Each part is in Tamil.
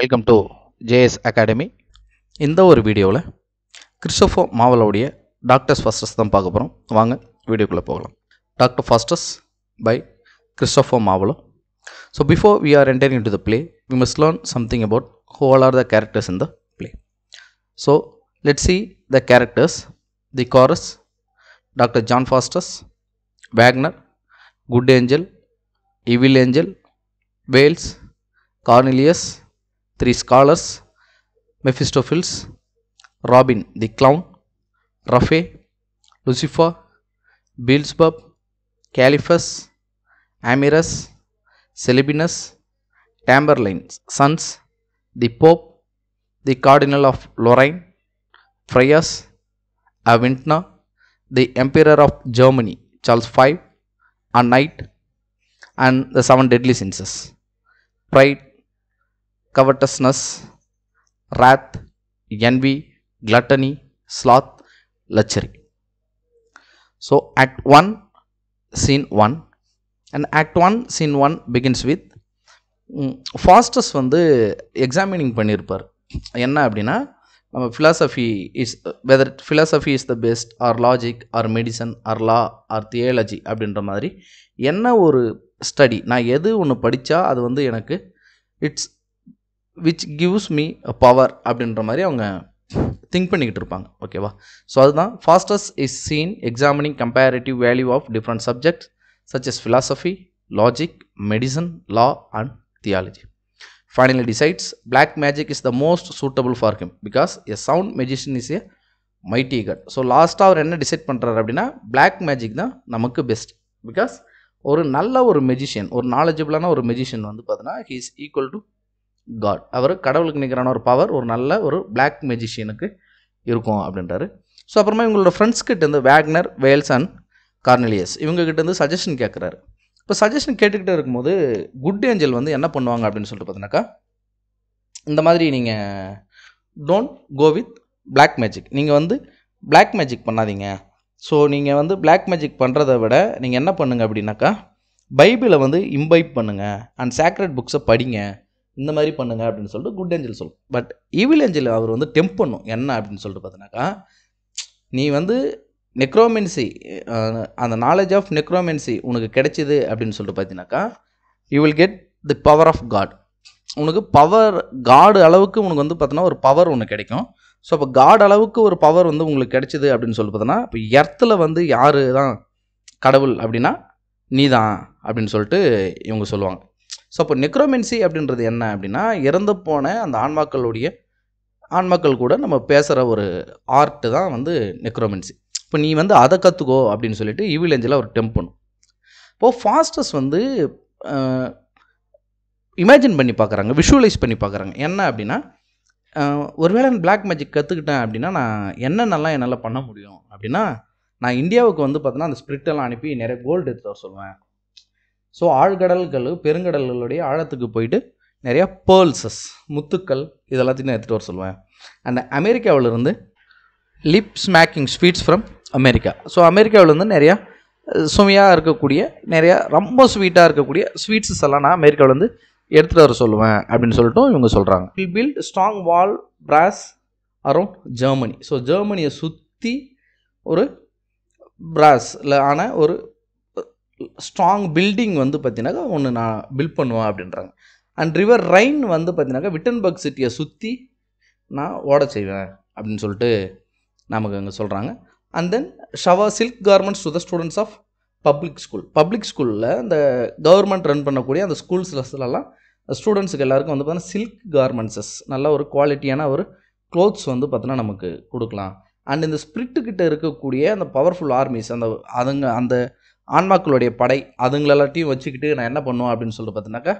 வெல்கம் டு ஜேஎஸ் அகாடமி இந்த ஒரு வீடியோவில் கிறிஸ்டோஃபோ மாவலோடைய டாக்டர்ஸ் ஃபஸ்டஸ் தான் பார்க்க போகிறோம் வாங்க வீடியோக்குள்ளே போகலாம் doctor Faustus by Christopher Marlowe so before we are entering to the play we must learn something about whole or the characters in the play so let see the characters the chorus doctor John Faustus Wagner good angel evil angel Valdes Cornelius three scholars, Mephistopheles, Robin the clown, Raphael, Lucifer, Beelzebub, Caliphus, Amyrus, Celebinus, Tamberlane's sons, the Pope, the Cardinal of Lorraine, Friars, Aventna, the Emperor of Germany, Charles V, a knight, and the seven deadly sins pride, covetousness wrath envy gluttony sloth lechery so act one scene one and act one scene one begins with Faustus வந்து எக்ஸாமினிங் பண்ணியிருப்பார் என்ன அப்படின்னா நம்ம philosophy is whether philosophy is the best or logic or medicine or law or theology அப்படின்ற மாதிரி என்ன ஒரு ஸ்டடி நான் எது ஒன்று படித்தா அது வந்து எனக்கு it's which gives me a power அப்படின்ற மாதிரி அவங்க திங்க் பண்ணிக்கிட்டு இருப்பாங்க ஓகேவா ஸோ அதுதான் Faustus is scene examining comparative value of different subjects such as philosophy logic medicine law and theology finally decides black magic is the most suitable for him because a sound magician is a mighty god so லாஸ்ட்டாக அவர் என்ன டிசைட் பண்ணுறாரு அப்படின்னா பிளாக் மேஜிக் தான் நமக்கு பெஸ்ட் பிகாஸ் ஒரு நல்ல ஒரு மெஜிஷியன் ஒரு நாலேஜபிளான ஒரு மெஜிஷியன் வந்து பார்த்தீங்கன்னா he is equal to god அவர் கடவுளுக்கு நிற்கிறான ஒரு பவர் ஒரு நல்ல ஒரு பிளாக் மெஜிஷியனுக்கு இருக்கும் அப்படின்றாரு ஸோ அப்புறமா இவங்களோட ஃப்ரெண்ட்ஸ் இருந்து வேக்னர் வேல்ஸ் அண்ட் கார்னலியஸ் இருந்து சஜஷன் கேட்குறாரு இப்போ சஜஷன் கேட்டுக்கிட்டே இருக்கும்போது குட் ஏஞ்சல் வந்து என்ன பண்ணுவாங்க அப்படின்னு சொல்லிட்டு பார்த்தீங்கன்னாக்கா இந்த மாதிரி நீங்கள் don't go with black magic நீங்கள் வந்து பிளாக் மேஜிக் பண்ணாதீங்க ஸோ நீங்கள் வந்து பிளாக் மேஜிக் பண்ணுறத விட நீங்கள் என்ன பண்ணுங்கள் அப்படின்னாக்கா பைபிளை வந்து இம்பைப் பண்ணுங்கள் அண்ட் சேக்ரட் புக்ஸை படிங்க இந்த மாதிரி பண்ணுங்க அப்படின்னு சொல்லிட்டு குட் ஏஞ்சல் சொல்லும் பட் ஈவில் ஏஞ்சல் அவர் வந்து டெம்ப் பண்ணும் என்ன அப்படின்னு சொல்லிட்டு பார்த்தீங்கன்னாக்கா நீ வந்து நெக்ரோமென்சி அந்த நாலேஜ் ஆஃப் நெக்ரோமென்சி உனக்கு கிடைச்சிது அப்படின்னு சொல்லிட்டு பார்த்தீங்கன்னாக்கா you will get the power of god உனக்கு பவர் காடு அளவுக்கு உனக்கு வந்து பார்த்தோன்னா ஒரு பவர் ஒன்று கிடைக்கும் ஸோ அப்போ காட் அளவுக்கு ஒரு பவர் வந்து உங்களுக்கு கிடைச்சிது அப்படின்னு சொல்லி பார்த்தோன்னா இப்போ எர்த்தில் வந்து யார் தான் கடவுள் அப்படின்னா நீ தான் அப்படின்னு சொல்லிட்டு இவங்க சொல்லுவாங்க ஸோ அப்போ நெக்ரோமென்சி அப்படின்றது என்ன அப்படின்னா இறந்து போன அந்த ஆன்மாக்களுடைய ஆன்மாக்கள் கூட நம்ம பேசுகிற ஒரு ஆர்ட்டு தான் வந்து நெக்ரோமென்சி இப்போ நீ வந்து அதை கற்றுக்கோ அப்படின்னு சொல்லிட்டு இவில் ஏஞ்சலாக ஒரு டெம்ப் பண்ணும் இப்போது ஃபாஸ்டஸ் வந்து இமேஜின் பண்ணி பார்க்குறாங்க விஷுவலைஸ் பண்ணி பார்க்குறாங்க என்ன அப்படின்னா ஒருவேளை நான் பிளாக் மேஜிக் கற்றுக்கிட்டேன் அப்படின்னா நான் என்னென்னலாம் என்னால் பண்ண முடியும் அப்படின்னா நான் இந்தியாவுக்கு வந்து பார்த்தோன்னா அந்த ஸ்பிரிட்டெல்லாம் அனுப்பி நிறைய கோல்டு எடுத்து வர சொல்லுவேன் ஸோ ஆழ்கடல்கள் பெருங்கடல்களுடைய ஆழத்துக்கு போயிட்டு நிறையா பேர்ல்ஸஸ் முத்துக்கள் இதெல்லாத்தையும் நான் எடுத்துகிட்டு வர சொல்லுவேன் அண்ட் அமெரிக்காவிலிருந்து lip smacking sweets from America so அமெரிக்காவிலேருந்து நிறையா சுவையாக இருக்கக்கூடிய நிறையா ரொம்ப ஸ்வீட்டாக இருக்கக்கூடிய ஸ்வீட்ஸஸ் எல்லாம் நான் அமெரிக்காவிலேருந்து எடுத்துகிட்டு வர சொல்லுவேன் அப்படின்னு சொல்லிட்டு இவங்க சொல்கிறாங்க we build strong wall brass around Germany so ஜெர்மனியை சுற்றி ஒரு இல்லை ஆன ஒரு ஸ்ட்ராங் பில்டிங் வந்து பார்த்தீங்கன்னாக்கா ஒன்று நான் பில்ட் பண்ணுவேன் அப்படின்றாங்க அண்ட் ரிவர் ரைன் வந்து பார்த்தீங்கன்னாக்கா விட்டன்பர்க் சிட்டியை சுற்றி நான் ஓட செய்வேன் அப்படின்னு சொல்லிட்டு நமக்கு அங்கே சொல்கிறாங்க and then shower silk garments to the students of public school public ஸ்கூலில் இந்த கவர்மெண்ட் ரன் பண்ணக்கூடிய அந்த ஸ்கூல்ஸ்லலாம் ஸ்டூடெண்ட்ஸுக்கு எல்லாருக்கும் வந்து பார்த்தீங்கன்னா சில்க் கார்மெண்ட்ஸஸ் நல்ல ஒரு குவாலிட்டியான ஒரு க்ளோத்ஸ் வந்து பார்த்தோன்னா நமக்கு கொடுக்கலாம் அண்ட் இந்த ஸ்பிரிட்டுக்கிட்ட இருக்கக்கூடிய அந்த பவர்ஃபுல் ஆர்மிஸ் அந்த அதுங்க அந்த ஆன்மாக்களுடைய படை அதுங்களெல்லாத்தையும் வச்சுக்கிட்டு நான் என்ன பண்ணுவேன் அப்படின்னு சொல்லிட்டு பார்த்தீங்கன்னாக்கா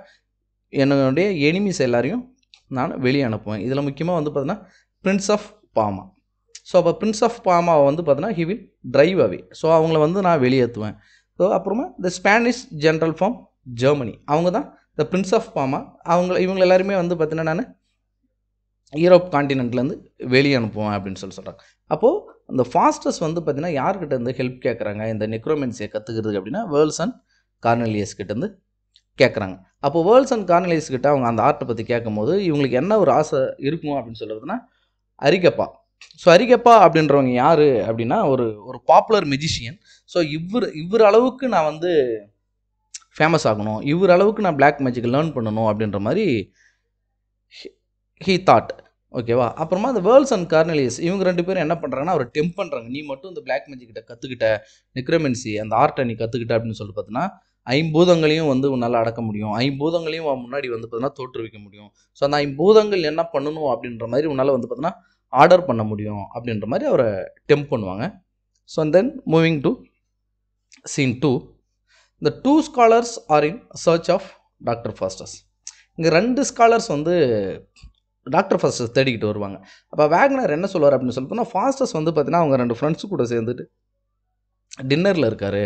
என்னுடைய எனிமிஸ் எல்லாரையும் நான் வெளியே அனுப்புவேன் இதில் முக்கியமாக வந்து பார்த்தீங்கன்னா பிரின்ஸ் ஆஃப் பாமா ஸோ அப்போ பிரின்ஸ் ஆஃப் பாமாவை வந்து பார்த்தீங்கன்னா he will drive away so அவங்கள வந்து நான் வெளியேற்றுவேன் ஸோ அப்புறமா the Spanish general from Germany அவங்க தான் த பிரின்ஸ் ஆஃப் பாமா அவங்க இவங்க எல்லாருமே வந்து பார்த்தீங்கன்னா நான் யூரோப் காண்டினென்ட்லேருந்து வெளியே அனுப்புவேன் அப்படின்னு சொல்லி சொல்கிறாங்க அப்போது அந்த ஃபாஸ்டஸ் வந்து பார்த்தீங்கன்னா யார்கிட்ட இருந்து ஹெல்ப் கேட்குறாங்க இந்த நெக்ரோமென்சியை கற்றுக்கிறது அப்படின்னா வேர்ல்ஸ் அண்ட் கார்னலியஸ் கிட்டேருந்து கேட்குறாங்க அப்போ வேர்ல்ஸ் அண்ட் கார்னலியஸ் கிட்ட அவங்க அந்த ஆர்ட்டை பற்றி கேட்கும்போது இவங்களுக்கு என்ன ஒரு ஆசை இருக்கும் அப்படின்னு சொல்கிறதுனா அரிகப்பா ஸோ அரிகப்பா அப்படின்றவங்க யார் அப்படின்னா ஒரு ஒரு பாப்புலர் மெஜிஷியன் ஸோ இவர் இவர் அளவுக்கு நான் வந்து ஃபேமஸ் ஆகணும் இவர் அளவுக்கு நான் பிளாக் மேஜிக் லேர்ன் பண்ணணும் அப்படின்ற மாதிரி ஹி தாட் ஓகேவா அப்புறமா அந்த வேர்ல்ஸ் அண்ட் கார்னலிஸ் இவங்க ரெண்டு பேரும் என்ன பண்ணுறாங்கன்னா அவர் டெம்ப் பண்ணுறாங்க நீ மட்டும் இந்த பிளாக் மேஜிக் கிட்ட கற்றுக்கிட்ட நிக்ரமென்சி அந்த ஆர்ட்டை நீ கற்றுக்கிட்ட அப்படின்னு சொல்லிட்டு பார்த்தீங்கன்னா ஐம்பூதங்களையும் வந்து உன்னால் அடக்க முடியும் ஐம்பூதங்களையும் முன்னாடி வந்து பார்த்தீங்கன்னா தோற்றுவிக்க முடியும் ஸோ அந்த ஐம்பூதங்கள் என்ன பண்ணணும் அப்படின்ற மாதிரி உன்னால் வந்து பார்த்தீங்கன்னா ஆர்டர் பண்ண முடியும் அப்படின்ற மாதிரி அவரை டெம்ப் பண்ணுவாங்க so and then moving to scene two இந்த two scholars are in search of doctor Faustus இங்கே ரெண்டு ஸ்காலர்ஸ் வந்து டாக்டர் ஃபாஸ்டஸ் தேடிக்கிட்டு வருவாங்க அப்போ வேக்னர் என்ன சொல்லுவார் அப்படின்னு சொல்லிட்டுனா ஃபாஸ்டஸ் வந்து பார்த்தீங்கன்னா அவங்க ரெண்டு ஃப்ரெண்ட்ஸு கூட சேர்ந்துட்டு டின்னரில் இருக்கார்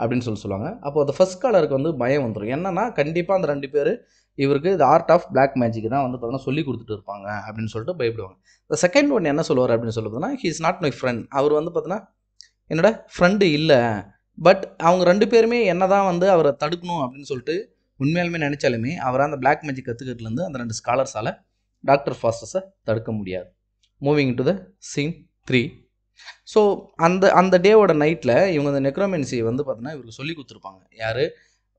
அப்படின்னு சொல்லி சொல்லுவாங்க அப்போ அந்த ஃபஸ்ட் காலருக்கு வந்து பயம் வந்துடும் என்னன்னா கண்டிப்பாக அந்த ரெண்டு பேர் இவருக்கு இது ஆர்ட் ஆஃப் பிளாக் மேஜிக் தான் வந்து பார்த்தீங்கன்னா சொல்லி கொடுத்துட்டு இருப்பாங்க அப்படின்னு சொல்லிட்டு பயப்படுவாங்க இந்த செகண்ட் ஒன் என்ன சொல்லுவார் அப்படின்னு சொல்லுறதுனா he is not my friend அவர் வந்து பார்த்தீங்கன்னா என்னோட ஃப்ரெண்டு இல்லை பட் அவங்க ரெண்டு பேருமே என்ன தான் வந்து அவரை தடுக்கணும் அப்படின்னு சொல்லிட்டு உண்மையாலுமே நினச்சாலுமே அவராக அந்த பிளாக் மேஜிக் கற்றுக்கிறதுலேருந்து அந்த ரெண்டு ஸ்காலர்ஸால் டாக்டர் ஃபாஸ்டஸை தடுக்க முடியாது moving to the scene three so அந்த அந்த டேவோட நைட்டில் இவங்க அந்த நெக்ரோமென்சியை வந்து பார்த்தோன்னா இவருக்கு சொல்லி கொடுத்துருப்பாங்க யார்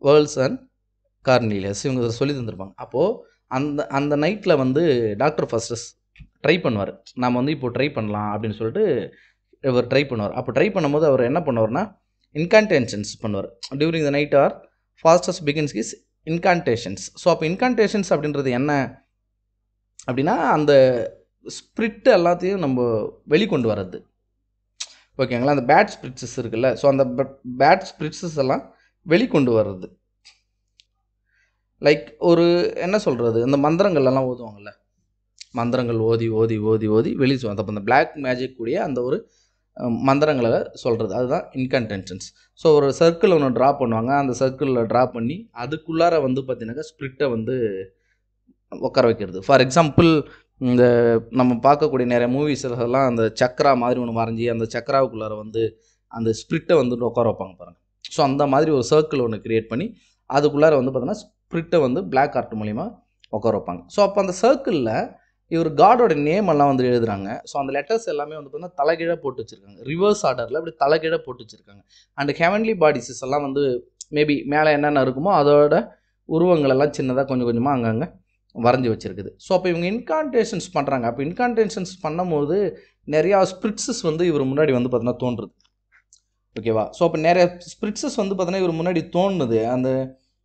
வேர்ல்ஸ் அண்ட் கார்னிலியஸ் இவங்க சொல்லி தந்திருப்பாங்க அப்போது அந்த அந்த நைட்டில் வந்து டாக்டர் ஃபஸ்டஸ் ட்ரை பண்ணுவார் நாம் வந்து இப்போது ட்ரை பண்ணலாம் அப்படின்னு சொல்லிட்டு இவர் ட்ரை பண்ணுவார் அப்போ ட்ரை பண்ணும்போது அவர் என்ன பண்ணுவார்னா இன்கான்டேஷன்ஸ் பண்ணுவார் during the night or Faustus begins is incantations so அப்போ இன்கான்டேஷன்ஸ் அப்படின்றது என்ன அப்படின்னா அந்த ஸ்பிரிட் எல்லாத்தையும் நம்ம வெளிக்கொண்டு வர்றது ஓகேங்களா அந்த பேட் ஸ்பிரிட்ஸஸ் இருக்குல்ல ஸோ அந்த பேட் ஸ்பிரிட்ஸஸ் எல்லாம் வெளிக்கொண்டு வர்றது லைக் ஒரு என்ன சொல்கிறது இந்த எல்லாம் ஓதுவாங்கள்ல மந்திரங்கள் ஓதி ஓதி ஓதி ஓதி வெளி சொல்லுவாங்க அப்போ அந்த பிளாக் மேஜிக் கூடிய அந்த ஒரு மந்திரங்களை சொல்கிறது அதுதான் இன்கன்டென்ஷன்ஸ் ஸோ ஒரு சர்க்கிள் ஒன்று ட்ரா பண்ணுவாங்க அந்த சர்க்கிளில் ட்ரா பண்ணி அதுக்குள்ளார வந்து பார்த்தீங்கன்னாக்கா ஸ்பிரிட்டை வந்து உட்கார வைக்கிறது ஃபார் எக்ஸாம்பிள் இந்த நம்ம பார்க்கக்கூடிய நிறைய மூவிஸ் அந்த சக்ரா மாதிரி ஒன்று வரைஞ்சி அந்த சக்ராவுக்குள்ளார வந்து அந்த ஸ்ப்ரிட்டை வந்து உட்கார வைப்பாங்க பாருங்கள் ஸோ அந்த மாதிரி ஒரு சர்க்கிள் ஒன்று க்ரியேட் பண்ணி அதுக்குள்ளார வந்து பார்த்தோன்னா ஸ்ப்ரிட்டை வந்து பிளாக் ஆர்ட் மூலிமா உட்கார வைப்பாங்க ஸோ அப்போ அந்த சர்க்கிளில் இவர் காடோட நேம் எல்லாம் வந்து எழுதுறாங்க ஸோ அந்த லெட்டர்ஸ் எல்லாமே வந்து பார்த்தீங்கன்னா தலைகீழ போட்டு வச்சுருக்காங்க ரிவர்ஸ் ஆர்டரில் அப்படி தலைகீழ போட்டு வச்சுருக்காங்க அண்ட் ஹெவன்லி பாடிஸஸ் எல்லாம் வந்து மேபி மேலே என்னென்ன இருக்குமோ அதோட உருவங்கள் எல்லாம் சின்னதாக கொஞ்சம் கொஞ்சமாக அங்கங்கே வரைஞ்சி வச்சுருக்குது ஸோ அப்போ இவங்க இன்கான்டேஷன்ஸ் பண்ணுறாங்க அப்போ இன்கான்டேஷன்ஸ் பண்ணும்போது நிறையா ஸ்பிரிட்ஸஸ் வந்து இவர் முன்னாடி வந்து பார்த்தீங்கன்னா தோன்றுது ஓகேவா ஸோ அப்போ நிறைய ஸ்பிரிட்ஸஸ் வந்து பார்த்தீங்கன்னா இவர் முன்னாடி தோணுது அந்த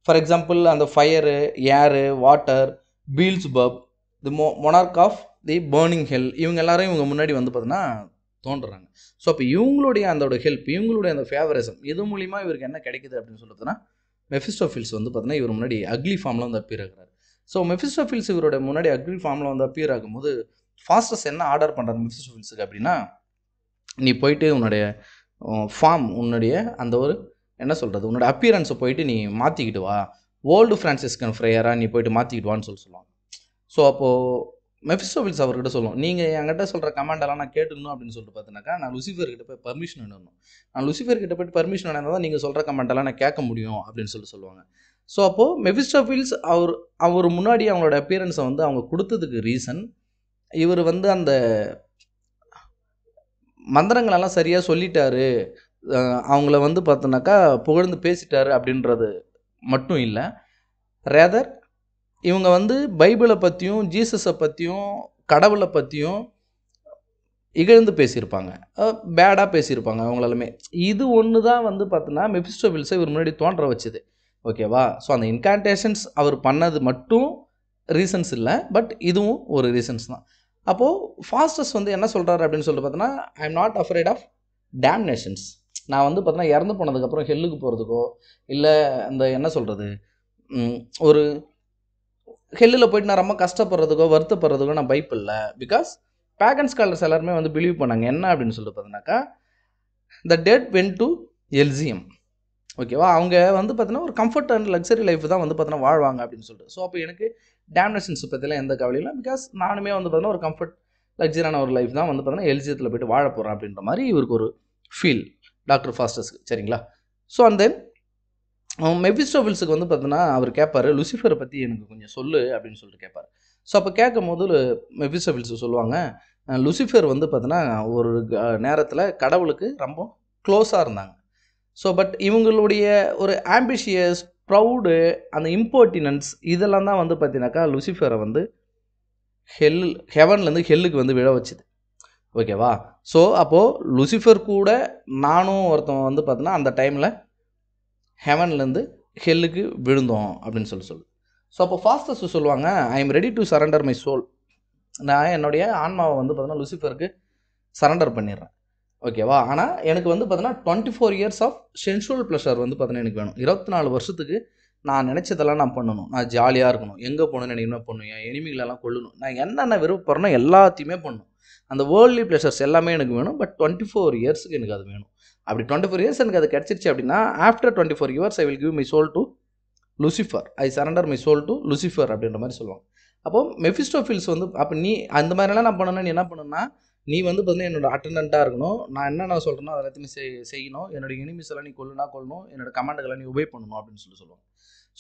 ஃபார் எக்ஸாம்பிள் அந்த fire air water Beelzebub the மோ monarch of the burning hell இவங்க எல்லாரும் இவங்க முன்னாடி வந்து பார்த்தீங்கன்னா தோன்றுறாங்க ஸோ அப்போ இவங்களுடைய அதோட ஹெல்ப் இவங்களுடைய அந்த ஃபேவரிசம் இது மூலிமா இவருக்கு என்ன கிடைக்குது அப்படின்னு சொல்லுறதுன்னா மெஃபிஸ்டோஃபில்ஸ் வந்து பார்த்தீங்கன்னா இவர் முன்னாடி அக்லி ஃபார்மில் வந்து பிறகுறாரு ஸோ மெஃபிஸ்டோஃபில்ஸ் இவரோட முன்னாடி அக்ரி ஃபார்மில் வந்து அப்பியர் ஆகும்போது ஃபாஸ்டஸ் என்ன ஆர்டர் பண்ணுறாரு மெஃபிஸ்டோஃபில்ஸுக்கு அப்படின்னா நீ போயிட்டு உன்னுடைய ஃபார்ம் உன்னுடைய அந்த ஒரு என்ன சொல்கிறது உன்னோட அப்பியரன்ஸை போயிட்டு நீ மாற்றிக்கிட்டு வா ஓல்டு ஃப்ரான்சிஸ்கன் ஃப்ரேயராக நீ போயிட்டு மாற்றிக்கிட்டு வான்னு சொல்லி சொல்லுவாங்க ஸோ அப்போது மெஃபிஸ்டோஃபில்ஸ் அவர்கிட்ட சொல்லும் நீங்கள் என்கிட்ட சொல்கிற கமாண்டெல்லாம் நான் கேட்டுக்கணும் அப்படின்னு சொல்லிட்டு பார்த்தீங்கன்னாக்கா நான் கிட்ட போய் பர்மிஷன் வேணும் நான் கிட்ட போய்ட்டு பர்மிஷன் வேணால் தான் நீங்கள் சொல்கிற கமாண்டெல்லாம் நான் கேட்க முடியும் அப்படின்னு சொல்லிட்டு சொல்லுவாங்க ஸோ அப்போது மெஃபிஸ்டோஃபில்ஸ் அவர் அவர் முன்னாடி அவங்களோட அப்பியரன்ஸை வந்து அவங்க கொடுத்ததுக்கு ரீசன் இவர் வந்து அந்த மந்திரங்களெல்லாம் சரியாக சொல்லிட்டாரு அவங்கள வந்து பார்த்தோன்னாக்கா புகழ்ந்து பேசிட்டாரு அப்படின்றது மட்டும் இல்லை ரேதர் இவங்க வந்து பைபிளை பற்றியும் ஜீசஸை பற்றியும் கடவுளை பற்றியும் இகழ்ந்து பேசியிருப்பாங்க பேடாக பேசியிருப்பாங்க அவங்களாலுமே இது ஒன்று தான் வந்து பார்த்தோன்னா மெஃபிஸ்டோபில்ஸை இவர் முன்னாடி தோன்ற வச்சுது ஓகேவா ஸோ அந்த இன்கான்டேஷன்ஸ் அவர் பண்ணது மட்டும் ரீசன்ஸ் இல்லை பட் இதுவும் ஒரு ரீசன்ஸ் தான் அப்போது ஃபாஸ்டஸ் வந்து என்ன சொல்கிறாரு அப்படின்னு சொல்லிட்டு பார்த்தோன்னா I am not afraid of damnations நான் வந்து பார்த்தோன்னா இறந்து போனதுக்கப்புறம் ஹெல்லுக்கு போகிறதுக்கோ இல்லை அந்த என்ன சொல்கிறது ஒரு ஹெல்லில் போயிட்டு நான் ரொம்ப கஷ்டப்படுறதுக்கோ வருத்தப்படுறதுக்கோ நான் இல்லை பிகாஸ் பேகன்ஸ் கால்ஸ் எல்லாருமே வந்து பிலீவ் பண்ணாங்க என்ன அப்படின்னு சொல்லிட்டு பார்த்தோன்னாக்கா the dead went to Elysium ஓகேவா அவங்க வந்து பார்த்தீங்கன்னா ஒரு கம்ஃபர்ட் அண்ட் லக்ஸரி லைஃப் தான் வந்து பார்த்தீங்கன்னா வாழ்வாங்க அப்படின்னு சொல்லிட்டு ஸோ அப்போ எனக்கு டேம்னேஷன்ஸ் பற்றிலாம் எந்த கவலையும் இல்லை பிகாஸ் நானுமே வந்து பார்த்தீங்கன்னா ஒரு கம்ஃபர்ட் லக்ஸரியான ஒரு லைஃப் தான் வந்து பார்த்தீங்கன்னா எல்ஜியத்தில் போய்ட்டு வாழ போகிறேன் அப்படின்ற மாதிரி இவருக்கு ஒரு ஃபீல் டாக்டர் ஃபாஸ்டர்ஸ்க்கு சரிங்களா ஸோ அந்த மெபிஸ்டோவில்ஸுக்கு வந்து பார்த்தீங்கன்னா அவர் கேட்பார் லுசிஃபரை பற்றி எனக்கு கொஞ்சம் சொல்லு அப்படின்னு சொல்லிட்டு கேட்பார் ஸோ அப்போ கேட்கும் போது மெபிஸ்டோவில்ஸ் சொல்லுவாங்க லுசிஃபர் வந்து பார்த்தீங்கன்னா ஒரு நேரத்தில் கடவுளுக்கு ரொம்ப க்ளோஸாக இருந்தாங்க ஸோ பட் இவங்களுடைய ஒரு ஆம்பிஷியஸ் ப்ரௌடு அந்த இம்பார்ட்டினன்ஸ் இதெல்லாம் தான் வந்து பார்த்தீங்கனாக்கா லுசிஃபரை வந்து ஹெல் ஹெவன்லேருந்து ஹெல்லுக்கு வந்து விழ வச்சுது ஓகேவா ஸோ அப்போது லுசிஃபர் கூட நானும் ஒருத்தன் வந்து பார்த்தீங்கன்னா அந்த டைமில் ஹெவன்லேருந்து ஹெல்லுக்கு விழுந்தோம் அப்படின்னு சொல்லி சொல்லு ஸோ அப்போ ஃபாஸ்டஸ்ட் சொல்லுவாங்க I am ready to surrender my soul நான் என்னுடைய ஆன்மாவை வந்து பார்த்தீங்கன்னா லுசிஃபருக்கு சரண்டர் பண்ணிடுறேன் ஓகேவா ஆனால் எனக்கு வந்து பார்த்தீங்கன்னா twenty four years of sensual pleasure வந்து பார்த்தீங்கன்னா எனக்கு வேணும் இருபத்தி நாலு வருஷத்துக்கு நான் நினச்சதெல்லாம் நான் பண்ணணும் நான் ஜாலியாக இருக்கணும் எங்கே போகணும்னு என்ன பண்ணணும் என் எனிமிகளெல்லாம் கொள்ளணும் நான் என்னென்ன விருப்பப்படுறனோ எல்லாத்தையுமே பண்ணணும் அந்த வேர்ல்டி ப்ளஷர்ஸ் எல்லாமே எனக்கு வேணும் பட் டுவெண்ட்டி ஃபோர் இயர்ஸுக்கு எனக்கு அது வேணும் அப்படி டுவெண்ட்டி ஃபோர் இயர்ஸ் எனக்கு அது கிடச்சிருச்சு அப்படின்னா after twenty four years I will give my soul to Lucifer I surrender my soul to Lucifer அப்படின்ற மாதிரி சொல்லுவாங்க அப்போ மெஃபிஸ்டோஃபில்ஸ் வந்து அப்போ நீ அந்த மாதிரிலாம் நான் பண்ணணும்னு நீ என்ன பண்ணுன்னா நீ வந்து பார்த்தீங்கன்னா என்னோட அட்டண்டண்ட்டாக இருக்கணும் நான் என்ன நான் சொல்கிறேனோ அதை எல்லாத்தையும் செய் செய்யணும் என்னோட எனிமிஸ் எல்லாம் நீ கொல்லுனா கொள்ளணும் என்னோட கமாண்டுகளை நீ உபே பண்ணணும் அப்படின்னு சொல்லி சொல்லுவாங்க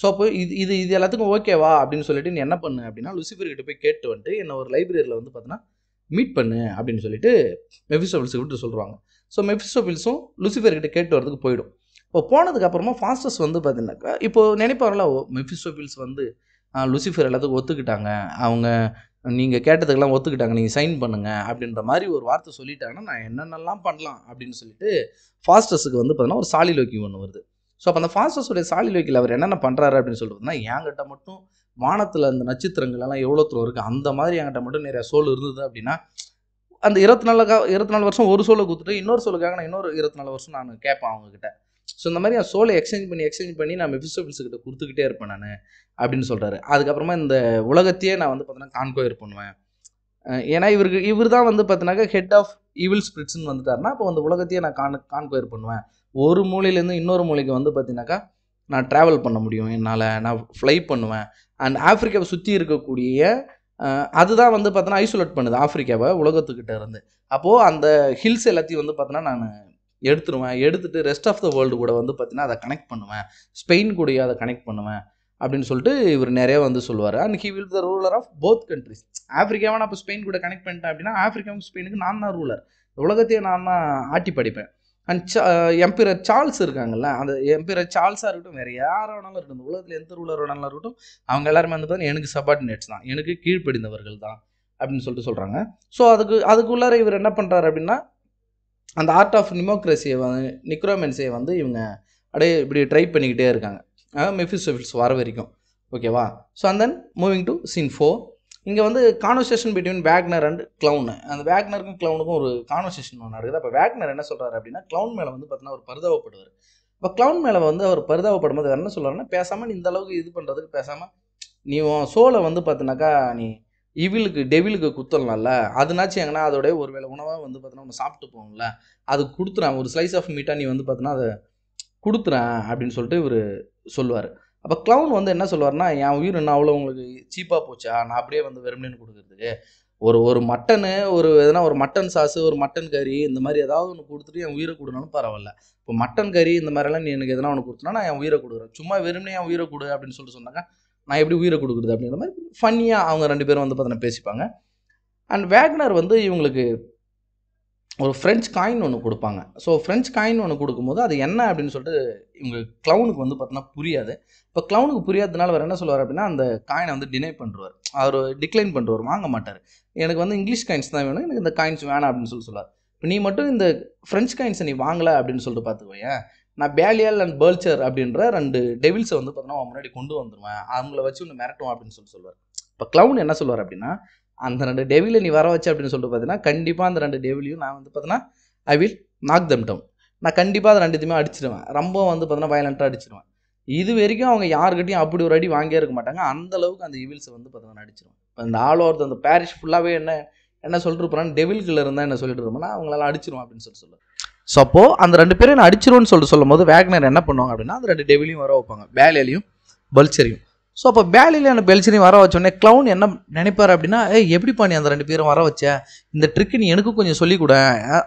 ஸோ அப்போ இது இது இது எல்லாத்துக்கும் ஓகேவா அப்படின்னு சொல்லிட்டு நீ என்ன பண்ணு அப்படின்னா லுசிஃபர்கிட்ட போய் கேட்டு வந்துட்டு என்ன ஒரு லைப்ரரியில் வந்து பார்த்தீங்கன்னா மீட் பண்ணு அப்படின்னு சொல்லிட்டு மெஃபிஸ்டபிள்ஸ் விட்டு சொல்லுவாங்க ஸோ மெஃபிஸ்டபிள்ஸும் லுசிஃபர்கிட்ட கேட்டு வரதுக்கு போயிடும் இப்போ போனதுக்கப்புறமா ஃபாஸ்டஸ் வந்து பார்த்தீங்கன்னாக்கா இப்போ நினைப்பாங்களா மெஃபிஸ்டபிள்ஸ் வந்து லுசிஃபர் எல்லாத்துக்கும் ஒத்துக்கிட்டாங்க அவங்க நீங்கள் கேட்டதுக்கெல்லாம் ஒத்துக்கிட்டாங்க நீங்கள் சைன் பண்ணுங்கள் அப்படின்ற மாதிரி ஒரு வார்த்தை சொல்லிட்டாங்கன்னா நான் என்னென்னலாம் பண்ணலாம் அப்படின்னு சொல்லிட்டு ஃபாஸ்டஸுக்கு வந்து பார்த்தீங்கன்னா ஒரு சாலி லோக்கி ஒன்று வருது ஸோ அப்போ அந்த ஃபாஸ்டஸுடைய சாலி லோக்கியில் அவர் என்னென்ன பண்ணுறாரு அப்படின்னு சொல்கிறதுனா என்கிட்ட மட்டும் வானத்தில் அந்த நட்சத்திரங்கள் எல்லாம் எவ்வளோ தூரம் இருக்குது அந்த மாதிரி என்கிட்ட மட்டும் நிறைய சோல் இருந்தது அப்படின்னா அந்த இருபத்தி நாலுக்காக இருபத்தி நாலு வருஷம் ஒரு சோலை கொடுத்துட்டு இன்னொரு சோலுக்காக நான் இன்னொரு இருபத்தி நாலு வருஷம் நான் கேட்பேன் அவங்கக்கிட்ட ஸோ இந்த மாதிரி என் சோலை எக்ஸ்சேஞ்ச் பண்ணி எக்ஸ்சேஞ்ச் பண்ணி நான் மெஃபிஸ்டபிள்ஸ் கொடுத்துக்கிட்டே இருப்பேன் நான் அப்படின்னு சொல்கிறாரு அதுக்கப்புறமா இந்த உலகத்தையே நான் வந்து பார்த்தீங்கன்னா கான்கோயர் பண்ணுவேன் ஏன்னா இவருக்கு இவர் தான் வந்து பார்த்தீங்கன்னா ஹெட் ஆஃப் ஈவில் ஸ்பிரிட்ஸ்னு வந்துட்டார்னா அப்போ அந்த உலகத்தையே நான் கான் கான்கோயர் பண்ணுவேன் ஒரு மூலையிலேருந்து இன்னொரு மூலைக்கு வந்து பார்த்தீங்கன்னாக்கா நான் ட்ராவல் பண்ண முடியும் என்னால் நான் ஃப்ளை பண்ணுவேன் அண்ட் ஆஃப்ரிக்காவை சுற்றி இருக்கக்கூடிய அதுதான் வந்து பார்த்தோன்னா ஐசோலேட் பண்ணுது ஆஃப்ரிக்காவை உலகத்துக்கிட்ட இருந்து அப்போது அந்த ஹில்ஸ் எல்லாத்தையும் வந்து பார்த்தீங்கன்னா நான் எடுத்துருவேன் எடுத்துகிட்டு ரெஸ்ட் ஆஃப் த வேர்ல்டு கூட வந்து பார்த்தீங்கன்னா அதை கனெக்ட் பண்ணுவேன் ஸ்பெயின் கூடயே அதை கனெக்ட் பண்ணுவேன் அப்படின்னு சொல்லிட்டு இவர் நிறைய வந்து சொல்லுவார் and he will the ruler of both countries ஆஃப்ரிக்காவை நான் ஸ்பெயின் கூட கனெக்ட் பண்ணிட்டேன் அப்படின்னா ஆஃப்ரிக்காவும் ஸ்பெயினுக்கு நான் தான் ரூலர் உலகத்தையே நான் தான் ஆட்டி படிப்பேன் அண்ட் சா எம்பிரர் சார்ல்ஸ் இருக்காங்கல்ல அந்த எம்பிரர் சார்ல்ஸாக இருக்கட்டும் வேறு யாரோ வேணாலும் இருக்கட்டும் உலகத்தில் எந்த ரூலர் வேணாலும் இருக்கட்டும் அவங்க எல்லாருமே வந்து பார்த்தீங்கன்னா எனக்கு சபார்டினேட்ஸ் தான் எனக்கு கீழ்ப்படிந்தவர்கள் தான் அப்படின்னு சொல்லிட்டு சொல்கிறாங்க ஸோ அதுக்கு அதுக்குள்ளார இவர் என்ன பண்ணுறாரு அப்படின்னா அந்த ஆர்ட் ஆஃப் நிமோக்ரஸியை வந்து நிக்ரோமென்ஸியை வந்து இவங்க அப்படியே இப்படி ட்ரை பண்ணிக்கிட்டே இருக்காங்க மெஃபிசோஃபில்ஸ் வர வரைக்கும் ஓகேவா so and then moving to scene four இங்கே வந்து conversation between Wagner and clown அந்த வேக்னருக்கும் க்ளவுனுக்கும் ஒரு கான்வர்சேஷன் ஒன்று நடக்குது அப்போ வேக்னர் என்ன சொல்கிறாரு அப்படின்னா க்ளவுன் மேலே வந்து பார்த்தீங்கன்னா ஒரு பரிதாபப்படுவார் இப்போ க்ளவுன் மேலே வந்து அவர் பரிதாபப்படும் போது என்ன சொல்கிறாருன்னா பேசாமல் நீ இந்தளவுக்கு இது பண்ணுறதுக்கு பேசாமல் நீ உன் சோலை வந்து பார்த்தினாக்கா நீ இவிலுக்கு டெவிலுக்கு குத்தலாம்ல அதுனாச்சும் எங்கன்னா அதோடய ஒரு வேளை உணவாக வந்து பார்த்தீங்கன்னா ஒன்று சாப்பிட்டு போகணும்ல அது கொடுத்துறேன் ஒரு ஸ்லைஸ் ஆஃப் மீட்டாக நீ வந்து பார்த்தினா அதை கொடுத்துறேன் அப்படின்னு சொல்லிட்டு இவர் சொல்லுவார் அப்போ க்ளவுன் வந்து என்ன சொல்லுவார்னா என் உயிர் என்ன அவ்வளோ உங்களுக்கு சீப்பாக போச்சா நான் அப்படியே வந்து வெறுமனேன்னு கொடுக்குறதுக்கு ஒரு ஒரு மட்டனு ஒரு எதனா ஒரு மட்டன் சாஸு ஒரு மட்டன் கறி இந்த மாதிரி ஏதாவது ஒன்று கொடுத்துட்டு என் உயிரை கொடுனாலும் பரவாயில்ல இப்போ மட்டன் கறி இந்த மாதிரிலாம் நீ எனக்கு எதனா ஒன்று கொடுத்தனா நான் என் உயிரை கொடுக்குறேன் சும்மா வெறுமனே என் உயிரை கொடு அப்படின்னு சொல்லிட்டு சொன்னாங்க நான் எப்படி உயிரை கொடுக்குறது அப்படிங்கிற மாதிரி ஃபன்னியாக அவங்க ரெண்டு பேரும் வந்து பார்த்தீங்கன்னா பேசிப்பாங்க அண்ட் வேக்னர் வந்து இவங்களுக்கு ஒரு ஃப்ரெஞ்ச் காயின் ஒன்று கொடுப்பாங்க ஸோ ஃப்ரெஞ்ச் காயின் ஒன்று கொடுக்கும்போது அது என்ன அப்படின்னு சொல்லிட்டு இவங்க க்ளவுனுக்கு வந்து பார்த்தீங்கன்னா புரியாது இப்போ க்ளவுனுக்கு புரியாததுனால அவர் என்ன சொல்லுவார் அப்படின்னா அந்த காயினை வந்து டினை பண்ணுறார் அவர் டிக்ளைன் பண்ணுறவர் வாங்க மாட்டார் எனக்கு வந்து இங்கிலீஷ் காயின்ஸ் தான் வேணும் எனக்கு இந்த காயின்ஸ் வேணாம் அப்படின்னு சொல்லி சொல்லுவார் இப்போ நீ மட்டும் இந்த ஃப்ரெஞ்ச் காயின்ஸை நீ வாங்கலை அப்படின்னு சொல்லிட்டு பார்த்துக்கோயேன் நான் பேலியல் அண்ட் பேர்ச்சர் அப்படின்ற ரெண்டு டெவில்ஸை வந்து பார்த்தீங்கன்னா முன்னாடி கொண்டு வந்துடுவேன் அவங்கள வச்சு ஒன்று மிரட்டும் அப்படின்னு சொல்லி சொல்லுவார் இப்போ க்ளவுன் என்ன சொல்லுவார் அப்படின்னா அந்த ரெண்டு டெவில நீ வர வச்சு அப்படின்னு சொல்லிட்டு பார்த்தீங்கன்னா கண்டிப்பாக அந்த ரெண்டு டெவிலையும் நான் வந்து பார்த்தீங்கன்னா I will knock them down நான் கண்டிப்பாக அதை ரெண்டுத்தையுமே அடிச்சிடுவேன் ரொம்ப வந்து பார்த்தீங்கன்னா வயலண்ட்டாக அடிச்சிடுவேன் இது வரைக்கும் அவங்க யாருக்கிட்டையும் அப்படி ஒரு அடி வாங்கியே இருக்க மாட்டாங்க அந்த அளவுக்கு அந்த ஈவில்ஸை வந்து பார்த்தீங்கன்னா அடிச்சிருவேன் இப்போ இந்த ஆல் ஓவர் அந்த பேரிஷ் ஃபுல்லாகவே என்ன என்ன சொல்லிட்டு இருப்பான் இருந்தால் என்ன சொல்லிட்டு இருப்போம்னா அவங்களால அடிச்சிருவோம் அப்படின்னு சொல்லிட்டு சொல்லுவேன் ஸோ அப்போது அந்த ரெண்டு பேரும் என்ன அடிச்சிருவோன்னு சொல்லிட்டு சொல்லும் போது வேக்னர் என்ன பண்ணுவாங்க அப்படின்னா அந்த ரெண்டு டெவிலையும் வர வைப்பாங்க வேலையிலையும் பல்ச்சரையும் ஸோ அப்போ பேலியில் பெல்சினி வர வச்சோடனே க்ளவுன் என்ன நினைப்பார் அப்படின்னா ஏ எப்படி பண்ணி அந்த ரெண்டு பேரும் வர வச்ச இந்த ட்ரிக்கு நீ எனக்கும் கொஞ்சம் சொல்லிக் கொடு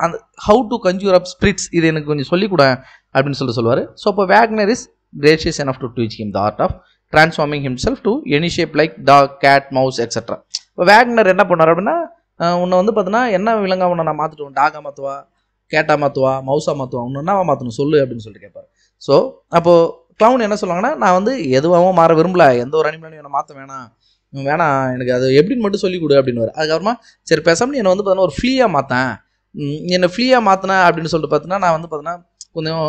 அந்த how to conjure up spirits இது எனக்கு கொஞ்சம் சொல்லிக் கொடு அப்படின்னு சொல்லிட்டு சொல்லுவார் ஸோ அப்போ Wagner is gracious enough to teach him the art of transforming self to any shape like dog cat mouse extra இப்போ வேக்னர் என்ன பண்ணார் அப்படின்னா உன்னை வந்து பார்த்தீங்கன்னா என்ன விலங்காக உன்னை நான் மாற்றிட்டுவோம் டாகா மாற்றுவா கேட்டா மாற்றுவா மவுசா மாற்றுவா ஒன்று என்னவா மாற்றணும் சொல்லு அப்படின்னு சொல்லிட்டு கேட்பார் ஸோ அப்போது க்ளவுன் என்ன சொல்லுவாங்கன்னா நான் வந்து எதுவாகவும் மாற விரும்பல எந்த ஒரு அனிமலையும் என்னை மாற்ற வேணாம் வேணாம் எனக்கு அது எப்படின்னு மட்டும் சொல்லிக் கொடு அப்படின்னு வரும் அதுக்கப்புறமா சரி பேசாமல் என்னை வந்து பார்த்தீங்கன்னா ஒரு ஃப்ளீயாக மாற்றேன் என்னை ஃப்ளீயாக மாற்றினேன் அப்படின்னு சொல்லிட்டு பார்த்தீங்கன்னா நான் வந்து பார்த்தீங்கன்னா கொஞ்சம்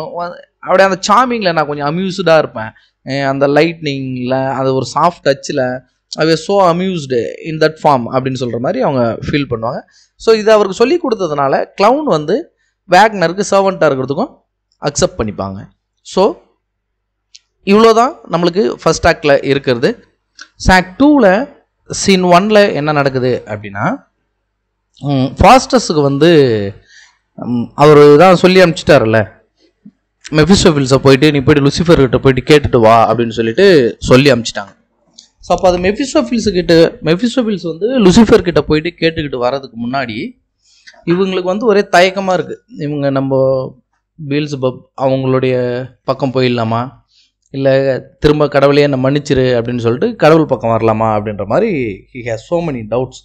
அப்படியே அந்த சாமிங்கில் நான் கொஞ்சம் அம்யூஸ்டாக இருப்பேன் அந்த லைட்னிங்கில் அந்த ஒரு சாஃப்ட் டச்சில் I so amused in that form அப்படின்னு சொல்கிற மாதிரி அவங்க ஃபீல் பண்ணுவாங்க ஸோ இது அவருக்கு சொல்லி கொடுத்ததுனால க்ளவுன் வந்து வேக்னருக்கு சர்வெண்ட்டாக இருக்கிறதுக்கும் அக்செப்ட் பண்ணிப்பாங்க ஸோ இவ்வளோ தான் நம்மளுக்கு ஃபஸ்ட் ஆக்டில் இருக்கிறது சாக் டூவில் சீன் ஒனில் என்ன நடக்குது அப்படின்னா ஃபாஸ்டஸுக்கு வந்து அவர் தான் சொல்லி அனுப்பிச்சிட்டார்ல மெஃபிஸ்டோஃபில்ஸை போயிட்டு நீ போயிட்டு லுசிஃபர்கிட்ட போயிட்டு கேட்டுட்டு வா அப்படின்னு சொல்லிட்டு சொல்லி அனுப்பிச்சிட்டாங்க ஸோ அப்போ அது மெஃபிஸ்டோஃபில்ஸு கிட்ட மெஃபிஸ்டோஃபில்ஸ் வந்து லுசிஃபர் கிட்ட போயிட்டு கேட்டுக்கிட்டு வரதுக்கு முன்னாடி இவங்களுக்கு வந்து ஒரே தயக்கமாக இருக்குது இவங்க நம்ம பீல்ஸ் பப் அவங்களுடைய பக்கம் போயிடலாமா இல்லை திரும்ப கடவுளையே என்னை மன்னிச்சிரு அப்படின்னு சொல்லிட்டு கடவுள் பக்கம் வரலாமா அப்படின்ற மாதிரி he has so many doubts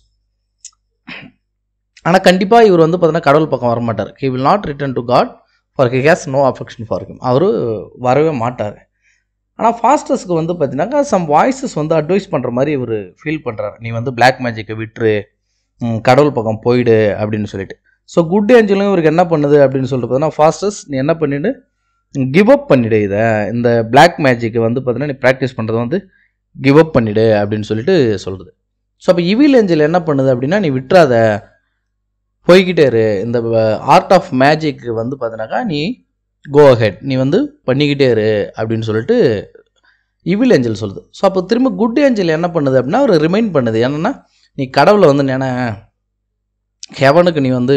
ஆனால் கண்டிப்பாக இவர் வந்து பார்த்தீங்கன்னா கடவுள் பக்கம் வர மாட்டார் he will not return to God for he has no affection for him அவர் வரவே மாட்டார் ஆனால் ஃபாஸ்டர்ஸ்க்கு வந்து பார்த்தீங்கன்னாக்கா சம் வாய்ஸஸ் வந்து அட்வைஸ் பண்ணுற மாதிரி இவர் ஃபீல் பண்ணுறாரு நீ வந்து பிளாக் மேஜிக்கை விட்டுரு கடவுள் பக்கம் போயிடு அப்படின்னு சொல்லிட்டு ஸோ குட் ஏஞ்சலும் இவருக்கு என்ன பண்ணுது அப்படின்னு சொல்லிட்டு பார்த்தீங்கன்னா ஃபாஸ்டர்ஸ் நீ என்ன பண்ணிவிடு கிவ் அப் பண்ணிடு இதை இந்த பிளாக் மேஜிக்கை வந்து பார்த்தீங்கன்னா நீ ப்ராக்டிஸ் பண்ணுறத வந்து கிவ் அப் பண்ணிடு அப்படின்னு சொல்லிட்டு சொல்கிறது ஸோ அப்போ இவில் ஏஞ்சல் என்ன பண்ணுது அப்படின்னா நீ விட்டுறாத போய்கிட்டே இரு இந்த ஆர்ட் ஆஃப் மேஜிக் வந்து பார்த்தினாக்கா நீ கோ ஹெட் நீ வந்து பண்ணிக்கிட்டே இரு அப்படின்னு சொல்லிட்டு இவில் ஏஞ்சல் சொல்லுது ஸோ அப்போ திரும்ப குட் ஏஞ்சல் என்ன பண்ணுது அப்படின்னா அவர் ரிமைண்ட் பண்ணுது என்னென்னா நீ கடவுளை வந்து நினை ஹெவனுக்கு நீ வந்து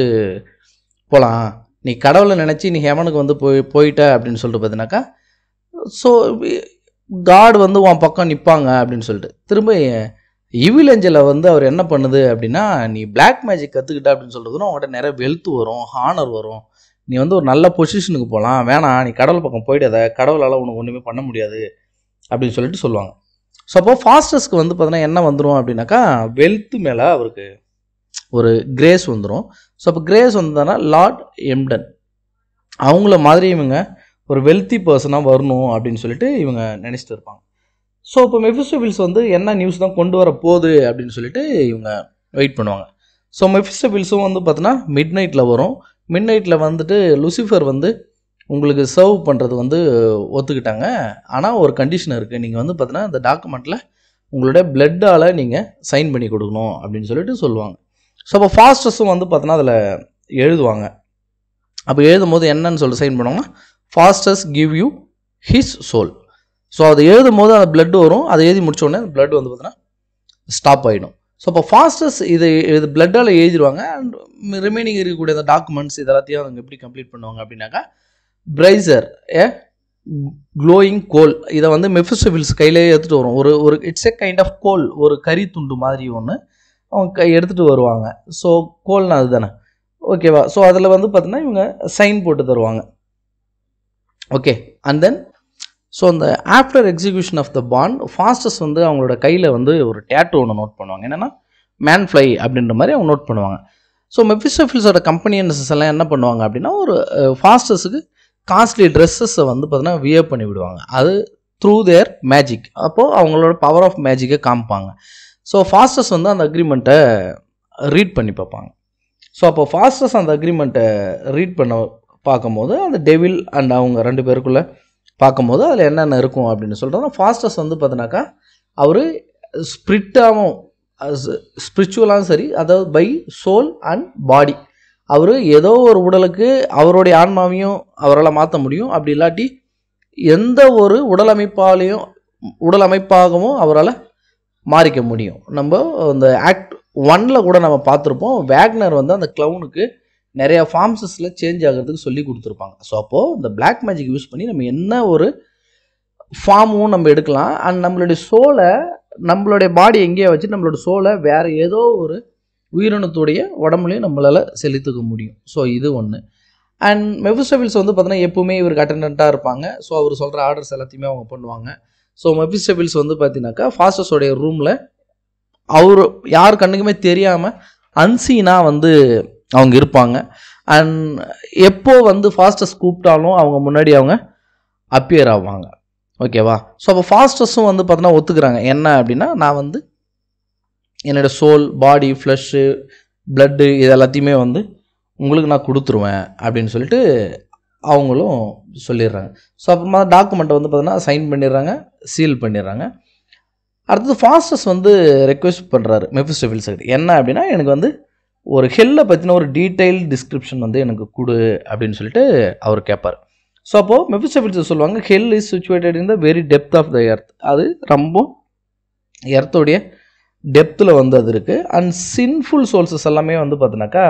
போகலாம் நீ கடவுளை நினச்சி நீ ஹெவனுக்கு வந்து போய் போயிட்ட அப்படின்னு சொல்லிட்டு பார்த்தீங்கன்னாக்கா ஸோ காட் வந்து உன் பக்கம் நிற்பாங்க அப்படின்னு சொல்லிட்டு திரும்ப இவில் வந்து அவர் என்ன பண்ணுது அப்படின்னா நீ பிளாக் மேஜிக் கற்றுக்கிட்ட அப்படின்னு சொல்கிறதுனா உங்கள்கிட்ட நிறைய வெல்த் வரும் ஹானர் வரும் நீ வந்து ஒரு நல்ல பொசிஷனுக்கு போகலாம் வேணாம் நீ கடவுள் பக்கம் போயிடாத கடவுளால் உனக்கு ஒன்றுமே பண்ண முடியாது அப்படின்னு சொல்லிட்டு சொல்லுவாங்க ஸோ அப்போ ஃபாஸ்டஸ்க்கு வந்து பார்த்தீங்கன்னா என்ன வந்துடும் அப்படின்னாக்கா வெல்த்து மேலே அவருக்கு ஒரு கிரேஸ் வந்துடும் ஸோ அப்போ கிரேஸ் வந்ததுன்னா லார்ட் எம்டன் அவங்கள மாதிரி இவங்க ஒரு வெல்த்தி பர்சனாக வரணும் அப்படின்னு சொல்லிட்டு இவங்க நினச்சிட்டு இருப்பாங்க ஸோ இப்போ மெஃபிஸ்டபிள்ஸ் வந்து என்ன நியூஸ் தான் கொண்டு வர போகுது அப்படின்னு சொல்லிட்டு இவங்க வெயிட் பண்ணுவாங்க ஸோ மெஃபிஸ்டபிள்ஸும் வந்து பார்த்தோன்னா மிட் நைட்டில் வரும் மிட் நைட்டில் வந்துட்டு லுசிஃபர் வந்து உங்களுக்கு சர்வ் பண்ணுறது வந்து ஒத்துக்கிட்டாங்க ஆனால் ஒரு கண்டிஷன் இருக்குது நீங்கள் வந்து பார்த்தீங்கன்னா இந்த டாக்குமெண்ட்டில் உங்களுடைய பிளட்டால் நீங்கள் சைன் பண்ணி கொடுக்கணும் அப்படின்னு சொல்லிட்டு சொல்லுவாங்க ஸோ அப்போ ஃபாஸ்டஸும் வந்து பார்த்தோன்னா அதில் எழுதுவாங்க அப்போ எழுதும் போது என்னன்னு சொல்லிட்டு சைன் பண்ணுவாங்கன்னா Faustus give you his soul so அதை எழுதும் போது அந்த பிளட் வரும் அதை எழுதி முடித்தோடனே அந்த பிளட் வந்து பார்த்தீங்கன்னா ஸ்டாப் ஆகிடும் ஸோ அப்போ ஃபாஸ்டஸ் இது இது பிளட்டால் எழுதிடுவாங்க அண்ட் ரிமைனிங் இருக்கக்கூடிய அந்த டாக்குமெண்ட்ஸ் இதெல்லாத்தையும் அவங்க எப்படி கம்ப்ளீட் பண்ணுவாங்க அப்படின்னாக்கா பிரைசர் ஏ க்ளோயிங் கோல் இதை வந்து மெஃபிசபிள்ஸ் கையிலே எடுத்துகிட்டு வரும் ஒரு ஒரு it's a kind of coal ஒரு கறி துண்டு மாதிரி ஒன்று அவங்க எடுத்துகிட்டு வருவாங்க ஸோ கோல்னா அது தானே ஓகேவா ஸோ அதில் வந்து பார்த்தீங்கன்னா இவங்க சைன் போட்டு தருவாங்க ஓகே அண்ட் தென் ஸோ அந்த after execution of the bond Faustus வந்து அவங்களோட கையில் வந்து ஒரு டேட்டு ஒன்று நோட் பண்ணுவாங்க என்னென்னா மேன் ஃப்ளை அப்படின்ற மாதிரி அவங்க நோட் பண்ணுவாங்க ஸோ மெஃபிஸ்டோஃபில்ஸோட கம்பெனியன்ஸஸ் எல்லாம் என்ன பண்ணுவாங்க அப்படின்னா ஒரு ஃபாஸ்டஸுக்கு காஸ்ட்லி ட்ரெஸ்ஸஸை வந்து பார்த்தீங்கன்னா வியர் பண்ணி விடுவாங்க அது த்ரூ தேர் மேஜிக் அப்போது அவங்களோட பவர் ஆஃப் மேஜிக்கை காமிப்பாங்க ஸோ ஃபாஸ்டஸ் வந்து அந்த அக்ரிமெண்ட்டை ரீட் பண்ணி பார்ப்பாங்க ஸோ அப்போ ஃபாஸ்டஸ் அந்த அக்ரிமெண்ட்டை ரீட் பண்ண பார்க்கும்போது அந்த டெவில் அண்ட் அவங்க ரெண்டு பேருக்குள்ளே பார்க்கும்போது அதில் என்னென்ன இருக்கும் அப்படின்னு சொல்கிறோம் ஃபாஸ்டஸ் வந்து பார்த்தினாக்கா அவர் ஸ்பிரிட்டாகவும் ஸ்பிரிச்சுவலாகவும் சரி அதாவது பை சோல் அண்ட் பாடி அவர் ஏதோ ஒரு உடலுக்கு அவருடைய ஆன்மாவையும் அவரால் மாற்ற முடியும் அப்படி இல்லாட்டி எந்த ஒரு உடலமைப்பாலையும் உடலமைப்பாகவும் அவரால் மாறிக்க முடியும் நம்ம இந்த ஆக்ட் ஒன்னில் கூட நம்ம பார்த்துருப்போம் வேக்னர் வந்து அந்த க்ளவுனுக்கு நிறையா ஃபார்ம்ஸஸில் சேஞ்ச் ஆகிறதுக்கு சொல்லி கொடுத்துருப்பாங்க ஸோ அப்போது இந்த பிளாக் மேஜிக் யூஸ் பண்ணி நம்ம என்ன ஒரு ஃபார்மும் நம்ம எடுக்கலாம் அண்ட் நம்மளுடைய சோலை நம்மளுடைய பாடி எங்கேயே வச்சு நம்மளோட சோலை வேறு ஏதோ ஒரு உயிரினத்துடைய உடம்புலையும் நம்மளால் செலுத்துக்க முடியும் ஸோ இது ஒன்று அண்ட் மெஃபிஸ்டபிள்ஸ் வந்து பார்த்தீங்கன்னா எப்பவுமே இவருக்கு அட்டண்டாக இருப்பாங்க ஸோ அவர் சொல்கிற ஆர்டர்ஸ் எல்லாத்தையுமே அவங்க பண்ணுவாங்க ஸோ மெபிஸ்டபிள்ஸ் வந்து பார்த்தீங்கன்னாக்கா ஃபாஸ்டஸோடைய ரூமில் அவர் யார் கண்ணுக்குமே தெரியாமல் அன்சீனாக வந்து அவங்க இருப்பாங்க அண்ட் எப்போ வந்து ஃபாஸ்டஸ் கூப்பிட்டாலும் அவங்க முன்னாடி அவங்க அப்பியர் ஆவாங்க ஓகேவா ஸோ அப்போ ஃபாஸ்டஸும் வந்து பார்த்தோன்னா ஒத்துக்கிறாங்க என்ன அப்படின்னா நான் வந்து என்னோடய சோல் பாடி ஃப்ளஷ்ஷு பிளட்டு இது எல்லாத்தையுமே வந்து உங்களுக்கு நான் கொடுத்துருவேன் அப்படின்னு சொல்லிட்டு அவங்களும் சொல்லிடுறாங்க ஸோ அப்புறமா டாக்குமெண்ட்டை வந்து பார்த்தீங்கன்னா சைன் பண்ணிடுறாங்க சீல் பண்ணிடுறாங்க அடுத்தது ஃபாஸ்டஸ் வந்து ரெக்வெஸ்ட் பண்ணுறாரு மெஃபிஸ்டோஃபில் சைடு என்ன அப்படின்னா எனக்கு வந்து ஒரு ஹெல்லை பற்றின ஒரு டீட்டெயில் டிஸ்கிரிப்ஷன் வந்து எனக்கு கொடு அப்படின்னு சொல்லிட்டு அவர் கேட்பார் ஸோ அப்போது மெஃபிஸ்டோஃபில்ஸ் சொல்லுவாங்க hell is situated in the very depth of the earth அது ரொம்ப எர்த்தோடைய டெப்த்தில் வந்து அது இருக்குது அண்ட் சின்ஃபுல் சோல்சஸ் எல்லாமே வந்து பார்த்தினாக்கா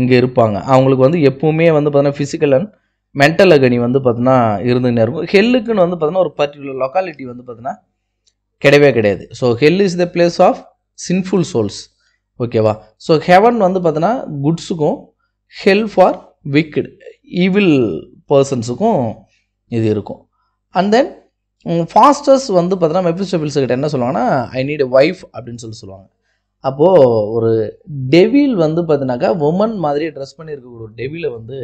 இங்கே இருப்பாங்க அவங்களுக்கு வந்து எப்பவுமே வந்து பார்த்தீங்கன்னா ஃபிசிக்கல் அண்ட் மென்டல் அகனி வந்து பார்த்தீங்கன்னா இருந்துகிட்டே இருக்கும் ஹெல்லுக்குன்னு வந்து பார்த்தீங்கன்னா ஒரு பர்டிகுலர் லொக்காலிட்டி வந்து பார்த்தீங்கன்னா கிடையவே கிடையாது so hell is the place of sinful souls ஓகேவா ஸோ ஹெவன் வந்து பார்த்தீங்கன்னா குட்ஸுக்கும் ஹெல் ஃபார் விக்கிட் ஈவில் பர்சன்ஸுக்கும் இது இருக்கும் அண்ட் தென் ஃபாஸ்டர்ஸ் வந்து பார்த்தீங்கன்னா மெஃபிஸ்டபிள்ஸுக்கிட்ட என்ன சொல்லுவாங்கன்னா ஐ நீட் ஒய்ஃப் அப்படின்னு சொல்லி சொல்லுவாங்க அப்போது ஒரு டெவில் வந்து பார்த்தீங்கன்னாக்கா உமன் மாதிரி ட்ரெஸ் பண்ணியிருக்கக்கூடிய ஒரு டெவிலை வந்து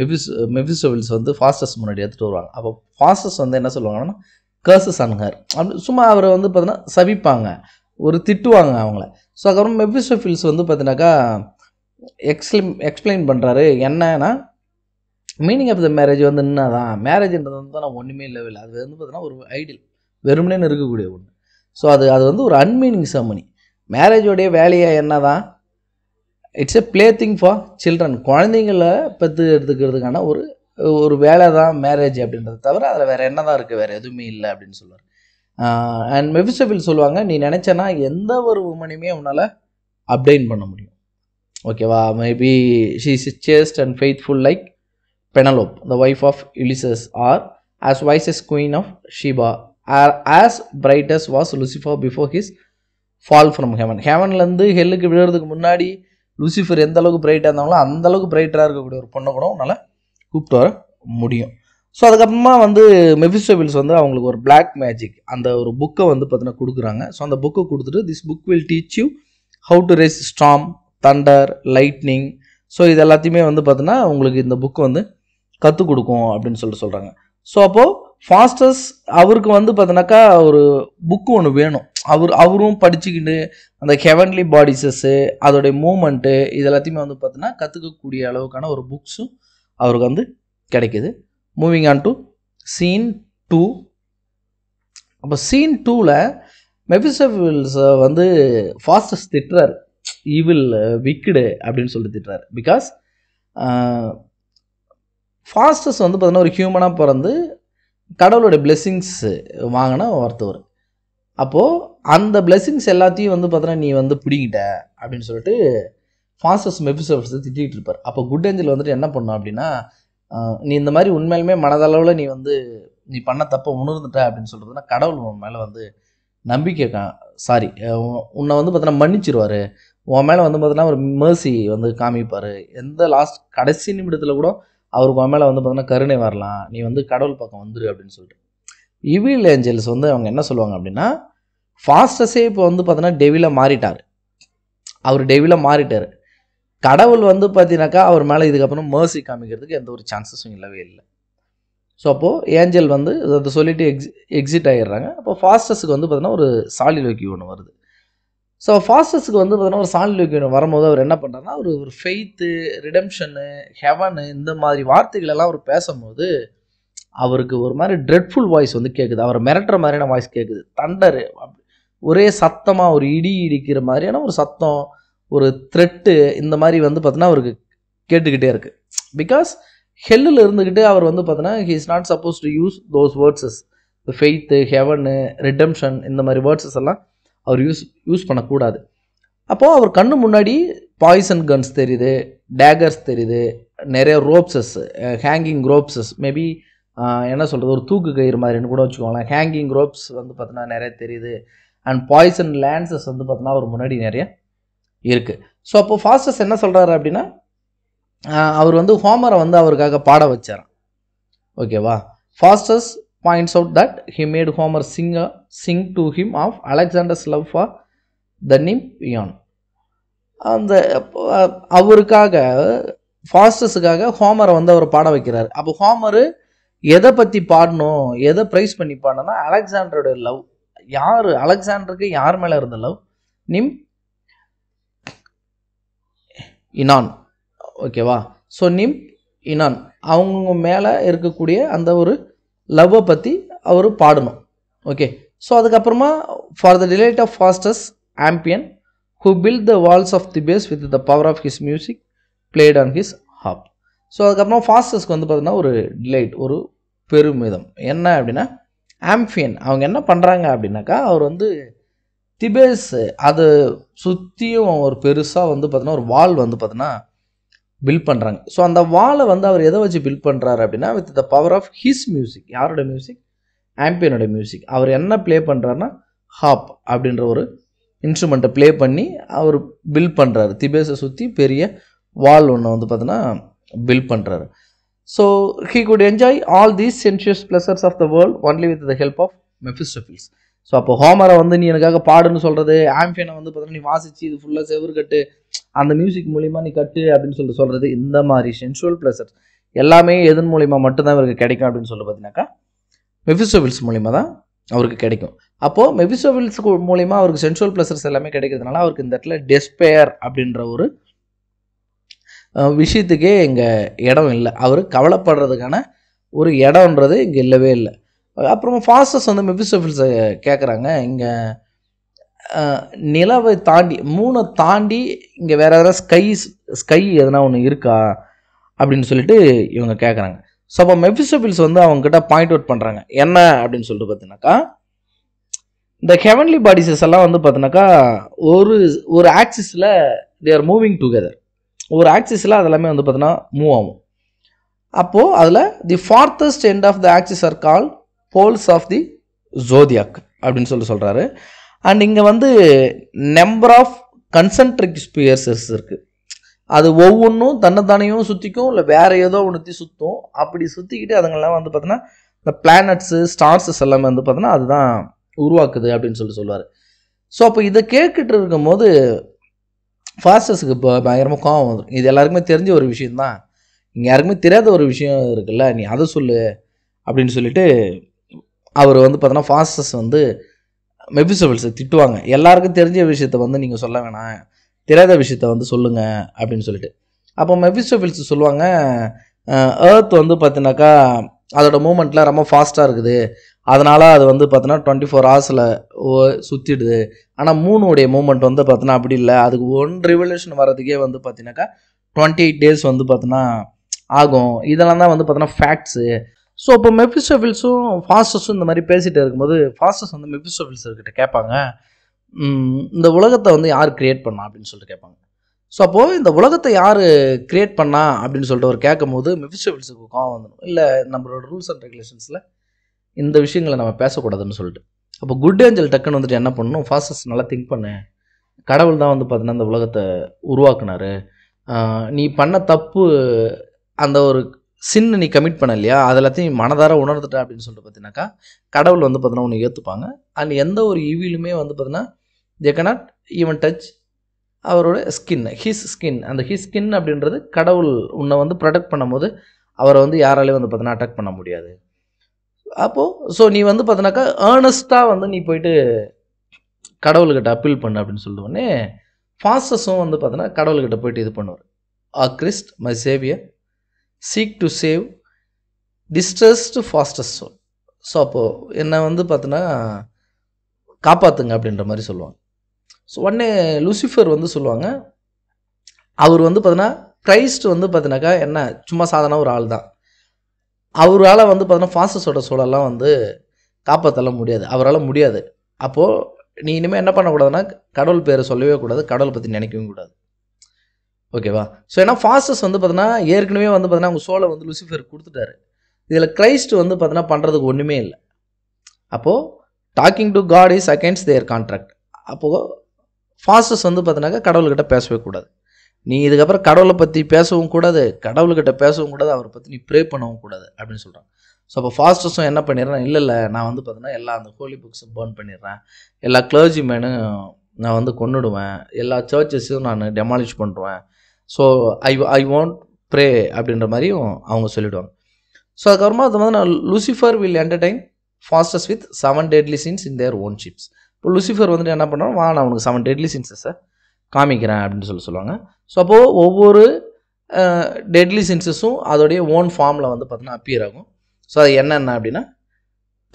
மெபிஸ் மெபிசோவில்ஸ் வந்து ஃபாஸ்டஸ் முன்னாடி எடுத்துகிட்டு வருவாங்க அப்போ ஃபாஸ்டஸ் வந்து என்ன சொல்லுவாங்கன்னா கர்சஸ் அன்ஹர் அப்படி சும்மா அவரை வந்து பார்த்தீங்கன்னா சவிப்பாங்க ஒரு திட்டுவாங்க அவங்கள ஸோ அதுக்கப்புறம் மெபிசோஃபில்ஸ் வந்து பார்த்தீங்கன்னாக்கா எக்ஸ்பிளைன் எக்ஸ்பிளைன் பண்ணுறாரு என்னன்னா மீனிங் ஆஃப் த மேரேஜ் வந்து என்ன தான் மேரேஜ்ன்றது வந்து நான் ஒன்றுமே இல்லை அது வந்து பார்த்தீங்கன்னா ஒரு ஐடியல் வெறுமனேன்னு இருக்கக்கூடிய ஒன்று ஸோ அது அது வந்து ஒரு அன்மீனிங் செமனி மேரேஜோடைய வேலையாக என்ன தான் it's a play thing for children குழந்தைங்கள பெற்று எடுத்துக்கிறதுக்கான ஒரு ஒரு வேலை தான் மேரேஜ் அப்படின்றத தவிர அதில் வேறு என்ன தான் இருக்குது வேறு எதுவுமே இல்லை அப்படின்னு சொல்லுவார் அண்ட் மெஃபிசபிள் சொல்லுவாங்க நீ நினச்சனா எந்த ஒரு உமனையுமே உன்னால் அப்டைன் பண்ண முடியும் ஓகேவா maybe she is chaste and faithful like Penelope the wife of Ulysses or as wise as Queen of Sheba or as bright as was Lucifer before his fall from heaven ஹெவன்லேருந்து ஹெல்லுக்கு விழுறதுக்கு முன்னாடி லூசிஃபர் எந்த அளவுக்கு பிரைட்டாக இருந்தாங்களோ அந்த அளவுக்கு பிரைட்டாக இருக்கக்கூடிய ஒரு பொண்ணை கூட உன்னால் கூப்பிட்டு வர முடியும் ஸோ அதுக்கப்புறமா வந்து மெஃபிஸ்டபிள்ஸ் வந்து அவங்களுக்கு ஒரு பிளாக் மேஜிக் அந்த ஒரு புக்கை வந்து பார்த்தீங்கன்னா கொடுக்குறாங்க ஸோ அந்த புக்கை கொடுத்துட்டு this book will teach you how to raise storm thunder lightning so இது எல்லாத்தையுமே வந்து பார்த்தீங்கன்னா உங்களுக்கு இந்த புக்கு வந்து கற்றுக் கொடுக்கும் அப்படின்னு சொல்லிட்டு சொல்கிறாங்க ஸோ அப்போது ஃபாஸ்டஸ் அவருக்கு வந்து பார்த்தினாக்கா ஒரு புக்கு ஒன்று வேணும் அவர் அவரும் படிச்சுக்கிட்டு அந்த ஹெவன்லி பாடிசஸ்ஸு அதோடைய மூமெண்ட்டு இது எல்லாத்தையுமே வந்து பார்த்தோன்னா கற்றுக்கக்கூடிய அளவுக்கான ஒரு புக்ஸும் அவருக்கு வந்து கிடைக்கிது moving on to scene two அப்போ சீன் டூவில் மெபிசபிள்ஸை வந்து ஃபாஸ்டஸ்ட் திட்டுறார் ஈவில் விக்கிடு அப்படின்னு சொல்லி திட்டுறாரு பிகாஸ் ஃபாஸ்டஸ் வந்து பார்த்தோன்னா ஒரு ஹியூமனாக பிறந்து கடவுளுடைய பிளெஸ்ஸிங்ஸ் வாங்கின ஒருத்தவர் அப்போது அந்த பிளெஸ்ஸிங்ஸ் எல்லாத்தையும் வந்து பார்த்தோன்னா நீ வந்து பிடிக்கிட்ட அப்படின்னு சொல்லிட்டு ஃபாஸ்டஸ் மெபிசோர்ஸை திட்டிகிட்டு இருப்பார் அப்போ குட் ஏஞ்சல் வந்துட்டு என்ன பண்ணோம் அப்படின்னா நீ இந்த மாதிரி உண்மையிலுமே மனதளவில் நீ வந்து நீ பண்ண தப்பை உணர்ந்துட்ட அப்படின்னு சொல்கிறதுனா கடவுள் உன் மேலே வந்து நம்பிக்கை கா சாரி உன்னை வந்து பார்த்தினா மன்னிச்சிருவார் உன் மேலே வந்து பார்த்தீங்கன்னா ஒரு மேர்சி வந்து காமிப்பார் எந்த லாஸ்ட் கடைசி நிமிடத்தில் கூட அவருக்கு உன் மேலே வந்து பார்த்தீங்கன்னா கருணை வரலாம் நீ வந்து கடவுள் பக்கம் வந்துரு அப்படின்னு சொல்லிட்டு இவில் ஏஞ்சல்ஸ் வந்து அவங்க என்ன சொல்லுவாங்க அப்படின்னா ஃபாஸ்டஸே இப்போ வந்து பார்த்தீங்கன்னா டெவில மாறிட்டார் அவர் டெவில மாறிட்டார் கடவுள் வந்து பார்த்தீங்கன்னாக்கா அவர் மேலே இதுக்கப்புறம் மேர்சி காமிக்கிறதுக்கு எந்த ஒரு சான்சஸும் இல்லவே இல்லை ஸோ அப்போது ஏஞ்சல் வந்து அதை சொல்லிவிட்டு எக்ஸி எக்ஸிட் ஆகிடுறாங்க அப்போ ஃபாஸ்டஸுக்கு வந்து பார்த்தீங்கன்னா ஒரு சாலி லோக்கி ஒன்று வருது ஸோ ஃபாஸ்டஸுக்கு வந்து பார்த்தீங்கன்னா ஒரு சாலி லோக்கி ஒன்று வரும்போது அவர் என்ன பண்ணுறாருன்னா ஒரு ஒரு ஃபெய்த்து ரிடம்ஷனு ஹெவனு இந்த மாதிரி வார்த்தைகளெல்லாம் அவர் பேசும்போது அவருக்கு ஒரு மாதிரி ட்ரெட்ஃபுல் வாய்ஸ் வந்து கேட்குது அவரை மிரட்டுற மாதிரியான வாய்ஸ் கேட்குது தண்டர் ஒரே சத்தமாக ஒரு இடி இடிக்கிற மாதிரியான ஒரு சத்தம் ஒரு த்ரெட்டு இந்த மாதிரி வந்து பார்த்தோன்னா அவருக்கு கேட்டுக்கிட்டே இருக்குது பிகாஸ் ஹெல்லில் இருந்துக்கிட்டு அவர் வந்து பார்த்தோன்னா he is not suppose to use those words faith heaven redemption இந்த மாதிரி வேர்ட்ஸஸ் எல்லாம் அவர் யூஸ் யூஸ் பண்ணக்கூடாது அப்போது அவர் கண்ணு முன்னாடி பாய்சன் கன்ஸ் தெரியுது டேகர்ஸ் தெரியுது நிறைய ரோப்ஸஸ் ஹேங்கிங் ரோப்ஸஸ் மேபி என்ன சொல்கிறது ஒரு தூக்கு கயிறு மாதிரின்னு கூட வச்சுக்கோங்களேன் ஹேங்கிங் ரோப்ஸ் வந்து பார்த்தோன்னா நிறைய தெரியுது அண்ட் பாய்சன் லேன்சஸ் வந்து பார்த்தோன்னா அவர் முன்னாடி நிறைய இருக்குது ஸோ அப்போ ஃபாஸ்டஸ் என்ன சொல்கிறாரு அப்படின்னா அவர் வந்து ஹோமரை வந்து அவருக்காக பாட வச்சார் ஓகேவா Faustus points out that he made Homer sing sing to him of Alexander's love for the நிம் பியான் அந்த அவருக்காக ஃபாஸ்டஸுக்காக ஹோமரை வந்து அவர் பாட வைக்கிறார் அப்போ ஹோமரு எதை பற்றி பாடணும் எதை ப்ரைஸ் பண்ணி பாடணும்னா அலெக்சாண்டரோட லவ் யார் அலெக்சாண்டருக்கு யார் மேலே இருந்த லவ் நிம் இனான் ஓகேவா ஸோ நிம் இனான் அவங்க மேலே இருக்கக்கூடிய அந்த ஒரு லவ்வை பற்றி அவர் பாடணும் ஓகே ஸோ அதுக்கப்புறமா for the delight of Faustus Amphion who built the walls of the Thebes with the power of his music played on his harp so அதுக்கப்புறம் ஃபாஸ்டஸ்க்கு வந்து பார்த்தீங்கன்னா ஒரு டிலைட் ஒரு பெருமிதம் என்ன அப்படின்னா ஆம்ஃபியன் அவங்க என்ன பண்ணுறாங்க அப்படின்னாக்கா அவர் வந்து திபேஸ் அது சுற்றியும் ஒரு பெருசாக வந்து பார்த்தீங்கன்னா ஒரு வால் வந்து பார்த்தீங்கன்னா பில்ட் பண்ணுறாங்க ஸோ அந்த வாலை வந்து அவர் எதை வச்சு பில்ட் பண்ணுறாரு அப்படின்னா with the power of his music யாரோட மியூசிக் ஆம்பியனோட மியூசிக் அவர் என்ன ப்ளே பண்ணுறாருன்னா ஹாப் அப்படின்ற ஒரு இன்ஸ்ட்ருமெண்ட்டை ப்ளே பண்ணி அவர் பில்ட் பண்ணுறாரு திபேஸை சுற்றி பெரிய வால் ஒன்று வந்து பார்த்தீங்கன்னா பில்ட் பண்ணுறாரு So he could enjoy all these sensuous pleasures of the world only with the help of Mephistopheles. So அப்போ ஹோமரை வந்து நீ எனக்காக பாடுன்னு சொல்கிறது ஆம்பியனை வந்து பார்த்தோன்னா நீ வாசிச்சு இது ஃபுல்லாக செவரு கட்டு அந்த மியூசிக் மூலிமா நீ கட்டு அப்படின்னு சொல்லிட்டு சொல்கிறது இந்த மாதிரி சென்சுவல் ப்ளஸர்ஸ் எல்லாமே எதன் மூலிமா மட்டும்தான் இவருக்கு கிடைக்கும் அப்படின்னு சொல்லி பார்த்தீங்கன்னாக்கா மெஃபிசோவில்ஸ் மூலிமா தான் அவருக்கு கிடைக்கும் அப்போது மெஃபிசோவில்ஸ் மூலிமா அவருக்கு சென்சுவல் ப்ளஸர்ஸ் எல்லாமே கிடைக்கிறதுனால அவருக்கு இந்த இடத்துல டெஸ்பேயர் அப்படின்ற ஒரு விஷயத்துக்கே இங்கே இடம் இல்லை அவர் கவலைப்படுறதுக்கான ஒரு இடம்ன்றது இங்கே இல்லவே இல்லை அப்புறம் ஃபாஸ்டஸ் வந்து மெபிசோஃபில்ஸை கேட்குறாங்க இங்கே நிலவை தாண்டி மூணை தாண்டி இங்கே வேறு எதாவது ஸ்கை ஸ்கை எதனா ஒன்று இருக்கா அப்படின்னு சொல்லிட்டு இவங்க கேட்குறாங்க ஸோ அப்போ மெபிசோஃபில்ஸ் வந்து அவங்ககிட்ட பாயிண்ட் அவுட் பண்ணுறாங்க என்ன அப்படின்னு சொல்லிட்டு பார்த்தீங்கன்னாக்கா இந்த ஹெவன்லி பாடிஸஸ் எல்லாம் வந்து பார்த்தினாக்கா ஒரு ஒரு ஆக்சிஸில் தே ஆர் மூவிங் டுகெதர் ஒரு ஆக்சிஸில் அதெல்லாமே வந்து பார்த்தீங்கன்னா மூவ் ஆகும் அப்போது அதில் the farthest end of the axis are call poles of the zodiac அப்படின்னு சொல்லி சொல்கிறாரு அண்ட் இங்கே வந்து நம்பர் ஆஃப் கன்சன்ட்ரிக் ஸ்பியர்ஸஸ் இருக்குது அது ஒவ்வொன்றும் தன்னைத்தானையும் சுற்றிக்கும் இல்லை வேறு ஏதோ ஒன்றுத்தி சுற்றும் அப்படி சுற்றிக்கிட்டு அதுங்கெல்லாம் வந்து பார்த்தீங்கன்னா இந்த பிளானட்ஸு ஸ்டார்ஸஸ் எல்லாமே வந்து பார்த்தீங்கன்னா அதுதான் உருவாக்குது அப்படின்னு சொல்லி சொல்லுவார் ஸோ அப்போ இதை கேட்டுட்டு இருக்கும்போது ஃபாஸ்டர்ஸுக்கு இப்போ பயங்கரமாக கோவம் வரும் இது எல்லாருக்குமே தெரிஞ்ச ஒரு விஷயந்தான் இங்கே யாருக்குமே தெரியாத ஒரு விஷயம் இருக்குல்ல நீ அதை சொல்லு அப்படின்னு சொல்லிட்டு அவர் வந்து பார்த்தோன்னா ஃபாஸ்டஸ் வந்து மெபிசபிள்ஸை திட்டுவாங்க எல்லாருக்கும் தெரிஞ்ச விஷயத்த வந்து நீங்கள் சொல்ல வேணாம் தெரியாத விஷயத்த வந்து சொல்லுங்கள் அப்படின்னு சொல்லிட்டு அப்போ மெபிசபிள்ஸ் சொல்லுவாங்க ஏர்த் வந்து பார்த்தினாக்கா அதோட மூமெண்ட்லாம் ரொம்ப ஃபாஸ்ட்டாக இருக்குது அதனால் அது வந்து பார்த்தோன்னா டுவெண்ட்டி ஃபோர் ஹவர்ஸில் சுற்றிடுது ஆனால் மூணுடைய மூமெண்ட் வந்து பார்த்தோன்னா அப்படி இல்லை அதுக்கு ஒன் ரிவல்யூஷன் வர்றதுக்கே வந்து பார்த்தீங்கன்னாக்கா டுவெண்ட்டி எயிட் டேஸ் வந்து பார்த்தோன்னா ஆகும் இதெல்லாம் தான் வந்து பார்த்தோன்னா ஃபேக்ட்ஸு ஸோ இப்போ மெஃபிஸ்டோஃபில்ஸும் ஃபாஸ்டஸும் இந்த மாதிரி பேசிகிட்டு இருக்கும்போது ஃபாஸ்டஸ் வந்து மெஃபிஸ்டோஃபில்ஸ் கிட்ட கேட்பாங்க இந்த உலகத்தை வந்து யார் கிரியேட் பண்ணா அப்படின்னு சொல்லிட்டு கேட்பாங்க ஸோ அப்போது இந்த உலகத்தை யார் கிரியேட் பண்ணா அப்படின்னு சொல்லிட்டு ஒரு கேட்கும் போது மிஃபிஸ்டபிள்ஸுக்கு கோவம் வந்துடும் இல்லை நம்மளோட ரூல்ஸ் அண்ட் ரெகுலேஷன்ஸில் இந்த விஷயங்களை நம்ம பேசக்கூடாதுன்னு சொல்லிட்டு அப்போ குட் ஏஞ்சல் டக்குன்னு வந்துட்டு என்ன பண்ணணும் ஃபாஸ்டஸ்ட் நல்லா திங்க் பண்ணு கடவுள் தான் வந்து பார்த்தீங்கன்னா அந்த உலகத்தை உருவாக்குனாரு நீ பண்ண தப்பு அந்த ஒரு சின்ன நீ கமிட் பண்ண இல்லையா அது எல்லாத்தையும் மனதார உணர்ந்துட்ட அப்படின்னு சொல்லிட்டு பார்த்தீங்கன்னாக்கா கடவுள் வந்து பார்த்தீங்கன்னா உன்னை ஏற்றுப்பாங்க அண்ட் எந்த ஒரு இவிலுமே வந்து பார்த்தீங்கன்னா தே கனாட் ஈவன் டச் அவரோட ஸ்கின் ஹிஸ் ஸ்கின் அந்த ஹிஸ் ஸ்கின் அப்படின்றது கடவுள் உன்னை வந்து ப்ரொடெக்ட் பண்ணும்போது அவரை வந்து யாராலையும் வந்து பார்த்தினா அட்டாக் பண்ண முடியாது அப்போது ஸோ நீ வந்து பார்த்தினாக்கா ஏர்னஸ்ட்டாக வந்து நீ போயிட்டு கடவுள்கிட்ட அப்பீல் பண்ணு அப்படின்னு சொல்லிட்டு உடனே ஃபாஸ்டஸும் வந்து பார்த்தோன்னா கடவுள்கிட்ட போயிட்டு இது பண்ணுவார் ah Christ my saviour seek to save distressed Faustus' soul so அப்போது என்னை வந்து பார்த்தினா காப்பாற்றுங்க அப்படின்ற மாதிரி சொல்லுவாங்க ஸோ உடனே லூசிஃபர் வந்து சொல்லுவாங்க அவர் வந்து பார்த்தீங்கன்னா கிரைஸ்ட் வந்து பார்த்தினாக்கா என்ன சும்மா சாதனை ஒரு ஆள் தான் அவரால் வந்து பார்த்தீங்கன்னா ஃபாஸ்டஸோட சூழலாம் வந்து காப்பாற்றலாம் முடியாது அவரால் முடியாது அப்போது நீ இனிமேல் என்ன பண்ணக்கூடாதுன்னா கடவுள் பேரை சொல்லவே கூடாது கடவுளை பற்றி நினைக்கவும் கூடாது ஓகேவா ஸோ ஏன்னா ஃபாஸ்டஸ் வந்து பார்த்தீங்கன்னா ஏற்கனவே வந்து பார்த்தீங்கன்னா அவங்க சோலை வந்து லூசிஃபர் கொடுத்துட்டாரு இதில் கிரைஸ்ட் வந்து பார்த்தீங்கன்னா பண்ணுறதுக்கு ஒன்றுமே இல்லை அப்போது talking to God is against their contract அப்போது ஃபாஸ்டஸ் வந்து பார்த்தீங்கன்னாக்கா கடவுள்கிட்ட பேசவே கூடாது நீ இதுக்கப்புறம் கடவுளை பற்றி பேசவும் கூடாது கடவுள்கிட்ட பேசவும் கூடாது அவரை பற்றி நீ ப்ரே பண்ணவும் கூடாது அப்படின்னு சொல்கிறான் ஸோ அப்போ ஃபாஸ்டஸும் என்ன பண்ணிடுறேன் இல்லை இல்லை நான் வந்து பார்த்தீங்கன்னா எல்லா அந்த ஹோலி புக்ஸும் பேர்ன் பண்ணிடுறேன் எல்லா கிளர்ஜி மேனும் நான் வந்து கொண்டுடுவேன் எல்லா சர்ச்சஸையும் நான் டெமாலிஷ் பண்ணுவேன் so I I won't pray அப்படின்ற மாதிரியும் அவங்க சொல்லிவிடுவாங்க ஸோ அதுக்கப்புறமா அது வந்து நான் Lucifer will entertain Faustus with seven deadly sins in their own shapes இப்போ லுசிஃபர் வந்துட்டு என்ன பண்ணுறோம் வா நான் உனக்கு செவன் டெட்லி சின்சஸை காமிக்கிறேன் அப்படின்னு சொல்லி சொல்லுவாங்க ஸோ அப்போது ஒவ்வொரு டெட்லி சின்சஸும் அதோடைய ஓன் ஃபார்மில் வந்து பார்த்தீங்கன்னா அப்பியர் ஆகும் ஸோ அது என்னென்ன அப்படின்னா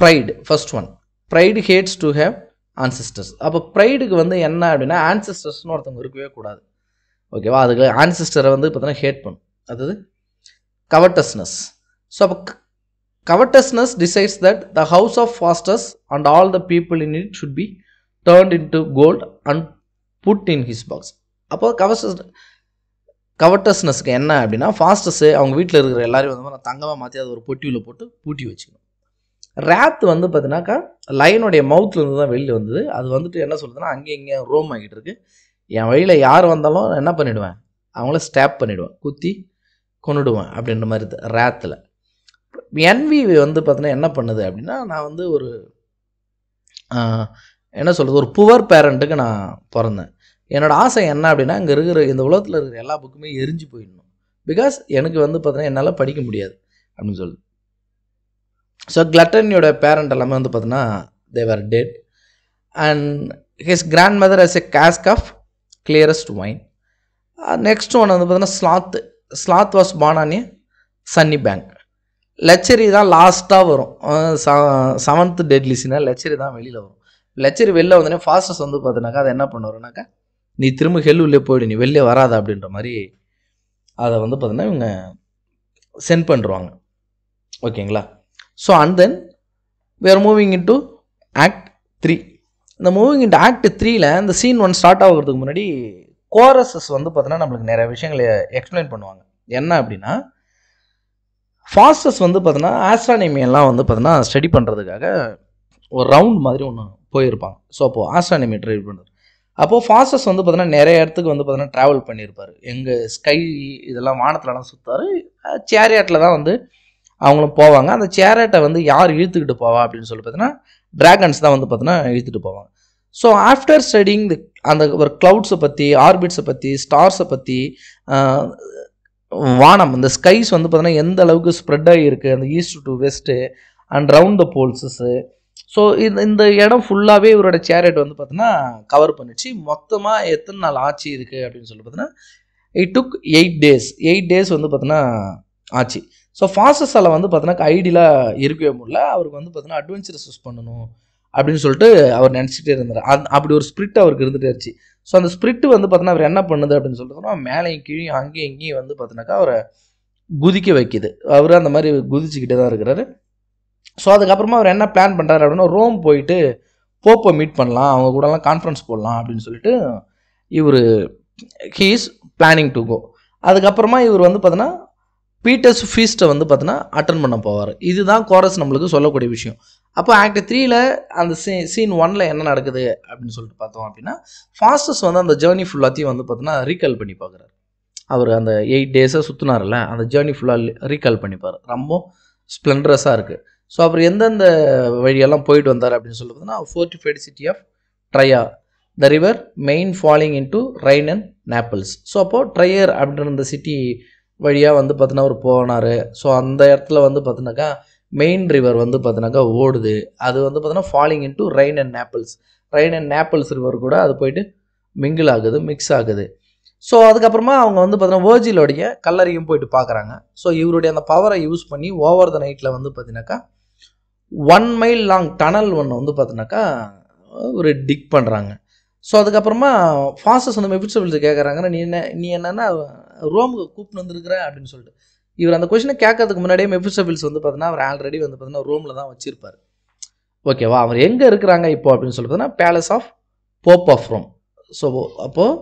pride first one pride hates to have ancestors அப்போ ப்ரைடுக்கு வந்து என்ன அப்படின்னா ஆன்சிஸ்டர்ஸ்னு ஒருத்தவங்க இருக்கவே கூடாது ஓகேவா அதுக்கு ஆன்சிஸ்டரை வந்து பார்த்தீங்கன்னா ஹேட் பண்ணும் அதாவது கவர்டஸ்னஸ் ஸோ அப்போ Covetousness decides that the house of and and all the people in it should be turned into gold and put in his box அப்போ கவர்ஸ் கவர்டஸ்னஸ்க்கு என்ன அப்படின்னா ஃபாஸ்டஸ் அவங்க வீட்டில் இருக்கிற எல்லாரையும் வந்து நான் தங்கமாக மாற்றி அதை ஒரு பொட்டியில் போட்டு பூட்டி வச்சுக்கணும் ரேத் வந்து பார்த்தீங்கன்னாக்கா லைனுடைய மவுத்லேருந்து தான் வெளியில் வந்தது அது வந்துட்டு என்ன சொல்லுதுன்னா அங்கேயும் இங்கே ரோம் ஆகிட்டு இருக்கு என் வழியில் யார் வந்தாலும் என்ன பண்ணிவிடுவேன் அவங்கள ஸ்டாப் பண்ணிவிடுவேன் குத்தி கொண்டுடுவேன் அப்படின்ற மாதிரி ரேத்தில் என்வி வந்து பார்த்தீங்கன்னா என்ன பண்ணுது அப்படின்னா நான் வந்து ஒரு என்ன சொல்கிறது ஒரு புவர் பேரண்ட்டுக்கு நான் பிறந்தேன் என்னோடய ஆசை என்ன அப்படின்னா இங்கே இருக்கிற இந்த உலகத்தில் இருக்கிற எல்லா புக்குமே எரிஞ்சு போயிடணும் பிகாஸ் எனக்கு வந்து பார்த்தீங்கன்னா என்னால் படிக்க முடியாது அப்படின்னு சொல்லுது ஸோ கிளட்டனியோட பேரண்ட் எல்லாமே வந்து பார்த்தீங்கன்னா they were dead and his grandmother as a cask of clearest mind next ஒன்று வந்து பார்த்தீங்கன்னா sloth sloth was born on a sunny bank lechery தான் லாஸ்ட்டாக வரும் செவன்த் டெட்லிஸ்னா லெச்சரி தான் வெளியில் வரும் லெச்சரி வெளில வந்தோடனே ஃபாஸ்டஸ் வந்து பார்த்தீங்கன்னாக்கா அதை என்ன பண்ணுவாருனாக்கா நீ திரும்ப ஹெல் உள்ளே போயிடு நீ வெளியே வராத அப்படின்ற மாதிரி அதை வந்து பார்த்தீங்கன்னா இவங்க சென்ட் பண்ணிடுவாங்க ஓகேங்களா ஸோ அண்ட் தென் வேறு moving into act three இந்த மூவிங் இன் ஆக்ட் த்ரீயில் இந்த சீன் ஒன் ஸ்டார்ட் ஆகுறதுக்கு முன்னாடி கோரஸஸ் வந்து பார்த்தீங்கன்னா நம்மளுக்கு நிறைய விஷயங்களை எக்ஸ்பிளைன் பண்ணுவாங்க என்ன அப்படின்னா ஃபாஸ்டஸ் வந்து பார்த்தீங்கன்னா ஆஸ்ட்ரானிமியெல்லாம் வந்து பார்த்தீங்கன்னா ஸ்டடி பண்ணுறதுக்காக ஒரு ரவுண்ட் மாதிரி ஒன்று போயிருப்பாங்க ஸோ அப்போது ஆஸ்ட்ரானிமி ட்ரை பண்ணுறது அப்போது ஃபாஸ்டஸ் வந்து பார்த்தீங்கன்னா நிறைய இடத்துக்கு வந்து பார்த்தீங்கன்னா ட்ராவல் பண்ணியிருப்பார் எங்கள் ஸ்கை இதெல்லாம் வானத்துலலாம் சுற்றார் சேரியாட்டில் தான் வந்து அவங்களும் போவாங்க அந்த சேரேட்டை வந்து யார் இழுத்துக்கிட்டு போவா அப்படின்னு சொல்லி பார்த்தீங்கன்னா ட்ராகன்ஸ் தான் வந்து பார்த்தீங்கன்னா இழுத்துட்டு போவாங்க ஸோ ஆஃப்டர் ஸ்டடிங் அந்த ஒரு க்ளவுட்ஸை பற்றி ஆர்பிட்ஸை பற்றி ஸ்டார்ஸை பற்றி வானம் இந்த ஸ்கைஸ் வந்து பார்த்தீங்கன்னா எந்த அளவுக்கு ஸ்ப்ரெட் ஆகியிருக்கு அந்த east to west and round the poles so இந்த இந்த இடம் ஃபுல்லாகவே இவரோட சேரட் வந்து பார்த்தீங்கன்னா கவர் பண்ணிச்சு மொத்தமாக எத்தனை நாள் ஆட்சி இருக்குது அப்படின்னு சொல்லி பார்த்தீங்கன்னா it took eight days eight days வந்து பார்த்தீங்கன்னா ஆச்சு ஸோ ஃபாசஸால் வந்து பார்த்தீங்கன்னா ஐடியலாக இருக்கவே முடியல அவருக்கு வந்து பார்த்தீங்கன்னா யூஸ் பண்ணணும் அப்படின்னு சொல்லிட்டு அவர் நினச்சிட்டே இருந்தார் அந் அப்படி ஒரு ஸ்பிரிட் அவருக்கு இருந்துகிட்டே இருந்துச்சு ஸோ அந்த ஸ்பிரிட் வந்து பார்த்தினா அவர் என்ன பண்ணுது அப்படின்னு சொல்லிட்டுனா மேலேயும் கீழே அங்கேயும் இங்கேயும் வந்து பார்த்தினாக்கா அவரை குதிக்க வைக்கிது அவர் அந்த மாதிரி குதிச்சுக்கிட்டே தான் இருக்கிறாரு ஸோ அதுக்கப்புறமா அவர் என்ன பிளான் பண்ணுறாரு அப்படின்னா ரோம் போயிட்டு போப்பை மீட் பண்ணலாம் அவங்க கூடலாம் கான்ஃபரன்ஸ் போடலாம் அப்படின்னு சொல்லிட்டு இவர் he is planning to go அதுக்கப்புறமா இவர் வந்து பார்த்தினா பீட்டர்ஸ் ஃபீஸ்ட்டை வந்து பார்த்தோன்னா அட்டன் பண்ண போவார் இதுதான் கோரஸ் நம்மளுக்கு சொல்லக்கூடிய விஷயம் அப்போ ஆக்ட் த்ரீயில் அந்த சீ சீன் ஒன்ல என்ன நடக்குது அப்படின்னு சொல்லிட்டு பார்த்தோம் அப்படின்னா ஃபாஸ்டஸ் வந்து அந்த ஜேர்னி ஃபுல்லாத்தையும் வந்து பார்த்தினா ரீகால் பண்ணி பார்க்குறாரு அவர் அந்த எயிட் டேஸாக சுற்றினார்ல அந்த ஜேர்னி ஃபுல்லாக ரீகால் பண்ணிப்பார் ரொம்ப ஸ்ப்ளெண்டரஸாக இருக்குது ஸோ அவர் எந்தெந்த வழியெல்லாம் போயிட்டு வந்தார் அப்படின்னு சொல்லி பார்த்தோன்னா five city of Trier the river Main falling into Rhine and Naples so அப்போது ட்ரையர் அப்படின்ற அந்த சிட்டி வழியாக வந்து பார்த்தீங்கன்னா அவர் போனார் ஸோ அந்த இடத்துல வந்து பார்த்தீங்கன்னாக்கா மெயின் ரிவர் வந்து பார்த்தீங்கன்னாக்கா ஓடுது அது வந்து பார்த்தீங்கன்னா falling into Rhine and Naples Rhine and Naples river கூட அது போயிட்டு மிங்கிள் ஆகுது மிக்ஸ் ஆகுது ஸோ அதுக்கப்புறமா அவங்க வந்து பார்த்தீங்கன்னா வேர்ஜிலோடைய கல்லறையும் போயிட்டு பார்க்குறாங்க ஸோ இவருடைய அந்த பவரை யூஸ் பண்ணி ஓவர் த நைட்டில் வந்து பார்த்தீங்கன்னாக்கா ஒன் மைல் லாங் டனல் ஒன்று வந்து பார்த்தீங்கன்னாக்கா ஒரு டிக் பண்ணுறாங்க ஸோ அதுக்கப்புறமா ஃபாஸ்டஸ் வந்து மெபிட்ஸபிள்ஸ் கேட்குறாங்கன்னா நீ என்ன நீ என்னென்னா ரோமுக்கு கூப்பிட்டு வந்திருக்கிறேன் அப்படின்னு சொல்லிட்டு இவர் அந்த கொஷினை கேட்கறதுக்கு முன்னாடியே மெஃபிஸ்டபிள்ஸ் வந்து பார்த்தீங்கன்னா அவர் ஆல்ரெடி வந்து பார்த்தீங்கன்னா ரோமில் தான் வச்சிருப்பார் ஓகேவா அவர் எங்கே இருக்கிறாங்க இப்போ அப்படின்னு சொல்லி பார்த்தீங்கன்னா palace of Pope of Rome so அப்போது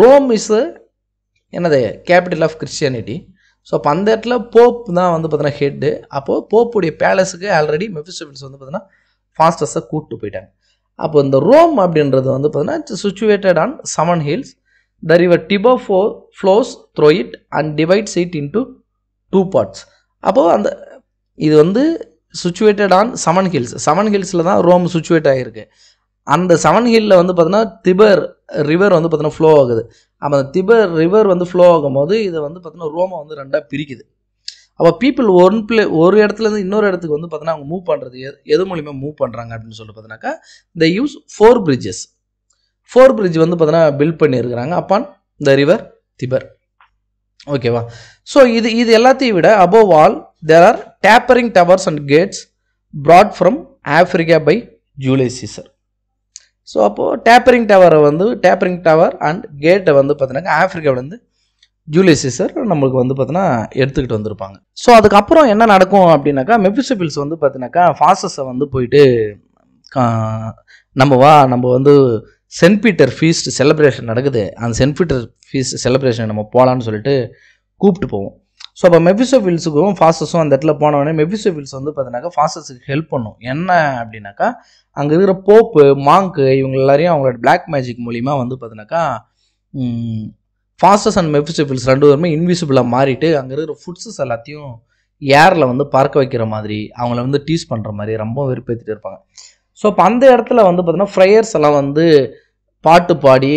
ரோம் இஸ் என்னது கேபிட்டல் ஆஃப் கிறிஸ்டியானிட்டி ஸோ அப்போ அந்த இடத்துல போப் தான் வந்து பார்த்தீங்கன்னா ஹெட்டு அப்போது போப்புடைய பேலஸுக்கு ஆல்ரெடி மெஃபிஸ்டபிள்ஸ் வந்து பார்த்தீங்கன்னா ஃபாஸ்டஸாக கூப்பிட்டு போயிட்டாங்க அப்போ இந்த ரோம் அப்படின்றது வந்து பார்த்தீங்கன்னா situated on seven hills The river Tiber flows through it and divides it into two parts அப்போது அந்த இது வந்து situated on Seven hills Seven ஹில்ஸில் தான் ரோம் சுச்சுவேட் ஆகிருக்கு அந்த Seven Hillல வந்து பார்த்தீங்கன்னா திபர் ரிவர் வந்து பார்த்தீங்கன்னா ஃப்ளோ ஆகுது அப்போ அந்த திபர் ரிவர் வந்து ஃப்ளோ ஆகும்போது இதை வந்து பார்த்தீங்கன்னா ரோமை வந்து ரெண்டாக பிரிக்குது அப்போ பீப்புள் ஒன் பிளே ஒரு எடத்தில் இன்னொரு இடத்துக்கு வந்து பார்த்தீங்கன்னா அவங்க மூவ் பண்ணுறது எது எது move மூவ் பண்ணுறாங்க அப்படின்னு சொல்லி they the use four bridges four bridge வந்து பார்த்தீங்கன்னா பில்ட் பண்ணியிருக்கிறாங்க அப்பான் த ரிவர் திபர் ஓகேவா ஸோ இது இது எல்லாத்தையும் விட above all there are tapering towers and gates brought from Africa by Julius Caesar so அப்போது டேப்பரிங் டவரை வந்து டேப்பரிங் டவர் அண்ட் கேட்டை வந்து பார்த்தீங்கன்னா ஆப்ரிக்காவிலேருந்து ஜூலை சீசர் நம்மளுக்கு வந்து பார்த்தீங்கன்னா எடுத்துக்கிட்டு வந்திருப்பாங்க ஸோ அதுக்கப்புறம் என்ன நடக்கும் அப்படின்னாக்கா மெபிசிபிள்ஸ் வந்து பார்த்தீங்கன்னாக்கா ஃபாசஸை வந்து போயிட்டு நம்ம வா நம்ம வந்து சென்ட் பீட்டர் ஃபீஸ்ட் செலப்ரேஷன் நடக்குது அந்த சென்ட் பீட்டர் ஃபீஸ்ட் செலப்ரேஷன் நம்ம போகலான்னு சொல்லிட்டு கூப்பிட்டு போவோம் ஸோ அப்போ ஃபீல்ஸுக்கும் ஃபாஸ்டஸும் அந்த இடத்துல போனவொடனே ஃபீல்ஸ் வந்து பார்த்தீங்கன்னாக்கா ஃபாஸ்டஸுக்கு ஹெல்ப் பண்ணும் என்ன அப்படின்னாக்கா அங்கே இருக்கிற போப்பு மாங்கு இவங்க எல்லாரையும் அவங்களோட பிளாக் மேஜிக் மூலிமா வந்து பார்த்தீங்கன்னாக்கா ஃபாஸ்டஸ் அண்ட் ஃபீல்ஸ் ரெண்டு பேருமே இன்விசிபிளாக மாறிட்டு அங்கே இருக்கிற ஃபுட்ஸஸ் எல்லாத்தையும் ஏரில் வந்து பார்க்க வைக்கிற மாதிரி அவங்கள வந்து டீஸ் பண்ணுற மாதிரி ரொம்ப வெறுப்பேற்றிட்டு இருப்பாங்க ஸோ அப்போ அந்த இடத்துல வந்து பார்த்தீங்கன்னா ஃப்ரையர்ஸ் எல்லாம் வந்து பாட்டு பாடி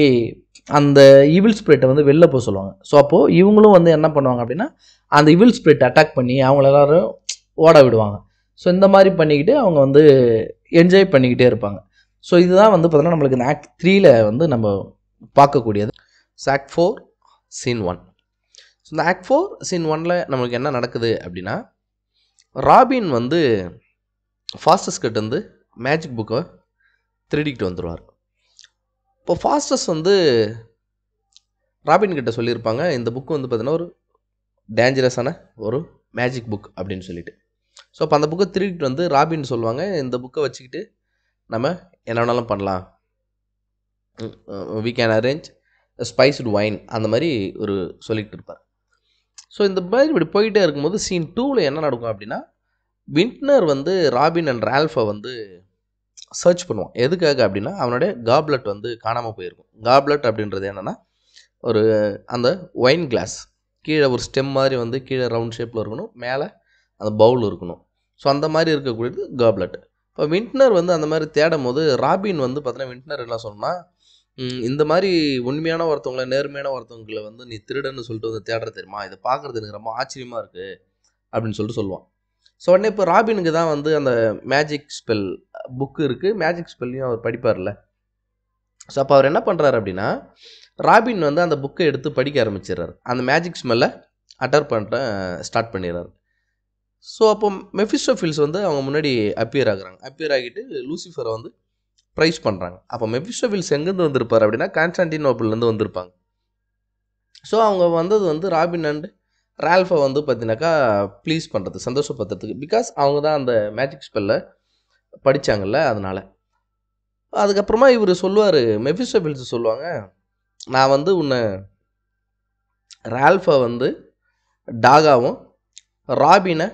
அந்த ஈவில் ஸ்பிரிட்டை வந்து வெளில போக சொல்லுவாங்க ஸோ அப்போது இவங்களும் வந்து என்ன பண்ணுவாங்க அப்படின்னா அந்த ஈவில் ஸ்பிரிட் அட்டாக் பண்ணி அவங்கள எல்லாரும் ஓட விடுவாங்க ஸோ இந்த மாதிரி பண்ணிக்கிட்டு அவங்க வந்து என்ஜாய் பண்ணிக்கிட்டே இருப்பாங்க ஸோ இதுதான் வந்து பார்த்தோன்னா நம்மளுக்கு இந்த ஆக்ட் த்ரீயில் வந்து நம்ம பார்க்கக்கூடியது act four scene one so இந்த ஆக்ட் ஃபோர் சீன் ஒனில் நம்மளுக்கு என்ன நடக்குது அப்படின்னா ராபின் வந்து ஃபாஸ்டஸ்கிட்ட வந்து மேஜிக் புக்கை திருடிக்கிட்டு வந்துடுவார் இப்போ ஃபாஸ்டஸ் வந்து ராபின் கிட்ட சொல்லியிருப்பாங்க இந்த புக்கு வந்து பார்த்தீங்கன்னா ஒரு டேஞ்சரஸான ஒரு மேஜிக் புக் அப்படின்னு சொல்லிட்டு ஸோ அப்போ அந்த புக்கை திருக்கிட்டு வந்து ராபின் சொல்லுவாங்க இந்த புக்கை வச்சுக்கிட்டு நம்ம என்ன வேணாலும் பண்ணலாம் we can arrange spiced wine அந்த மாதிரி ஒரு சொல்லிகிட்டு இருப்பார் ஸோ இந்த மாதிரி இப்படி போயிட்டே இருக்கும்போது சீன் டூவில் என்ன நடக்கும் அப்படின்னா வின்ட்னர் வந்து ராபின் அண்ட் ரால்ஃபை வந்து சர்ச் பண்ணுவான் எதுக்காக அப்படின்னா அவனுடைய காப்லெட் வந்து காணாமல் போயிருக்கும் காப்லெட் அப்படின்றது என்னென்னா ஒரு அந்த ஒயின் கிளாஸ் கீழே ஒரு ஸ்டெம் மாதிரி வந்து கீழே ரவுண்ட் ஷேப்பில் இருக்கணும் மேலே அந்த பவுல் இருக்கணும் ஸோ அந்த மாதிரி இருக்கக்கூடியது காப்லெட் இப்போ வின்ட்னர் வந்து அந்த மாதிரி தேடும் போது ராபின் வந்து பார்த்தீங்கன்னா வின்ட்னர் என்ன சொன்னால் இந்த மாதிரி உண்மையான ஒருத்தவங்களை நேர்மையான ஒருத்தவங்களை வந்து நீ திருடன்னு சொல்லிட்டு வந்து தேடுற தெரியுமா இதை பார்க்குறது எனக்கு ரொம்ப ஆச்சரியமாக இருக்குது அப்படின்னு சொல்லிட்டு சொல்லுவான் ஸோ உடனே இப்போ ராபினுக்கு தான் வந்து அந்த மேஜிக் ஸ்பெல் புக்கு இருக்குது மேஜிக் ஸ்பெல்லையும் அவர் படிப்பார்ல ஸோ அப்போ அவர் என்ன பண்ணுறாரு அப்படின்னா ராபின் வந்து அந்த புக்கை எடுத்து படிக்க ஆரம்பிச்சிடுறாரு அந்த மேஜிக் ஸ்மெல்லை அட்டர் பண்ணுற ஸ்டார்ட் பண்ணிடுறாரு ஸோ அப்போ மெஃபிஸ்டோஃபில்ஸ் வந்து அவங்க முன்னாடி அப்பியர் ஆகுறாங்க அப்பியர் ஆகிட்டு லூசிஃபரை வந்து ப்ரைஸ் பண்ணுறாங்க அப்போ மெஃபிஸ்டோஃபில்ஸ் எங்கேருந்து வந்திருப்பார் அப்படின்னா கான்ஸ்டான்டினோபிள்லேருந்து வந்திருப்பாங்க ஸோ அவங்க வந்தது வந்து ராபின் அண்டு ரால்ஃபை வந்து பார்த்தீங்கன்னாக்கா ப்ளீஸ் பண்ணுறது சந்தோஷப்படுத்துறதுக்கு பிகாஸ் அவங்க தான் அந்த மேஜிக் ஸ்பெல்ல படித்தாங்கல்ல அதனால் அதுக்கப்புறமா இவர் சொல்லுவார் மெஃபிஸ்டபிள்ஸ் சொல்லுவாங்க நான் வந்து உன்னை ரால்ஃபை வந்து டாகாவும் ராபினை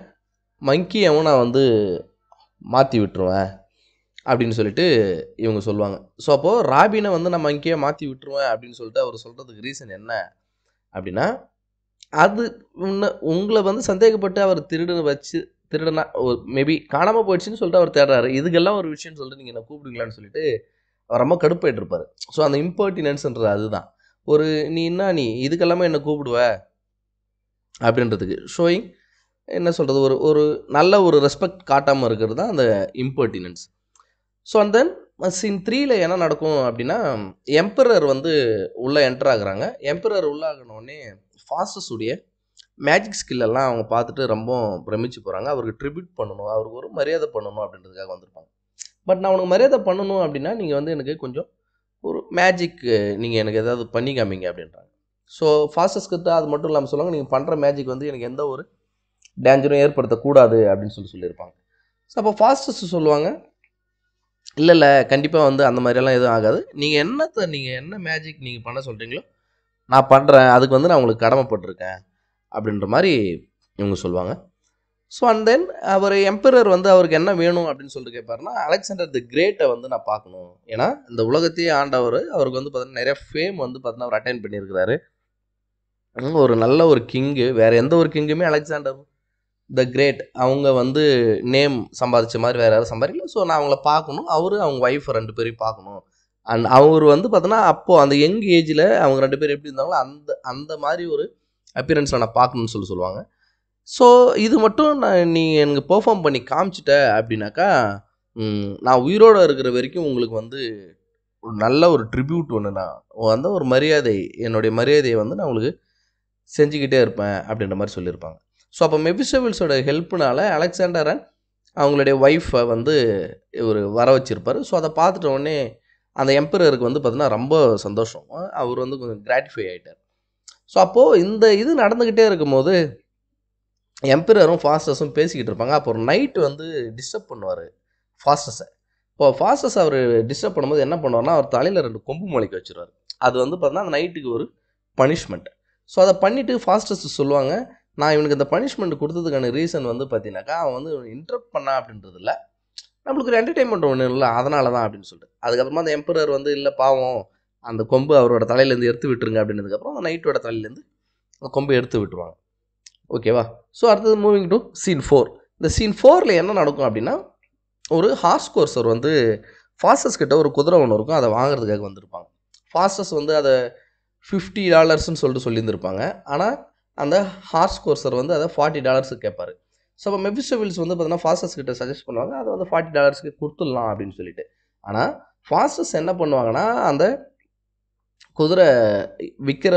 மங்கியாவும் நான் வந்து மாற்றி விட்டுருவேன் அப்படின்னு சொல்லிட்டு இவங்க சொல்லுவாங்க ஸோ அப்போது ராபினை வந்து நான் மங்கியை மாற்றி விட்டுருவேன் அப்படின்னு சொல்லிட்டு அவர் சொல்கிறதுக்கு ரீசன் என்ன அப்படின்னா அது முன்ன உங்களை வந்து சந்தேகப்பட்டு அவர் திருடனை வச்சு திருடனா ஒரு மேபி காணாமல் போயிடுச்சுன்னு சொல்லிட்டு அவர் தேடுறாரு இதுக்கெல்லாம் ஒரு விஷயம்னு சொல்லிட்டு நீங்கள் என்ன கூப்பிடுங்களான்னு சொல்லிட்டு அவர் ரொம்ப கடுப்பாயிட்டு இருப்பார் ஸோ அந்த இம்பார்ட்டினன்ஸ்ன்றது அதுதான் ஒரு நீ என்ன நீ இதுக்கெல்லாமே என்னை கூப்பிடுவ அப்படின்றதுக்கு ஷோயிங் என்ன சொல்கிறது ஒரு ஒரு நல்ல ஒரு ரெஸ்பெக்ட் காட்டாமல் இருக்கிறது தான் அந்த impertinence so and then scene த்ரீயில் என்ன நடக்கும் அப்படின்னா எம்பரர் வந்து உள்ளே என்டர் ஆகுறாங்க எம்பரர் உள்ளாகினோடனே ஃபாஸ்டஸுடைய மேஜிக் ஸ்கில்லெல்லாம் அவங்க பார்த்துட்டு ரொம்ப பிரமிச்சு போகிறாங்க அவருக்கு ட்ரிபியூட் பண்ணணும் அவருக்கு ஒரு மரியாதை பண்ணணும் அப்படின்றதுக்காக வந்திருப்பாங்க பட் நான் உனக்கு மரியாதை பண்ணணும் அப்படின்னா நீங்கள் வந்து எனக்கு கொஞ்சம் ஒரு மேஜிக் நீங்கள் எனக்கு ஏதாவது பண்ணி காமிங்க அப்படின்றாங்க ஸோ ஃபாஸ்டஸ் கிட்ட அது மட்டும் இல்லாமல் சொல்லுவாங்க நீங்கள் பண்ணுற மேஜிக் வந்து எனக்கு எந்த ஒரு டேஞ்சரும் ஏற்படுத்தக்கூடாது அப்படின்னு சொல்லி சொல்லியிருப்பாங்க ஸோ அப்போ ஃபாஸ்டஸ் சொல்லுவாங்க இல்லை இல்லை கண்டிப்பாக வந்து அந்த மாதிரியெல்லாம் எதுவும் ஆகாது நீங்கள் என்னத்தை நீங்கள் என்ன மேஜிக் நீங்கள் பண்ண சொல்கிறீங்களோ நான் பண்ணுறேன் அதுக்கு வந்து நான் உங்களுக்கு கடமைப்பட்டிருக்கேன் அப்படின்ற மாதிரி இவங்க சொல்லுவாங்க ஸோ அண்ட் தென் அவர் எம்பரர் வந்து அவருக்கு என்ன வேணும் அப்படின்னு சொல்லிட்டு கேட்பாருன்னா அலெக்சாண்டர் தி கிரேட்டை வந்து நான் பார்க்கணும் ஏன்னா இந்த உலகத்தையே ஆண்டவர் அவருக்கு வந்து பார்த்தீங்கன்னா நிறைய ஃபேம் வந்து பார்த்தீங்கன்னா அவர் அட்டைன் பண்ணியிருக்கிறாரு ஒரு நல்ல ஒரு கிங்கு வேறு எந்த ஒரு கிங்குமே அலெக்சாண்டர் த கிரேட் அவங்க வந்து நேம் சம்பாதிச்ச மாதிரி வேறு யாரும் சம்பாதிக்கல ஸோ நான் அவங்கள பார்க்கணும் அவர் அவங்க ஒய்ஃப் ரெண்டு பேரையும் பார்க்கணும் அண்ட் அவர் வந்து பார்த்தோன்னா அப்போது அந்த யங் ஏஜில் அவங்க ரெண்டு பேரும் எப்படி இருந்தாங்களோ அந்த அந்த மாதிரி ஒரு அப்பியரன்ஸில் நான் பார்க்கணும்னு சொல்லி சொல்லுவாங்க ஸோ இது மட்டும் நான் நீ எனக்கு பெர்ஃபார்ம் பண்ணி காமிச்சிட்ட அப்படின்னாக்கா நான் உயிரோடு இருக்கிற வரைக்கும் உங்களுக்கு வந்து ஒரு நல்ல ஒரு ட்ரிபியூட் ஒன்று நான் வந்து ஒரு மரியாதை என்னுடைய மரியாதையை வந்து நான் உங்களுக்கு செஞ்சுக்கிட்டே இருப்பேன் அப்படின்ற மாதிரி சொல்லியிருப்பாங்க ஸோ அப்போ மெபிசபிள்ஸோட ஹெல்ப்னால அலெக்சாண்டர் அவங்களுடைய ஒய்ஃபை வந்து இவர் வர வச்சுருப்பார் ஸோ அதை பார்த்துட்ட உடனே அந்த எம்பரருக்கு வந்து பார்த்தீங்கன்னா ரொம்ப சந்தோஷம் அவர் வந்து கொஞ்சம் கிராட்டிஃபை ஆகிட்டார் ஸோ அப்போது இந்த இது நடந்துக்கிட்டே இருக்கும்போது எம்பரரும் ஃபாஸ்டஸும் பேசிக்கிட்டு இருப்பாங்க அப்போ ஒரு நைட்டு வந்து டிஸ்டர்ப் பண்ணுவார் ஃபாஸ்டஸை இப்போ ஃபாஸ்டஸ் அவர் டிஸ்டர்ப் பண்ணும்போது என்ன பண்ணுவார்னா அவர் தலையில் ரெண்டு கொம்பு மொழிக்க வச்சுருவார் அது வந்து பார்த்தீங்கன்னா அந்த நைட்டுக்கு ஒரு பனிஷ்மெண்ட் ஸோ அதை பண்ணிவிட்டு ஃபாஸ்டஸ் சொல்லுவாங்க நான் இவனுக்கு இந்த பனிஷ்மெண்ட் கொடுத்ததுக்கான ரீசன் வந்து பார்த்தீங்கன்னாக்கா அவன் வந்து இன்ட்ரப்ட் பண்ணா அப்படின்றதில்ல நம்மளுக்கு ஒரு என்டர்டைன்மெண்ட் ஒன்று இல்லை அதனால தான் அப்படின்னு சொல்லிட்டு அதுக்கப்புறமா அந்த எம்பரர் வந்து இல்லை பாவம் அந்த கொம்பு அவரோட தலையிலேருந்து எடுத்து விட்டுருங்க அப்படின்றதுக்கப்புறம் அந்த நைட்டோட தலையிலேருந்து அந்த கொம்பு எடுத்து விட்டுருவாங்க ஓகேவா ஸோ அடுத்தது மூவிங் டு சீன் ஃபோர் இந்த சீன் ஃபோரில் என்ன நடக்கும் அப்படின்னா ஒரு ஹார்ஸ் கோர்ஸர் வந்து ஃபாஸ்டஸ் கிட்ட ஒரு குதிரை ஒன்று இருக்கும் அதை வாங்குறதுக்காக வந்திருப்பாங்க ஃபாஸ்டஸ் வந்து அதை ஃபிஃப்டி டாலர்ஸ்னு சொல்லிட்டு சொல்லியிருந்திருப்பாங்க ஆனால் அந்த ஹார்ஸ் கோர்ஸர் வந்து அதை ஃபார்ட்டி டாலர்ஸுக்கு கேட்பாரு ஸோ அப்போ மெஃபிசோவில்ஸ் வந்து பார்த்தீங்கன்னா ஃபாஸ்டஸ் கிட்ட சஜஸ்ட் பண்ணுவாங்க அதை வந்து ஃபார்ட்டி டாலர்ஸ்க்கு கொடுத்துடலாம் அப்படின்னு சொல்லிட்டு ஆனால் ஃபாஸ்டஸ் என்ன பண்ணுவாங்கன்னா அந்த குதிரை விற்கிற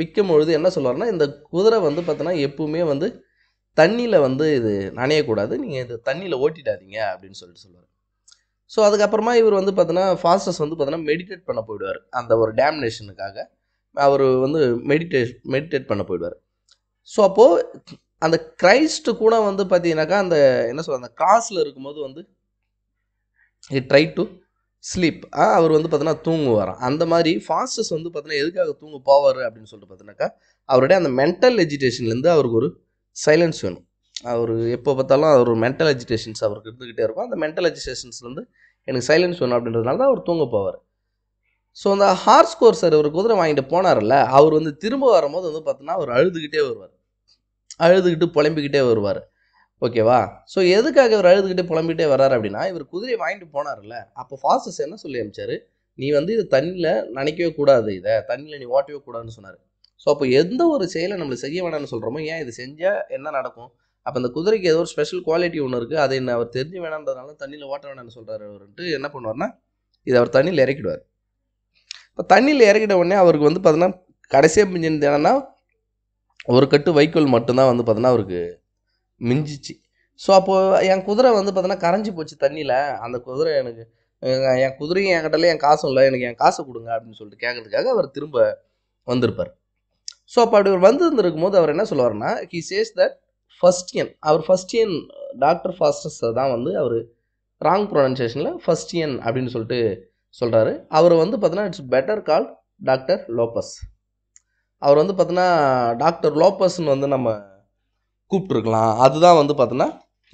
விற்கும் பொழுது என்ன சொல்லுவார்னா இந்த குதிரை வந்து பார்த்தீங்கன்னா எப்பவுமே வந்து தண்ணியில் வந்து இது நனையக்கூடாது நீங்கள் இது தண்ணியில் ஓட்டிடாதீங்க அப்படின்னு சொல்லிட்டு சொல்லுவார் ஸோ அதுக்கப்புறமா இவர் வந்து பார்த்தீங்கன்னா ஃபாஸ்டஸ் வந்து பார்த்தீங்கன்னா மெடிடேட் பண்ண போயிடுவார் அந்த ஒரு டேமினேஷனுக்காக அவர் வந்து மெடிடேஷ் மெடிடேட் பண்ண போயிடுவார் ஸோ அப்போது அந்த கிரைஸ்ட் கூட வந்து பார்த்தீங்கன்னாக்கா அந்த என்ன சொல்ற அந்த காசில் இருக்கும்போது வந்து இ ட்ரை டு ஸ்லீப் அவர் வந்து பார்த்தீங்கன்னா தூங்குவாராம் அந்த மாதிரி ஃபாஸ்டஸ் வந்து பார்த்தீங்கன்னா எதுக்காக தூங்க போவார் அப்படின்னு சொல்லிட்டு பார்த்தீங்கன்னாக்கா அவருடைய அந்த மென்டல் எஜுகேஷன்லேருந்து அவருக்கு ஒரு சைலன்ஸ் வேணும் அவர் எப்போ பார்த்தாலும் அவர் மென்டல் எஜுகேஷன்ஸ் அவருக்கு இருந்துக்கிட்டே இருக்கும் அந்த மென்டல் எஜுகேஷன்ஸ்லேருந்து எனக்கு சைலன்ஸ் வேணும் அப்படின்றதுனால தான் அவர் தூங்க போவார் ஸோ அந்த ஹார்ஸ் கோர்சர் ஒரு குதிரை வாங்கிட்டு போனார்ல அவர் வந்து திரும்ப வரும்போது வந்து பார்த்தீங்கன்னா அவர் அழுதுகிட்டே வருவார் அழுதுகிட்டு புலம்பிக்கிட்டே வருவார் ஓகேவா ஸோ எதுக்காக இவர் அழுதுகிட்டு புலம்பிக்கிட்டே வர்றாரு அப்படின்னா இவர் குதிரையை வாங்கிட்டு போனார்ல அப்போ ஃபாஸ்டஸ் என்ன சொல்லி அனுப்பிச்சாரு நீ வந்து இதை தண்ணியில் நினைக்கவே கூடாது இதை தண்ணியில் நீ ஓட்டவே கூடாதுன்னு சொன்னார் ஸோ அப்போ எந்த ஒரு செயலை நம்மளை செய்ய வேணாம்னு சொல்கிறோமோ ஏன் இது செஞ்சால் என்ன நடக்கும் அப்போ அந்த குதிரைக்கு ஏதோ ஒரு ஸ்பெஷல் குவாலிட்டி ஒன்று இருக்குது அதை என்ன அவர் தெரிஞ்சு வேணான்றதுனால தண்ணியில் ஓட்ட வேணாம்னு சொல்கிறார் அவர்ன்ட்டு என்ன பண்ணுவார்னா இது அவர் தண்ணியில் இறக்கிடுவார் இப்போ தண்ணியில் இறக்கிட்ட உடனே அவருக்கு வந்து பார்த்தீங்கன்னா கடைசியாக மிஞ்சினது என்னென்னா ஒரு கட்டு வைக்கோல் மட்டும்தான் வந்து பார்த்தீங்கன்னா அவருக்கு மிஞ்சிச்சு ஸோ அப்போது என் குதிரை வந்து பார்த்தோன்னா கரைஞ்சி போச்சு தண்ணியில் அந்த குதிரை எனக்கு என் குதிரையும் என் கிட்டல என் காசும் இல்லை எனக்கு என் காசை கொடுங்க அப்படின்னு சொல்லிட்டு கேட்கறதுக்காக அவர் திரும்ப வந்திருப்பார் ஸோ அப்போ அப்படி வந்து வந்திருந்திருக்கும் போது அவர் என்ன சொல்லுவார்னா ஹி சேஸ் தட் ஃபஸ்டியன் அவர் ஃபஸ்டியன் டாக்டர் ஃபாஸ்டர்ஸ் தான் வந்து அவர் ராங் ப்ரொனன்சியேஷனில் ஃபஸ்டியன் அப்படின்னு சொல்லிட்டு சொல்கிறாரு அவர் வந்து பார்த்தீங்கன்னா it's better call doctor Lopez அவர் வந்து பார்த்தோன்னா டாக்டர் லோப்பஸ்ன்னு வந்து நம்ம கூப்பிட்ருக்கலாம் அதுதான் வந்து பார்த்தோன்னா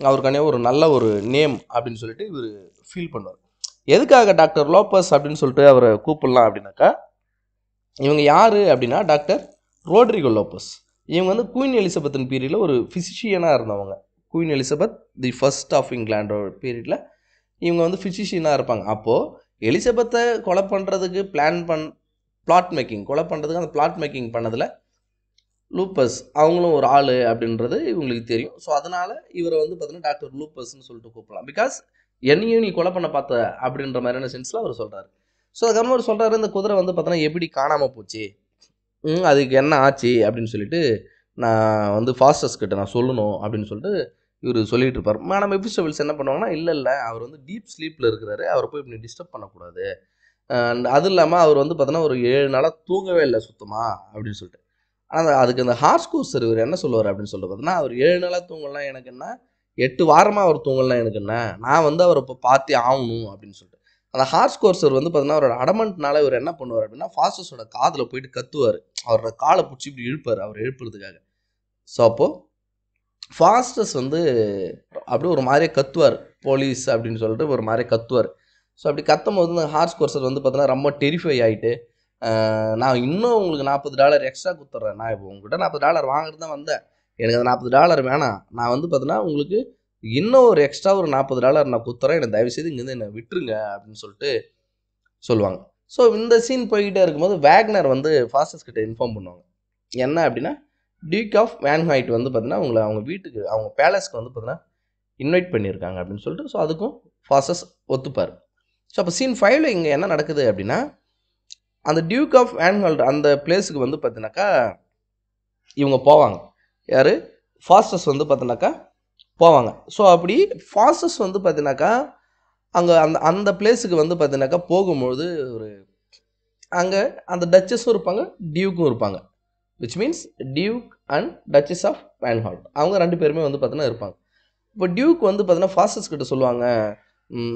அவருக்கான ஒரு நல்ல ஒரு நேம் அப்படின்னு சொல்லிட்டு இவர் ஃபீல் பண்ணுவார் எதுக்காக டாக்டர் லோப்பஸ் அப்படின்னு சொல்லிட்டு அவரை கூப்பிடலாம் அப்படின்னாக்கா இவங்க யார் அப்படின்னா டாக்டர் ரோட்ரிகோ லோப்பஸ் இவங்க வந்து குயின் எலிசபெத்தின் பீரியடில் ஒரு ஃபிசிஷியனாக இருந்தவங்க Queen Elizabeth the first of இங்கிலாண்டோட பீரியடில் இவங்க வந்து ஃபிசிஷியனாக இருப்பாங்க அப்போது எலிசபெத்தை கொலை பண்ணுறதுக்கு பிளான் பண் பிளாட் மேக்கிங் கொலை பண்ணுறதுக்கு அந்த பிளாட் மேக்கிங் பண்ணதில் லூப்பஸ் அவங்களும் ஒரு ஆள் அப்படின்றது இவங்களுக்கு தெரியும் ஸோ அதனால் இவரை வந்து பார்த்தீங்கன்னா டாக்டர் லூப்பஸ்ன்னு சொல்லிட்டு கூப்பிடலாம் பிகாஸ் என்னையும் நீ கொலை பண்ண பார்த்த அப்படின்ற மாதிரியான சென்ஸில் அவர் சொல்கிறார் ஸோ அதுக்கப்புறம் அவர் சொல்கிறார் இந்த குதிரை வந்து பார்த்தோன்னா எப்படி காணாமல் போச்சு அதுக்கு என்ன ஆச்சு அப்படின்னு சொல்லிட்டு நான் வந்து ஃபாஸ்டர்ஸ் கிட்ட நான் சொல்லணும் அப்படின்னு சொல்லிட்டு இவர் சொல்லிட்டு இருப்பார் மேடம் எபிசபிள்ஸ் என்ன பண்ணுவாங்கன்னா இல்லை இல்லை அவர் வந்து டீப் ஸ்லீப்பில் இருக்கிறாரு அவரை போய் இப்படி டிஸ்டர்ப் பண்ணக்கூடாது அண்ட் அது இல்லாமல் அவர் வந்து பார்த்தோன்னா ஒரு ஏழு நாளாக தூங்கவே இல்லை சுத்தமாக அப்படின்னு சொல்லிட்டு ஆனால் அதுக்கு அந்த ஹார்ஸ் ஹார்ஸ்கோஸ் இவர் என்ன சொல்லுவார் அப்படின்னு சொல்லிட்டு பார்த்தோன்னா அவர் ஏழு நாளாக தூங்கலாம் எனக்கு என்ன எட்டு வாரமாக அவர் தூங்கலாம் எனக்கு என்ன நான் வந்து அவரை இப்போ பார்த்தே ஆகணும் அப்படின்னு சொல்லிட்டு அந்த ஹார்ஸ் கோர்ஸர் வந்து பார்த்தோன்னா அவரோட அடமண்ட்னால இவர் என்ன பண்ணுவார் அப்படின்னா ஃபாஸ்டஸோட காதில் போயிட்டு கத்துவார் அவரோட காலை பிடிச்சி இப்படி இழுப்பார் அவர் எழுப்புறதுக்காக ஸோ அப்போது ஃபாஸ்டஸ் வந்து அப்படியே ஒரு மாதிரியே கத்துவார் போலீஸ் அப்படின்னு சொல்லிட்டு ஒரு மாதிரியே கத்துவார் ஸோ அப்படி கத்தும் போது ஹார்ஸ் கோர்சர் வந்து பார்த்தீங்கன்னா ரொம்ப டெரிஃபை ஆகிட்டு நான் இன்னும் உங்களுக்கு நாற்பது டாலர் எக்ஸ்ட்ரா கொடுத்துட்றேன் நான் இப்போ உங்கள்கிட்ட நாற்பது டாலர் வாங்குறது தான் வந்தேன் எனக்கு அந்த நாற்பது டாலர் வேணாம் நான் வந்து பார்த்தீங்கன்னா உங்களுக்கு இன்னும் ஒரு எக்ஸ்ட்ரா ஒரு நாற்பது டாலர் நான் கொடுத்துறேன் எனக்கு தயவுசெய்து இங்கேருந்து என்னை விட்டுருங்க அப்படின்னு சொல்லிட்டு சொல்லுவாங்க ஸோ இந்த சீன் போய்கிட்டே இருக்கும்போது வேக்னர் வந்து ஃபாஸ்டஸ் கிட்ட இன்ஃபார்ம் பண்ணுவாங்க என்ன அப்படின்னா டியூக் ஆஃப் வேன்ஹாய்ட் வந்து பார்த்தீங்கன்னா உங்களை அவங்க வீட்டுக்கு அவங்க பேலஸ்க்கு வந்து பார்த்தீங்கன்னா இன்வைட் பண்ணியிருக்காங்க அப்படின்னு சொல்லிட்டு ஸோ அதுக்கும் ஃபாஸ்டஸ் ஒத்துப்பார் ஸோ அப்போ சீன் ஃபைவ்ல இங்கே என்ன நடக்குது அப்படின்னா அந்த டியூக் ஆஃப் ஆன்ஹால்ட் அந்த பிளேஸுக்கு வந்து பார்த்தீங்கன்னாக்கா இவங்க போவாங்க யார் ஃபாஸ்டஸ் வந்து பார்த்தீங்கன்னாக்கா போவாங்க ஸோ அப்படி ஃபாஸ்டஸ் வந்து பார்த்தீங்கன்னாக்கா அங்கே அந்த அந்த பிளேஸுக்கு வந்து பார்த்தீங்கன்னாக்கா போகும்பொழுது ஒரு அங்கே அந்த டச்சஸும் இருப்பாங்க டியூக்கும் இருப்பாங்க which means duke and duchess of Vanholt அவங்க ரெண்டு பேருமே வந்து பார்த்தீங்கன்னா இருப்பாங்க இப்போ டியூக் வந்து பார்த்தீங்கன்னா ஃபாஸ்டஸ் கிட்ட சொல்லுவாங்க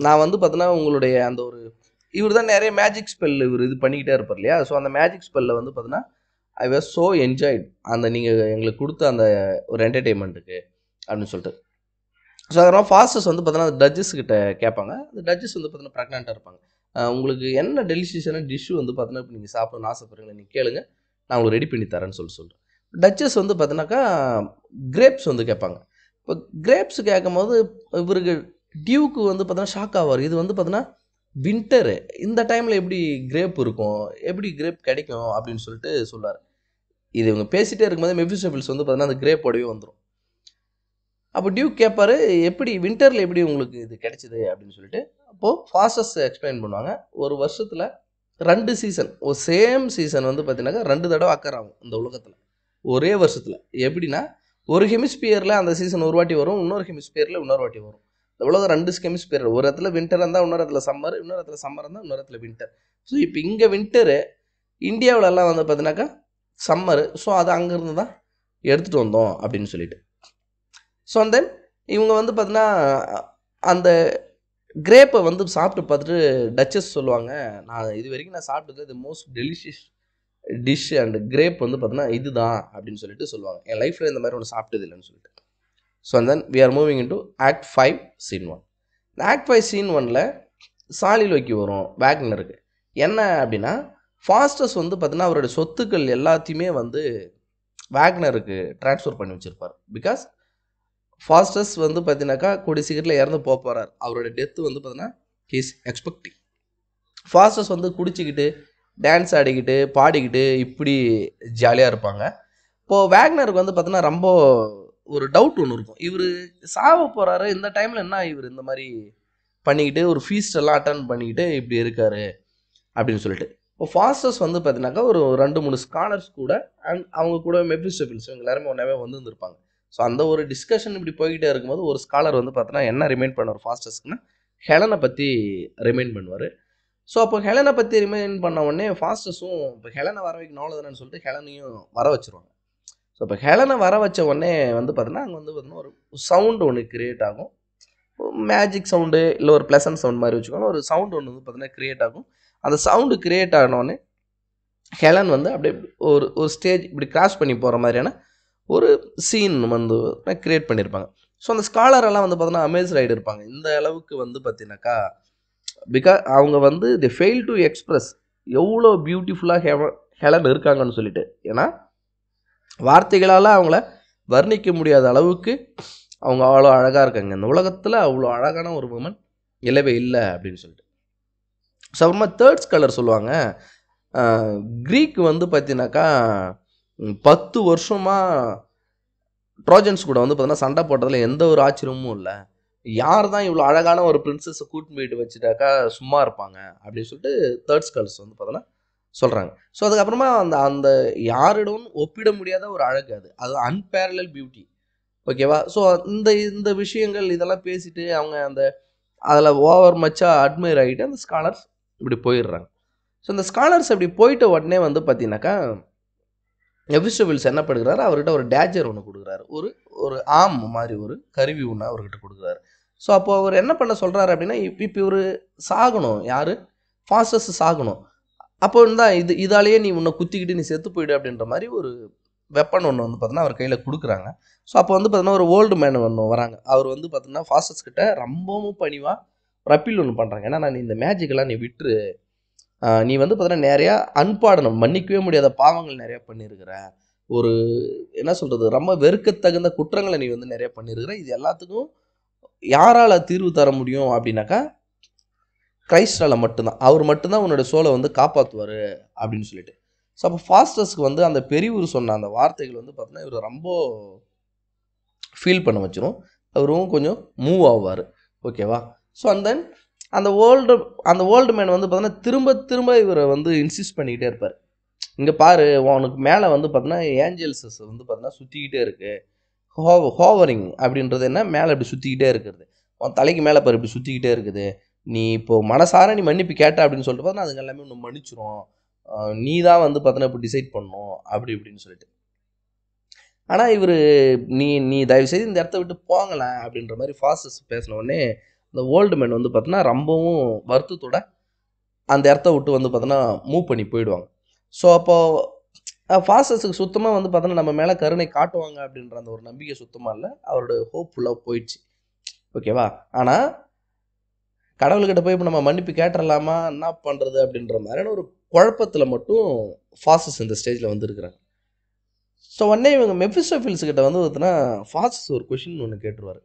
நான் வந்து பார்த்தினா உங்களுடைய அந்த ஒரு இவர் தான் நிறைய மேஜிக் ஸ்பெல் இவர் இது பண்ணிக்கிட்டே இருப்பார் இல்லையா ஸோ அந்த மேஜிக் ஸ்பெல்லில் வந்து பார்த்தோன்னா ஐ வாஸ் ஸோ என்ஜாய்ட் அந்த நீங்கள் எங்களுக்கு கொடுத்த அந்த ஒரு என்டர்டெயின்மெண்ட்டுக்கு அப்படின்னு சொல்லிட்டு ஸோ அதனால் ஃபாஸ்டர்ஸ் வந்து பார்த்தீங்கன்னா அந்த டஜஸ் கிட்ட கேட்பாங்க அந்த டஜஸ் வந்து பார்த்தீங்கன்னா ப்ரெக்னென்ட்டாக இருப்பாங்க உங்களுக்கு என்ன டெலிஷியஸான டிஷ்ஷு வந்து பார்த்தீங்கன்னா இப்போ நீங்கள் சாப்பிடணும்னு ஆசைப்படுறீங்களா நீங்கள் கேளுங்க நான் உங்களுக்கு ரெடி பண்ணி தரேன்னு சொல்லி சொல்கிறேன் டச்சஸ் வந்து பார்த்தோன்னாக்கா கிரேப்ஸ் வந்து கேட்பாங்க இப்போ கிரேப்ஸ் கேட்கும் போது இவருக்கு டியூக்கு வந்து பார்த்தோன்னா ஷாக் ஆவார் இது வந்து பார்த்தோன்னா வின்டரு இந்த டைமில் எப்படி கிரேப் இருக்கும் எப்படி கிரேப் கிடைக்கும் அப்படின்னு சொல்லிட்டு சொல்லார் இது இவங்க பேசிகிட்டே இருக்கும்போது மெஃபிசபிள்ஸ் வந்து பார்த்தீங்கன்னா அந்த கிரேப்போடவே வந்துடும் அப்போ டியூக் கேட்பாரு எப்படி வின்டரில் எப்படி உங்களுக்கு இது கிடைச்சிது அப்படின்னு சொல்லிட்டு அப்போது ஃபாஸ்டஸ்ட் எக்ஸ்பிளைன் பண்ணுவாங்க ஒரு வருஷத்தில் ரெண்டு சீசன் ஒரு சேம் சீசன் வந்து பார்த்தீங்கன்னாக்கா ரெண்டு தடவை அக்கர் ஆகும் இந்த உலகத்தில் ஒரே வருஷத்தில் எப்படின்னா ஒரு ஹெமிஸ்பியரில் அந்த சீசன் ஒரு வாட்டி வரும் இன்னொரு ஹெமிஸ்பியரில் இன்னொரு வாட்டி வரும் இந்த உலகம் ரெண்டு ஸ்கெமிஸ் பேர் ஒரு இடத்துல வின்டர் இருந்தால் இன்னொரு இடத்துல சம்மர் இன்னொரு இடத்துல சம்மர் இருந்தால் இன்னொரு இடத்துல வின்டர் ஸோ இப்போ இங்கே வின்டரு இந்தியாவிலலாம் வந்து பார்த்தீங்கன்னாக்கா சம்மரு ஸோ அது அங்கேருந்து தான் எடுத்துகிட்டு வந்தோம் அப்படின்னு சொல்லிட்டு ஸோ அந்த தென் இவங்க வந்து பார்த்தீங்கன்னா அந்த கிரேப்பை வந்து சாப்பிட்டு பார்த்துட்டு டச்சஸ் சொல்லுவாங்க நான் இது வரைக்கும் நான் சாப்பிட்டது இது most delicious dish and grape வந்து பார்த்தீங்கன்னா இதுதான் அப்படின்னு சொல்லிட்டு சொல்லுவாங்க என் லைஃப்பில் இந்த மாதிரி ஒன்று சாப்பிட்டது இல்லைன்னு சொல்லிட்டு so and then we are moving in Act act five scene one இந்த ஆக்ட் ஃபைவ் சீன் ஒனில் சாலில் வைக்கி வரும் வேக்னருக்கு என்ன அப்படின்னா ஃபாஸ்டஸ் வந்து பார்த்தீங்கன்னா அவருடைய சொத்துக்கள் எல்லாத்தையுமே வந்து வேக்னருக்கு டிரான்ஸ்ஃபர் பண்ணி வச்சுருப்பார் பிகாஸ் ஃபாஸ்டஸ் வந்து பார்த்தீங்கன்னாக்கா கூடிய சீக்கிரத்தில் இறந்து போக போகிறார் அவருடைய டெத்து வந்து பார்த்தீங்கன்னா ஹீஸ் எக்ஸ்பெக்டிங் ஃபாஸ்டஸ் வந்து குடிச்சிக்கிட்டு டான்ஸ் ஆடிக்கிட்டு பாடிக்கிட்டு இப்படி ஜாலியாக இருப்பாங்க இப்போது வேக்னருக்கு வந்து பார்த்தீங்கன்னா ரொம்ப ஒரு டவுட் ஒன்று இருக்கும் இவர் சாவ போகிறாரு இந்த டைமில் என்ன இவர் இந்த மாதிரி பண்ணிக்கிட்டு ஒரு ஃபீஸ்ட் எல்லாம் அட்டன் பண்ணிக்கிட்டு இப்படி இருக்காரு அப்படின்னு சொல்லிட்டு இப்போ ஃபாஸ்டர்ஸ் வந்து பார்த்தீங்கன்னாக்கா ஒரு ரெண்டு மூணு ஸ்காலர்ஸ் கூட அண்ட் அவங்க கூட மெபிஸ்டபிள்ஸ் இவங்க எல்லாருமே ஒன்றாவே வந்துருப்பாங்க ஸோ அந்த ஒரு டிஸ்கஷன் இப்படி போய்கிட்டே இருக்கும்போது ஒரு ஸ்காலர் வந்து பார்த்தோன்னா என்ன ரிமைண்ட் பண்ணுவார் ஃபாஸ்டர்ஸ்க்குன்னா ஹெலனை பற்றி ரிமைண்ட் பண்ணுவார் ஸோ அப்போ ஹெலனை பற்றி ரிமைண்ட் பண்ண உடனே ஃபாஸ்டர்ஸும் இப்போ ஹெலனை வர வைக்கணும் அவ்வளோதானு சொல்லிட்டு ஹெலனையும் வர வச்சுருவாங்க ஸோ இப்போ ஹெலனை வர வச்ச உடனே வந்து பார்த்தீங்கன்னா அங்கே வந்து பார்த்தீங்கன்னா ஒரு சவுண்டு ஒன்று க்ரியேட் ஆகும் மேஜிக் சவுண்டு இல்லை ஒரு ப்ளசன்ட் சவுண்ட் மாதிரி வச்சுக்கோங்க ஒரு சவுண்டு ஒன்று வந்து பார்த்தீங்கன்னா க்ரியேட் ஆகும் அந்த சவுண்டு க்ரியேட் ஆனோடனே ஹெலன் வந்து அப்படியே ஒரு ஒரு ஸ்டேஜ் இப்படி கிராஸ் பண்ணி போகிற மாதிரியான ஒரு சீன் வந்து க்ரியேட் பண்ணியிருப்பாங்க ஸோ அந்த ஸ்காலரெல்லாம் வந்து பார்த்தீங்கன்னா அமேஸ் ரைடு இருப்பாங்க இந்த அளவுக்கு வந்து பார்த்தீங்கன்னாக்கா பிகாஸ் அவங்க வந்து தி ஃபெயில் டு எக்ஸ்ப்ரெஸ் எவ்வளோ பியூட்டிஃபுல்லாக ஹெவ ஹெலன் இருக்காங்கன்னு சொல்லிட்டு ஏன்னா வார்த்தைகளால் அவங்கள வர்ணிக்க முடியாத அளவுக்கு அவங்க அவ்வளோ அழகாக இருக்காங்க இந்த உலகத்தில் அவ்வளோ அழகான ஒரு உமன் இல்லவே இல்லை அப்படின்னு சொல்லிட்டு ஸோ அப்புறமா தேர்ட்ஸ் கலர் சொல்லுவாங்க க்ரீக் வந்து பார்த்தீங்கனாக்கா பத்து வருஷமாக ட்ரோஜன்ஸ் கூட வந்து பார்த்தீங்கன்னா சண்டை போட்டதில் எந்த ஒரு ஆச்சரியமும் இல்லை யார் தான் இவ்வளோ அழகான ஒரு பிரின்சஸை கூட்டின்னு போயிட்டு வச்சுட்டாக்கா சும்மா இருப்பாங்க அப்படின்னு சொல்லிட்டு தேர்ட்ஸ் கலர்ஸ் வந்து பார்த்தோன்னா சொல்கிறாங்க ஸோ அதுக்கப்புறமா அந்த அந்த யாரிடமும் ஒப்பிட முடியாத ஒரு அழகு அது அது அன்பேரலல் பியூட்டி ஓகேவா ஸோ இந்த இந்த விஷயங்கள் இதெல்லாம் பேசிட்டு அவங்க அந்த அதில் ஓவர் மச்சாக அட்மையர் ஆகிட்டு அந்த ஸ்காலர்ஸ் இப்படி போயிடுறாங்க ஸோ இந்த ஸ்காலர்ஸ் அப்படி போயிட்ட உடனே வந்து பார்த்தீங்கன்னாக்கா எபிஸ்டபிள்ஸ் என்ன பண்ணுறாரு அவர்கிட்ட ஒரு டேஜர் ஒன்று கொடுக்குறாரு ஒரு ஒரு ஆம் மாதிரி ஒரு கருவி ஒன்று அவர்கிட்ட கொடுக்குறாரு ஸோ அப்போ அவர் என்ன பண்ண சொல்கிறாரு அப்படின்னா இப்போ இவர் சாகணும் யார் ஃபாஸ்டஸ்ட் சாகணும் அப்போ தான் இது இதாலேயே நீ உன்னை குத்திக்கிட்டு நீ செத்து போயிடு அப்படின்ற மாதிரி ஒரு வெப்பன் ஒன்று வந்து பார்த்தோன்னா அவர் கையில் கொடுக்குறாங்க ஸோ அப்போ வந்து பார்த்தோன்னா ஒரு ஓல்டு மேன் ஒன்று வராங்க அவர் வந்து பார்த்தோன்னா ஃபாஸ்டஸ் கிட்ட ரொம்பவும் பணிவாக ஒரு அப்பீல் ஒன்று பண்ணுறாங்க ஏன்னா நான் இந்த மேஜிக்கெல்லாம் நீ விட்டுரு நீ வந்து பார்த்தோன்னா நிறையா அன்பாடணும் மன்னிக்கவே முடியாத பாவங்கள் நிறையா பண்ணியிருக்கிற ஒரு என்ன சொல்கிறது ரொம்ப வெறுக்கத்தகுந்த குற்றங்களை நீ வந்து நிறையா பண்ணியிருக்கிற இது எல்லாத்துக்கும் யாரால் தீர்வு தர முடியும் அப்படின்னாக்கா கிரைஸ்டால் மட்டும்தான் அவர் மட்டும்தான் உன்னோட சோலை வந்து காப்பாற்றுவார் அப்படின்னு சொல்லிட்டு ஸோ அப்போ ஃபாஸ்டர்ஸ்க்கு வந்து அந்த பெரியவர் சொன்ன அந்த வார்த்தைகள் வந்து பார்த்தீங்கன்னா இவர் ரொம்ப ஃபீல் பண்ண வச்சிடும் அவரும் கொஞ்சம் மூவ் ஆவார் ஓகேவா ஸோ அண்ட் தென் அந்த ஓல்டு அந்த ஓல்டு மேன் வந்து பார்த்தீங்கன்னா திரும்ப திரும்ப இவரை வந்து இன்சிஸ்ட் பண்ணிக்கிட்டே இருப்பார் இங்கே பாரு உனக்கு மேலே வந்து பார்த்தீங்கன்னா ஏஞ்சல்ஸஸ் வந்து பார்த்தீங்கன்னா சுற்றிக்கிட்டே இருக்குது ஹோ ஹோவரிங் அப்படின்றது என்ன மேலே இப்படி சுற்றிக்கிட்டே இருக்கிறது உன் தலைக்கு மேலே பாரு இப்படி சுற்றிக்கிட்டே இருக்குது நீ இப்போது மனசார நீ மன்னிப்பு கேட்ட அப்படின்னு சொல்லிட்டு பார்த்தோன்னா அதுங்க எல்லாமே ஒன்று மன்னிச்சிரும் நீ தான் வந்து பார்த்தோன்னா இப்போ டிசைட் பண்ணும் அப்படி இப்படின்னு சொல்லிட்டு ஆனால் இவர் நீ நீ தயவு செய்து இந்த இடத்த விட்டு போங்களேன் அப்படின்ற மாதிரி ஃபாஸ்டஸ் பேசின உடனே இந்த ஓல்டு மேன் வந்து பார்த்தோன்னா ரொம்பவும் வருத்தத்தோட அந்த இடத்த விட்டு வந்து பார்த்தோன்னா மூவ் பண்ணி போயிடுவாங்க ஸோ அப்போது ஃபாஸ்டஸுக்கு சுத்தமாக வந்து பார்த்தோன்னா நம்ம மேலே கருணை காட்டுவாங்க அப்படின்ற அந்த ஒரு நம்பிக்கை சுத்தமாக இல்லை அவரோட ஹோப் ஃபுல்லாக போயிடுச்சு ஓகேவா ஆனால் கடவுள்கிட்ட போய் இப்போ நம்ம மன்னிப்பு கேட்டுடலாமா என்ன பண்ணுறது அப்படின்ற மாதிரியான ஒரு குழப்பத்தில் மட்டும் ஃபாசஸ் இந்த ஸ்டேஜில் வந்துருக்குறாங்க ஸோ உடனே இவங்க மெஃபிஸ்டோஃபில்ஸ் கிட்ட வந்து பார்த்தீங்கன்னா ஃபாசஸ் ஒரு கொஷின் ஒன்று கேட்டுருவார்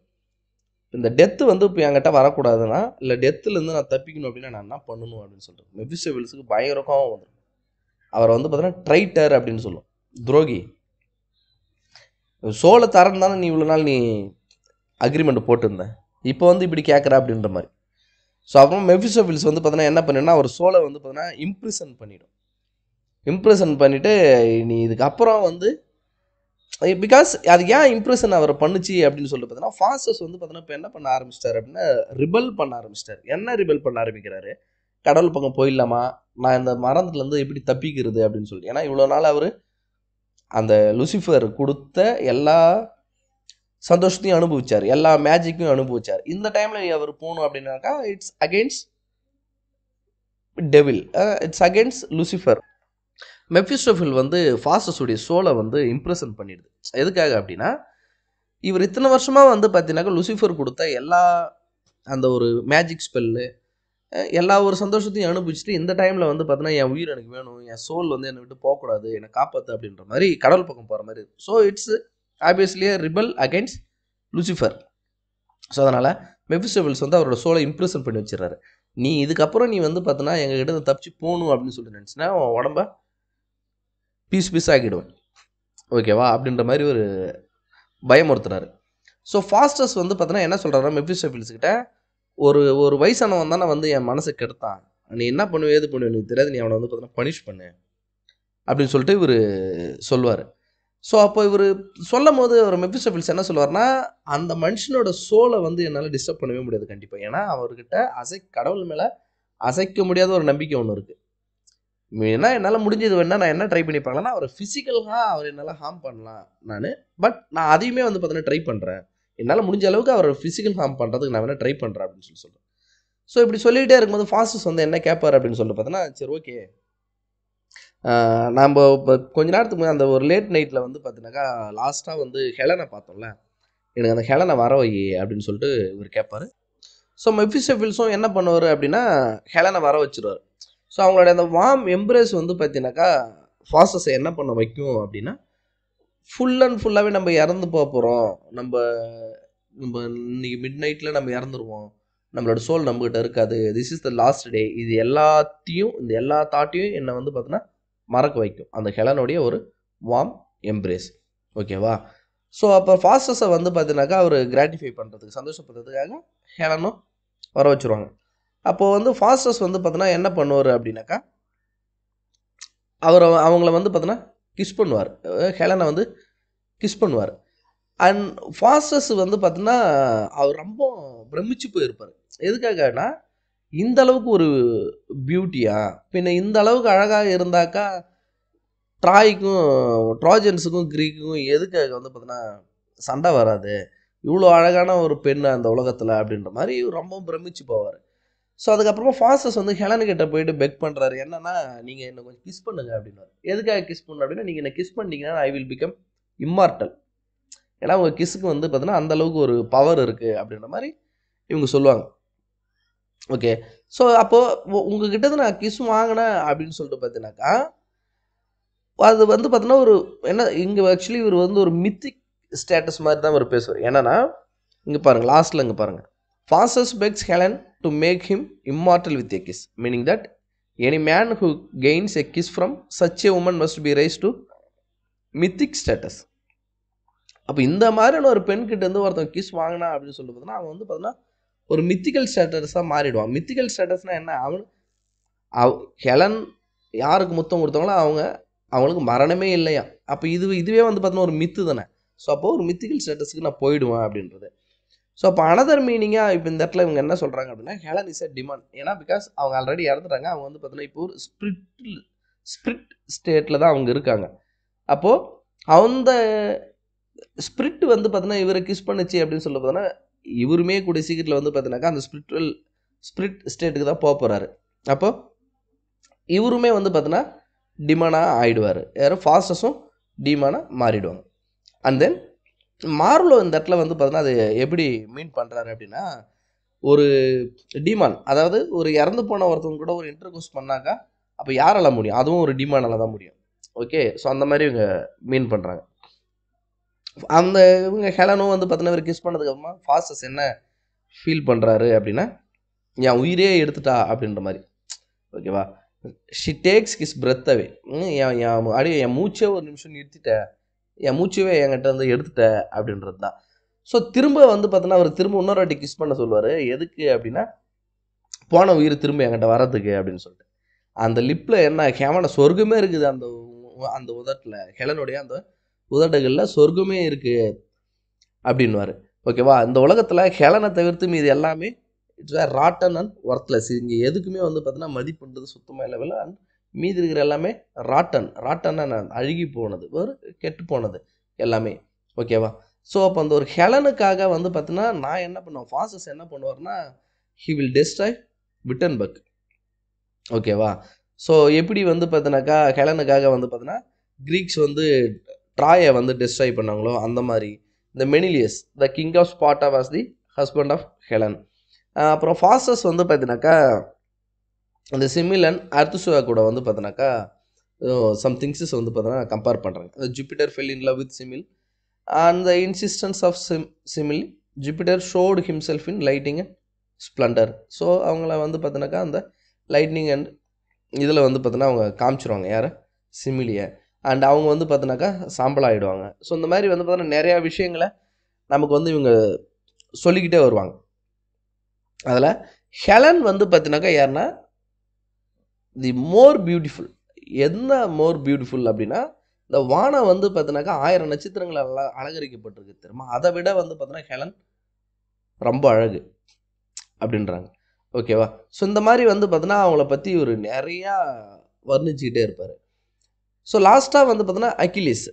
இந்த டெத்து வந்து இப்போ என்கிட்ட வரக்கூடாதுன்னா இல்லை டெத்துலேருந்து நான் தப்பிக்கணும் அப்படின்னா நான் என்ன பண்ணணும் அப்படின்னு சொல்கிறேன் மெஃபிஸ்டோஃபில்ஸுக்கு பயங்கர கோவம் வந்துடும் அவரை வந்து பார்த்தீங்கன்னா ட்ரைட்டர் அப்படின்னு சொல்லுவோம் துரோகி சோலை தரம் தானே நீ இவ்வளோ நாள் நீ அக்ரிமெண்ட் போட்டிருந்தேன் இப்போ வந்து இப்படி கேட்குற அப்படின்ற மாதிரி ஸோ அப்புறம் மெஃபிசோபில்ஸ் வந்து பார்த்தீங்கன்னா என்ன பண்ணுன்னா அவர் சோலை வந்து பார்த்தீங்கன்னா இம்ப்ரெஷன் பண்ணிடும் இம்ப்ரெஷன் பண்ணிவிட்டு நீ இதுக்கப்புறம் வந்து பிகாஸ் அது ஏன் இம்ப்ரெஷன் அவரை பண்ணுச்சு அப்படின்னு சொல்லி பார்த்தீங்கன்னா ஃபாஸ்டஸ் வந்து பார்த்தீங்கன்னா இப்போ என்ன பண்ண ஆரம்பிச்சிட்டாரு அப்படின்னா ரிபல் பண்ண ஆரம்பிச்சிட்டார் என்ன ரிபல் பண்ண ஆரம்பிக்கிறாரு கடவுள் பக்கம் போயிடலாமா நான் இந்த மரத்துலேருந்து எப்படி தப்பிக்கிறது அப்படின்னு சொல்லி ஏன்னா இவ்வளோ நாள் அவர் அந்த லுசிஃபர் கொடுத்த எல்லா சந்தோஷத்தையும் அனுபவிச்சார் எல்லா மேஜிக்கும் அனுபவிச்சார் இந்த டைமில் அவர் போகணும் அப்படின்னாக்கா it's against devil it's against Lucifer Mephistopheles வந்து ஃபாஸ்டஸுடைய சோலை வந்து இம்ப்ரெஷன் பண்ணிடுது எதுக்காக அப்படின்னா இவர் இத்தனை வருஷமாக வந்து பார்த்தீங்கன்னாக்கா லூசிஃபர் கொடுத்த எல்லா அந்த ஒரு மேஜிக் ஸ்பெல்லு எல்லா ஒரு சந்தோஷத்தையும் அனுபவிச்சுட்டு இந்த டைமில் வந்து பார்த்தீங்கன்னா என் உயிர் எனக்கு வேணும் என் சோல் வந்து என்னை விட்டு போகக்கூடாது என்னை காப்பாற்று அப்படின்ற மாதிரி கடல் பக்கம் போகிற மாதிரி so it's obviously rebel against Lucifer so அதனால் மெஃபிஸ்டபிள்ஸ் வந்து அவரோட சோலை இம்ப்ரெஷன் பண்ணி வச்சிடறாரு நீ இதுக்கப்புறம் நீ வந்து பார்த்தோன்னா எங்ககிட்ட இருந்து தப்பிச்சு போகணும் அப்படின்னு சொல்லிட்டு நினச்சின்னா உடம்ப பீஸ் பீஸ் ஆக்கிடுவேன் ஓகேவா அப்படின்ற மாதிரி ஒரு பயமுறுத்துறாரு ஸோ ஃபாஸ்டஸ் வந்து பார்த்தோன்னா என்ன சொல்கிறாரு கிட்ட ஒரு ஒரு வயசானவன் தானே வந்து என் மனசை கெடுத்தான் நீ என்ன பண்ணுவே ஏது பண்ணுவே எனக்கு தெரியாது நீ அவனை வந்து பார்த்தீங்கன்னா பனிஷ் பண்ணு அப்படின்னு சொல்லிட்டு இவர் சொல்லுவார் ஸோ அப்போ இவர் சொல்லும் போது அவர் மெஃபிஸ்டபிள்ஸ் என்ன சொல்லுவார்னா அந்த மனுஷனோட சோலை வந்து என்னால் டிஸ்டர்ப் பண்ணவே முடியாது கண்டிப்பாக ஏன்னா அவர்கிட்ட அசை கடவுள் மேலே அசைக்க முடியாத ஒரு நம்பிக்கை ஒன்று இருக்குது ஏன்னா என்னால் முடிஞ்சது வேணா நான் என்ன ட்ரை பண்ணி பார்க்கலன்னா அவர் ஃபிசிக்கலாக அவர் என்னால் ஹார்ம் பண்ணலாம் நான் பட் நான் அதையுமே வந்து பார்த்தீங்கன்னா ட்ரை பண்ணுறேன் என்னால் முடிஞ்ச அளவுக்கு அவர் ஃபிசிக்கல் ஹார்ம் பண்ணுறதுக்கு நான் வேணால் ட்ரை பண்ணுறேன் அப்படின்னு சொல்லி சொல்கிறேன் ஸோ இப்படி சொல்லிகிட்டே இருக்கும்போது ஃபாஸ்டஸ் வந்து என்ன கேட்பார் அப்படின்னு சொல்லிட்டு பார்த்தோன்னா சரி ஓகே நாம் இப்போ கொஞ்ச நேரத்துக்கு அந்த ஒரு லேட் நைட்டில் வந்து பார்த்தீங்கன்னாக்கா லாஸ்ட்டாக வந்து ஹெலனை பார்த்தோம்ல எனக்கு அந்த ஹெலனை வர வை அப்படின்னு சொல்லிட்டு இவர் கேட்பார் ஸோ மெஃபிசெஃபில்ஸும் என்ன பண்ணுவார் அப்படின்னா ஹெலனை வர வச்சிருவார் ஸோ அவங்களோட அந்த வாம் எம்ப்ரேஸ் வந்து பார்த்தீங்கன்னாக்கா ஃபாஸ்டஸை என்ன பண்ண வைக்கும் அப்படின்னா ஃபுல் அண்ட் ஃபுல்லாகவே நம்ம இறந்து போக போகிறோம் நம்ம நம்ம இன்னைக்கு மிட் நைட்டில் நம்ம இறந்துருவோம் நம்மளோட சோல் நம்மகிட்ட இருக்காது this is the last day இது எல்லாத்தையும் இந்த எல்லா தாட்டையும் என்னை வந்து பார்த்தோன்னா மறக்க வைக்கும் அந்த ஹெலனுடைய ஒரு வாம் எம்ப்ரேஸ் ஓகேவா ஸோ அப்போ ஃபாஸ்டஸை வந்து பார்த்தீங்கன்னாக்கா அவர் கிராட்டிஃபை பண்ணுறதுக்கு சந்தோஷப்படுறதுக்காக ஹெலனும் வர வச்சுருவாங்க அப்போது வந்து ஃபாஸ்டஸ் வந்து பார்த்தீங்கன்னா என்ன பண்ணுவார் அப்படின்னாக்கா அவரை அவங்கள வந்து பார்த்தீங்கன்னா கிஸ் பண்ணுவார் ஹெலனை வந்து கிஸ் பண்ணுவார் அண்ட் ஃபாஸ்டஸ் வந்து பார்த்தீங்கன்னா அவர் ரொம்ப பிரமிச்சு போயிருப்பார் எதுக்காகனா இந்த அளவுக்கு ஒரு பியூட்டியா பின்ன இந்த அளவுக்கு அழகாக இருந்தாக்கா ட்ராய்க்கும் ட்ராஜன்ஸுக்கும் கிரீக்கும் எதுக்கு வந்து பார்த்தீங்கன்னா சண்டை வராது இவ்வளோ அழகான ஒரு பெண் அந்த உலகத்தில் அப்படின்ற மாதிரி ரொம்ப பிரமிச்சு போவார் ஸோ அதுக்கப்புறமா ஃபாஸ்டஸ் வந்து ஹெலன்கிட்ட போயிட்டு பெக் பண்ணுறாரு என்னன்னா நீங்கள் என்னை கொஞ்சம் கிஸ் பண்ணுங்க அப்படின்னாரு எதுக்காக கிஸ் பண்ணு அப்படின்னா நீங்கள் என்னை கிஸ் பண்ணிங்கன்னா ஐ வில் பிகம் இம்மார்டல் ஏன்னா உங்கள் கிஸ்ஸுக்கு வந்து பார்த்தீங்கன்னா அந்தளவுக்கு ஒரு பவர் இருக்குது அப்படின்ற மாதிரி இவங்க சொல்லுவாங்க ஓகே ஸோ அப்போது உங்ககிட்ட நான் கிஸ் வாங்கினேன் அப்படின்னு சொல்லிட்டு பார்த்தீங்கன்னாக்கா அது வந்து பார்த்தீங்கன்னா ஒரு என்ன இங்கே ஆக்சுவலி இவர் வந்து ஒரு மித்திக் ஸ்டேட்டஸ் மாதிரி தான் அவர் பேசுவார் என்னன்னா இங்கே பாருங்கள் லாஸ்ட்டில் இங்கே பாருங்கள் Faustus begs Helen to make him immortal with a kiss meaning that any man who gains a kiss from such a woman must be rise to mythic status அப்போ இந்த மாதிரியான ஒரு பெண்கிட்ட இருந்து ஒருத்தன் கிஸ் வாங்கினா அப்படின்னு சொல்லிட்டு பார்த்தீங்கன்னா அவன் வந்து பார்த்தீங்கன்னா ஒரு மித்திக்கல் ஸ்டேட்டஸாக மாறிடுவான் மித்திக்கல் ஸ்டேட்டஸ்னால் என்ன அவனு அவ் ஹெலன் யாருக்கு முத்தம் கொடுத்தாங்களோ அவங்க அவங்களுக்கு மரணமே இல்லையா அப்போ இது இதுவே வந்து பார்த்தோன்னா ஒரு மித்து தானே ஸோ அப்போது ஒரு மித்திக்கல் ஸ்டேட்டஸ்க்கு நான் போயிடுவேன் அப்படின்றது ஸோ அப்போ அனதர் மீனிங்காக இப்போ இந்த இடத்துல இவங்க என்ன சொல்கிறாங்க அப்படின்னா ஹெலன் இஸ் அ டிமாண்ட் ஏன்னா பிகாஸ் அவங்க ஆல்ரெடி இறந்துட்டாங்க அவங்க வந்து பார்த்தோன்னா இப்போ ஒரு ஸ்பிரிட்டில் ஸ்பிரிட் ஸ்டேட்டில் தான் அவங்க இருக்காங்க அப்போது அந்த ஸ்பிரிட் வந்து பார்த்தோன்னா இவரை கிஸ் பண்ணுச்சு அப்படின்னு சொல்ல பார்த்தோன்னா இவருமே கூட சீக்கிரத்தில் வந்து பார்த்தீங்கன்னாக்கா அந்த ஸ்பிரிச்சுவல் ஸ்பிரிட் ஸ்டேட்டுக்கு தான் போக போகிறாரு அப்போது இவருமே வந்து பார்த்தீங்கன்னா டிமானாக ஆகிடுவார் யாரும் ஃபாஸ்டஸும் டிமானாக மாறிடுவாங்க அண்ட் தென் மார்வல் இந்த இடத்துல வந்து பார்த்தீங்கன்னா அது எப்படி மீன் பண்ணுறாரு அப்படின்னா ஒரு டிமான் அதாவது ஒரு இறந்து போன ஒருத்தவங்க கூட ஒரு இன்டர்கோஸ் பண்ணாக்கா அப்போ யாரால முடியும் அதுவும் ஒரு டிமானால தான் முடியும் ஓகே ஸோ அந்த மாதிரி இவங்க மீன் பண்ணுறாங்க அந்த இவங்க ஹெலனும் வந்து பார்த்தீங்கன்னா இவர் கிஸ் பண்ணதுக்கப்புறமா ஃபாஸ்டஸ் என்ன ஃபீல் பண்ணுறாரு அப்படின்னா என் உயிரே எடுத்துட்டா அப்படின்ற மாதிரி ஓகேவா ஷி டேக்ஸ் கிஸ் பிரெத்தவே என் என் அப்படியே என் மூச்சே ஒரு நிமிஷம் நிறுத்திட்டேன் என் மூச்சவே என்கிட்ட வந்து எடுத்துட்டேன் அப்படின்றது தான் ஸோ திரும்ப வந்து பார்த்தோன்னா அவர் திரும்ப இன்னொரு வாட்டி கிஸ் பண்ண சொல்லுவார் எதுக்கு அப்படின்னா போன உயிர் திரும்ப என்கிட்ட வர்றதுக்கு அப்படின்னு சொல்லிட்டு அந்த லிப்பில் என்ன ஹேமன சொர்க்கமே இருக்குது அந்த அந்த உதட்டில் ஹெலனுடைய அந்த உதடுகளில் சொர்க்கமே இருக்குது அப்படின்வார் ஓகேவா இந்த உலகத்தில் ஹெலனை தவிர்த்து மீது எல்லாமே it's are rotten and worthless இங்கே எதுக்குமே வந்து பார்த்தீங்கன்னா மதிப்புன்றது சுத்தமாக லெவலில் அண்ட் மீதி இருக்கிற எல்லாமே ராட்டன் ராட்டன் நான் அழுகி போனது ஒரு கெட்டு போனது எல்லாமே ஓகேவா ஸோ அப்போ அந்த ஒரு ஹெலனுக்காக வந்து பார்த்தீங்கன்னா நான் என்ன பண்ணுவேன் ஃபாசஸ் என்ன பண்ணுவார்னா ஹி வில் டெஸ்ட்ராய் பக் ஓகேவா ஸோ எப்படி வந்து பார்த்தினாக்கா ஹெலனுக்காக வந்து பார்த்தீங்கன்னா க்ரீக்ஸ் வந்து ட்ராயை வந்து டிஸ்ட்ராய் பண்ணாங்களோ அந்த மாதிரி இந்த Menelaus the king of Sparta was the husband of Helen அப்புறம் ஃபாஸ்டஸ் வந்து பார்த்தீங்கன்னாக்கா இந்த சிமிலன் அர்த்துசுவா கூட வந்து பார்த்தீங்கன்னாக்கா சம் திங்ஸஸ் வந்து பார்த்தீங்கன்னா கம்பேர் பண்ணுறாங்க Jupiter fell in love with Semele and the insistence of Sem Semele Jupiter showed himself in lighting and splendour so அவங்கள வந்து பார்த்தீங்கன்னாக்கா அந்த லைட்னிங் அண்ட் இதில் வந்து பார்த்தீங்கன்னா அவங்க காமிச்சிருவாங்க யாரை சிமிலியை அண்ட் அவங்க வந்து பார்த்தினாக்கா சாம்பல் ஆகிடுவாங்க ஸோ இந்த மாதிரி வந்து பார்த்தோன்னா நிறையா விஷயங்களை நமக்கு வந்து இவங்க சொல்லிக்கிட்டே வருவாங்க அதில் ஹெலன் வந்து பார்த்தினாக்கா யாருன்னா தி மோர் பியூட்டிஃபுல் என்ன மோர் பியூட்டிஃபுல் அப்படின்னா இந்த வானம் வந்து பார்த்தினாக்கா ஆயிரம் நட்சத்திரங்கள் அலங்கரிக்கப்பட்டிருக்கு தெரியுமா அதை விட வந்து பார்த்தீங்கன்னா ஹெலன் ரொம்ப அழகு அப்படின்றாங்க ஓகேவா ஸோ இந்த மாதிரி வந்து பார்த்தீங்கன்னா அவங்கள பற்றி ஒரு நிறையா வர்ணிச்சுக்கிட்டே இருப்பார் ஸோ லாஸ்ட்டாக வந்து பார்த்தோன்னா அக்கிலிஸ்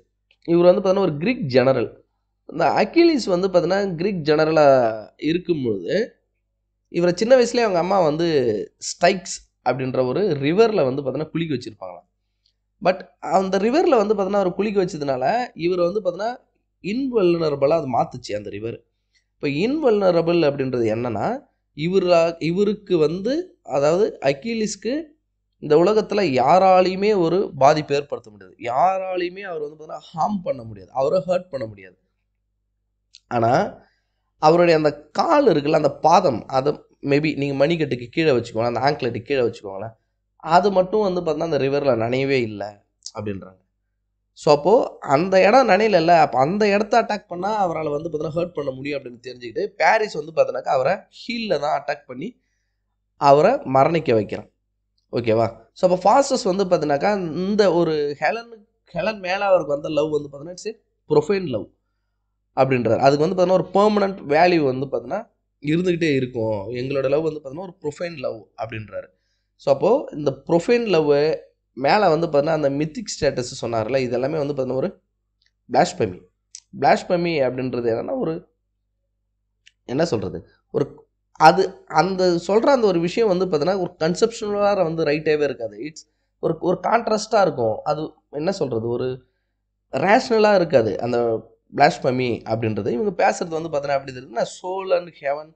இவர் வந்து பார்த்தோன்னா ஒரு கிரீக் ஜெனரல் இந்த அக்கிலிஸ் வந்து பார்த்தோன்னா கிரீக் ஜெனரலாக இருக்கும்பொழுது இவரை சின்ன வயசுலேயே அவங்க அம்மா வந்து ஸ்டைக்ஸ் அப்படின்ற ஒரு ரிவரில் வந்து பார்த்தோன்னா குளிக்க வச்சுருப்பாங்களாம் பட் அந்த ரிவரில் வந்து பார்த்தோன்னா அவர் குளிக்க வச்சதுனால இவர் வந்து பார்த்தோன்னா இன்வெல்னரபுளாக அது மாற்றுச்சு அந்த ரிவர் இப்போ இன்வல்னரபிள் அப்படின்றது என்னென்னா இவரா இவருக்கு வந்து அதாவது அக்கிலிஸ்க்கு இந்த உலகத்தில் யாராலையுமே ஒரு பாதிப்பு ஏற்படுத்த முடியாது யாராலையுமே அவர் வந்து பார்த்தீங்கன்னா ஹார்ம் பண்ண முடியாது அவரை ஹர்ட் பண்ண முடியாது ஆனால் அவருடைய அந்த கால் இருக்குல்ல அந்த பாதம் அதை மேபி நீங்கள் மணிக்கட்டுக்கு கீழே வச்சுக்கோங்க அந்த ஆங்கிலட்டுக்கு கீழே வச்சுக்கோங்களேன் அது மட்டும் வந்து பார்த்தீங்கன்னா அந்த ரிவரில் நனையவே இல்லை அப்படின்றாங்க ஸோ அப்போது அந்த இடம் நினையில அப்போ அந்த இடத்த அட்டாக் பண்ணால் அவரால் வந்து பார்த்தீங்கன்னா ஹர்ட் பண்ண முடியும் அப்படின்னு தெரிஞ்சுக்கிட்டு பாரிஸ் வந்து பார்த்தீங்கன்னாக்கா அவரை ஹீலில் தான் அட்டாக் பண்ணி அவரை மரணிக்க வைக்கிறான் ஓகேவா ஸோ அப்போ ஃபாஸ்டஸ் வந்து பார்த்தீங்கன்னாக்கா இந்த ஒரு ஹெலனு ஹெலன் மேலே அவருக்கு வந்த லவ் வந்து பார்த்தீங்கன்னா இட்ஸ் ப்ரொஃபைன் லவ் அப்படின்றார் அதுக்கு வந்து பார்த்தீங்கன்னா ஒரு பெர்மனன்ட் வேல்யூ வந்து பார்த்தீங்கன்னா இருந்துக்கிட்டே இருக்கும் எங்களோட லவ் வந்து பார்த்தீங்கன்னா ஒரு ப்ரொஃபைன் லவ் அப்படின்றாரு ஸோ அப்போது இந்த ப்ரொஃபைன் லவ் மேலே வந்து பார்த்தீங்கன்னா அந்த மித்திக் ஸ்டேட்டஸ் சொன்னார்ல இது எல்லாமே வந்து பார்த்தீங்கன்னா ஒரு பிளாஷ்பமி பிளாஷ்பமி அப்படின்றது என்னென்னா ஒரு என்ன சொல்கிறது ஒரு அது அந்த சொல்கிற அந்த ஒரு விஷயம் வந்து பார்த்தீங்கன்னா ஒரு கன்செப்ஷனலாக வந்து ரைட்டாகவே இருக்காது இட்ஸ் ஒரு ஒரு கான்ட்ராஸ்டாக இருக்கும் அது என்ன சொல்கிறது ஒரு ரேஷ்னலாக இருக்காது அந்த பிளாஷ்பமி அப்படின்றது இவங்க பேசுகிறது வந்து பார்த்தீங்கன்னா அப்படி தெரியுதுன்னா சோல் அண்ட் ஹெவன்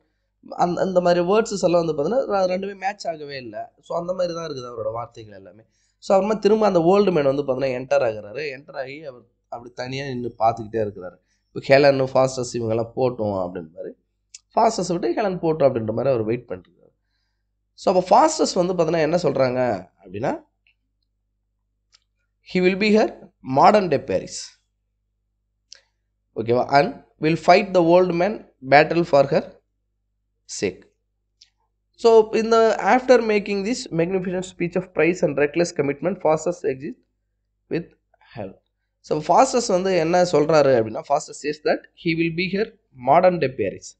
அந்த அந்த மாதிரி வேர்ட்ஸஸ் எல்லாம் வந்து பார்த்தீங்கன்னா ரெண்டுமே மேட்ச் ஆகவே இல்லை ஸோ அந்த மாதிரி தான் இருக்குது அவரோட வார்த்தைகள் எல்லாமே ஸோ அப்புறமா திரும்ப அந்த ஓல்டு மேன் வந்து பார்த்தீங்கன்னா என்டர் ஆகிறாரு என்டர் ஆகி அவர் அப்படி தனியாக நின்று பார்த்துக்கிட்டே இருக்கிறாரு இப்போ ஹேலன்னு ஃபாஸ்டர்ஸ் இவங்கெல்லாம் போட்டோம் அப்படின்றாரு மாதிரி ஃபாஸ்டஸ் விட்டு ஹெலன் போட்டோ அப்படின்ற மாதிரி அவர் வெயிட் பண்ணிருக்காரு ஸோ அப்போ ஃபாஸ்டஸ் வந்து பார்த்தீங்கன்னா என்ன சொல்கிறாங்க அப்படின்னா he will be her modern day Paris ஓகேவா and will fight the old man battle for her sake so இந்த after making this magnification speech of praise and reckless commitment Faustus exit with help so Faustus வந்து என்ன சொல்கிறாரு அப்படின்னா Faustus is that he will be her modern day Paris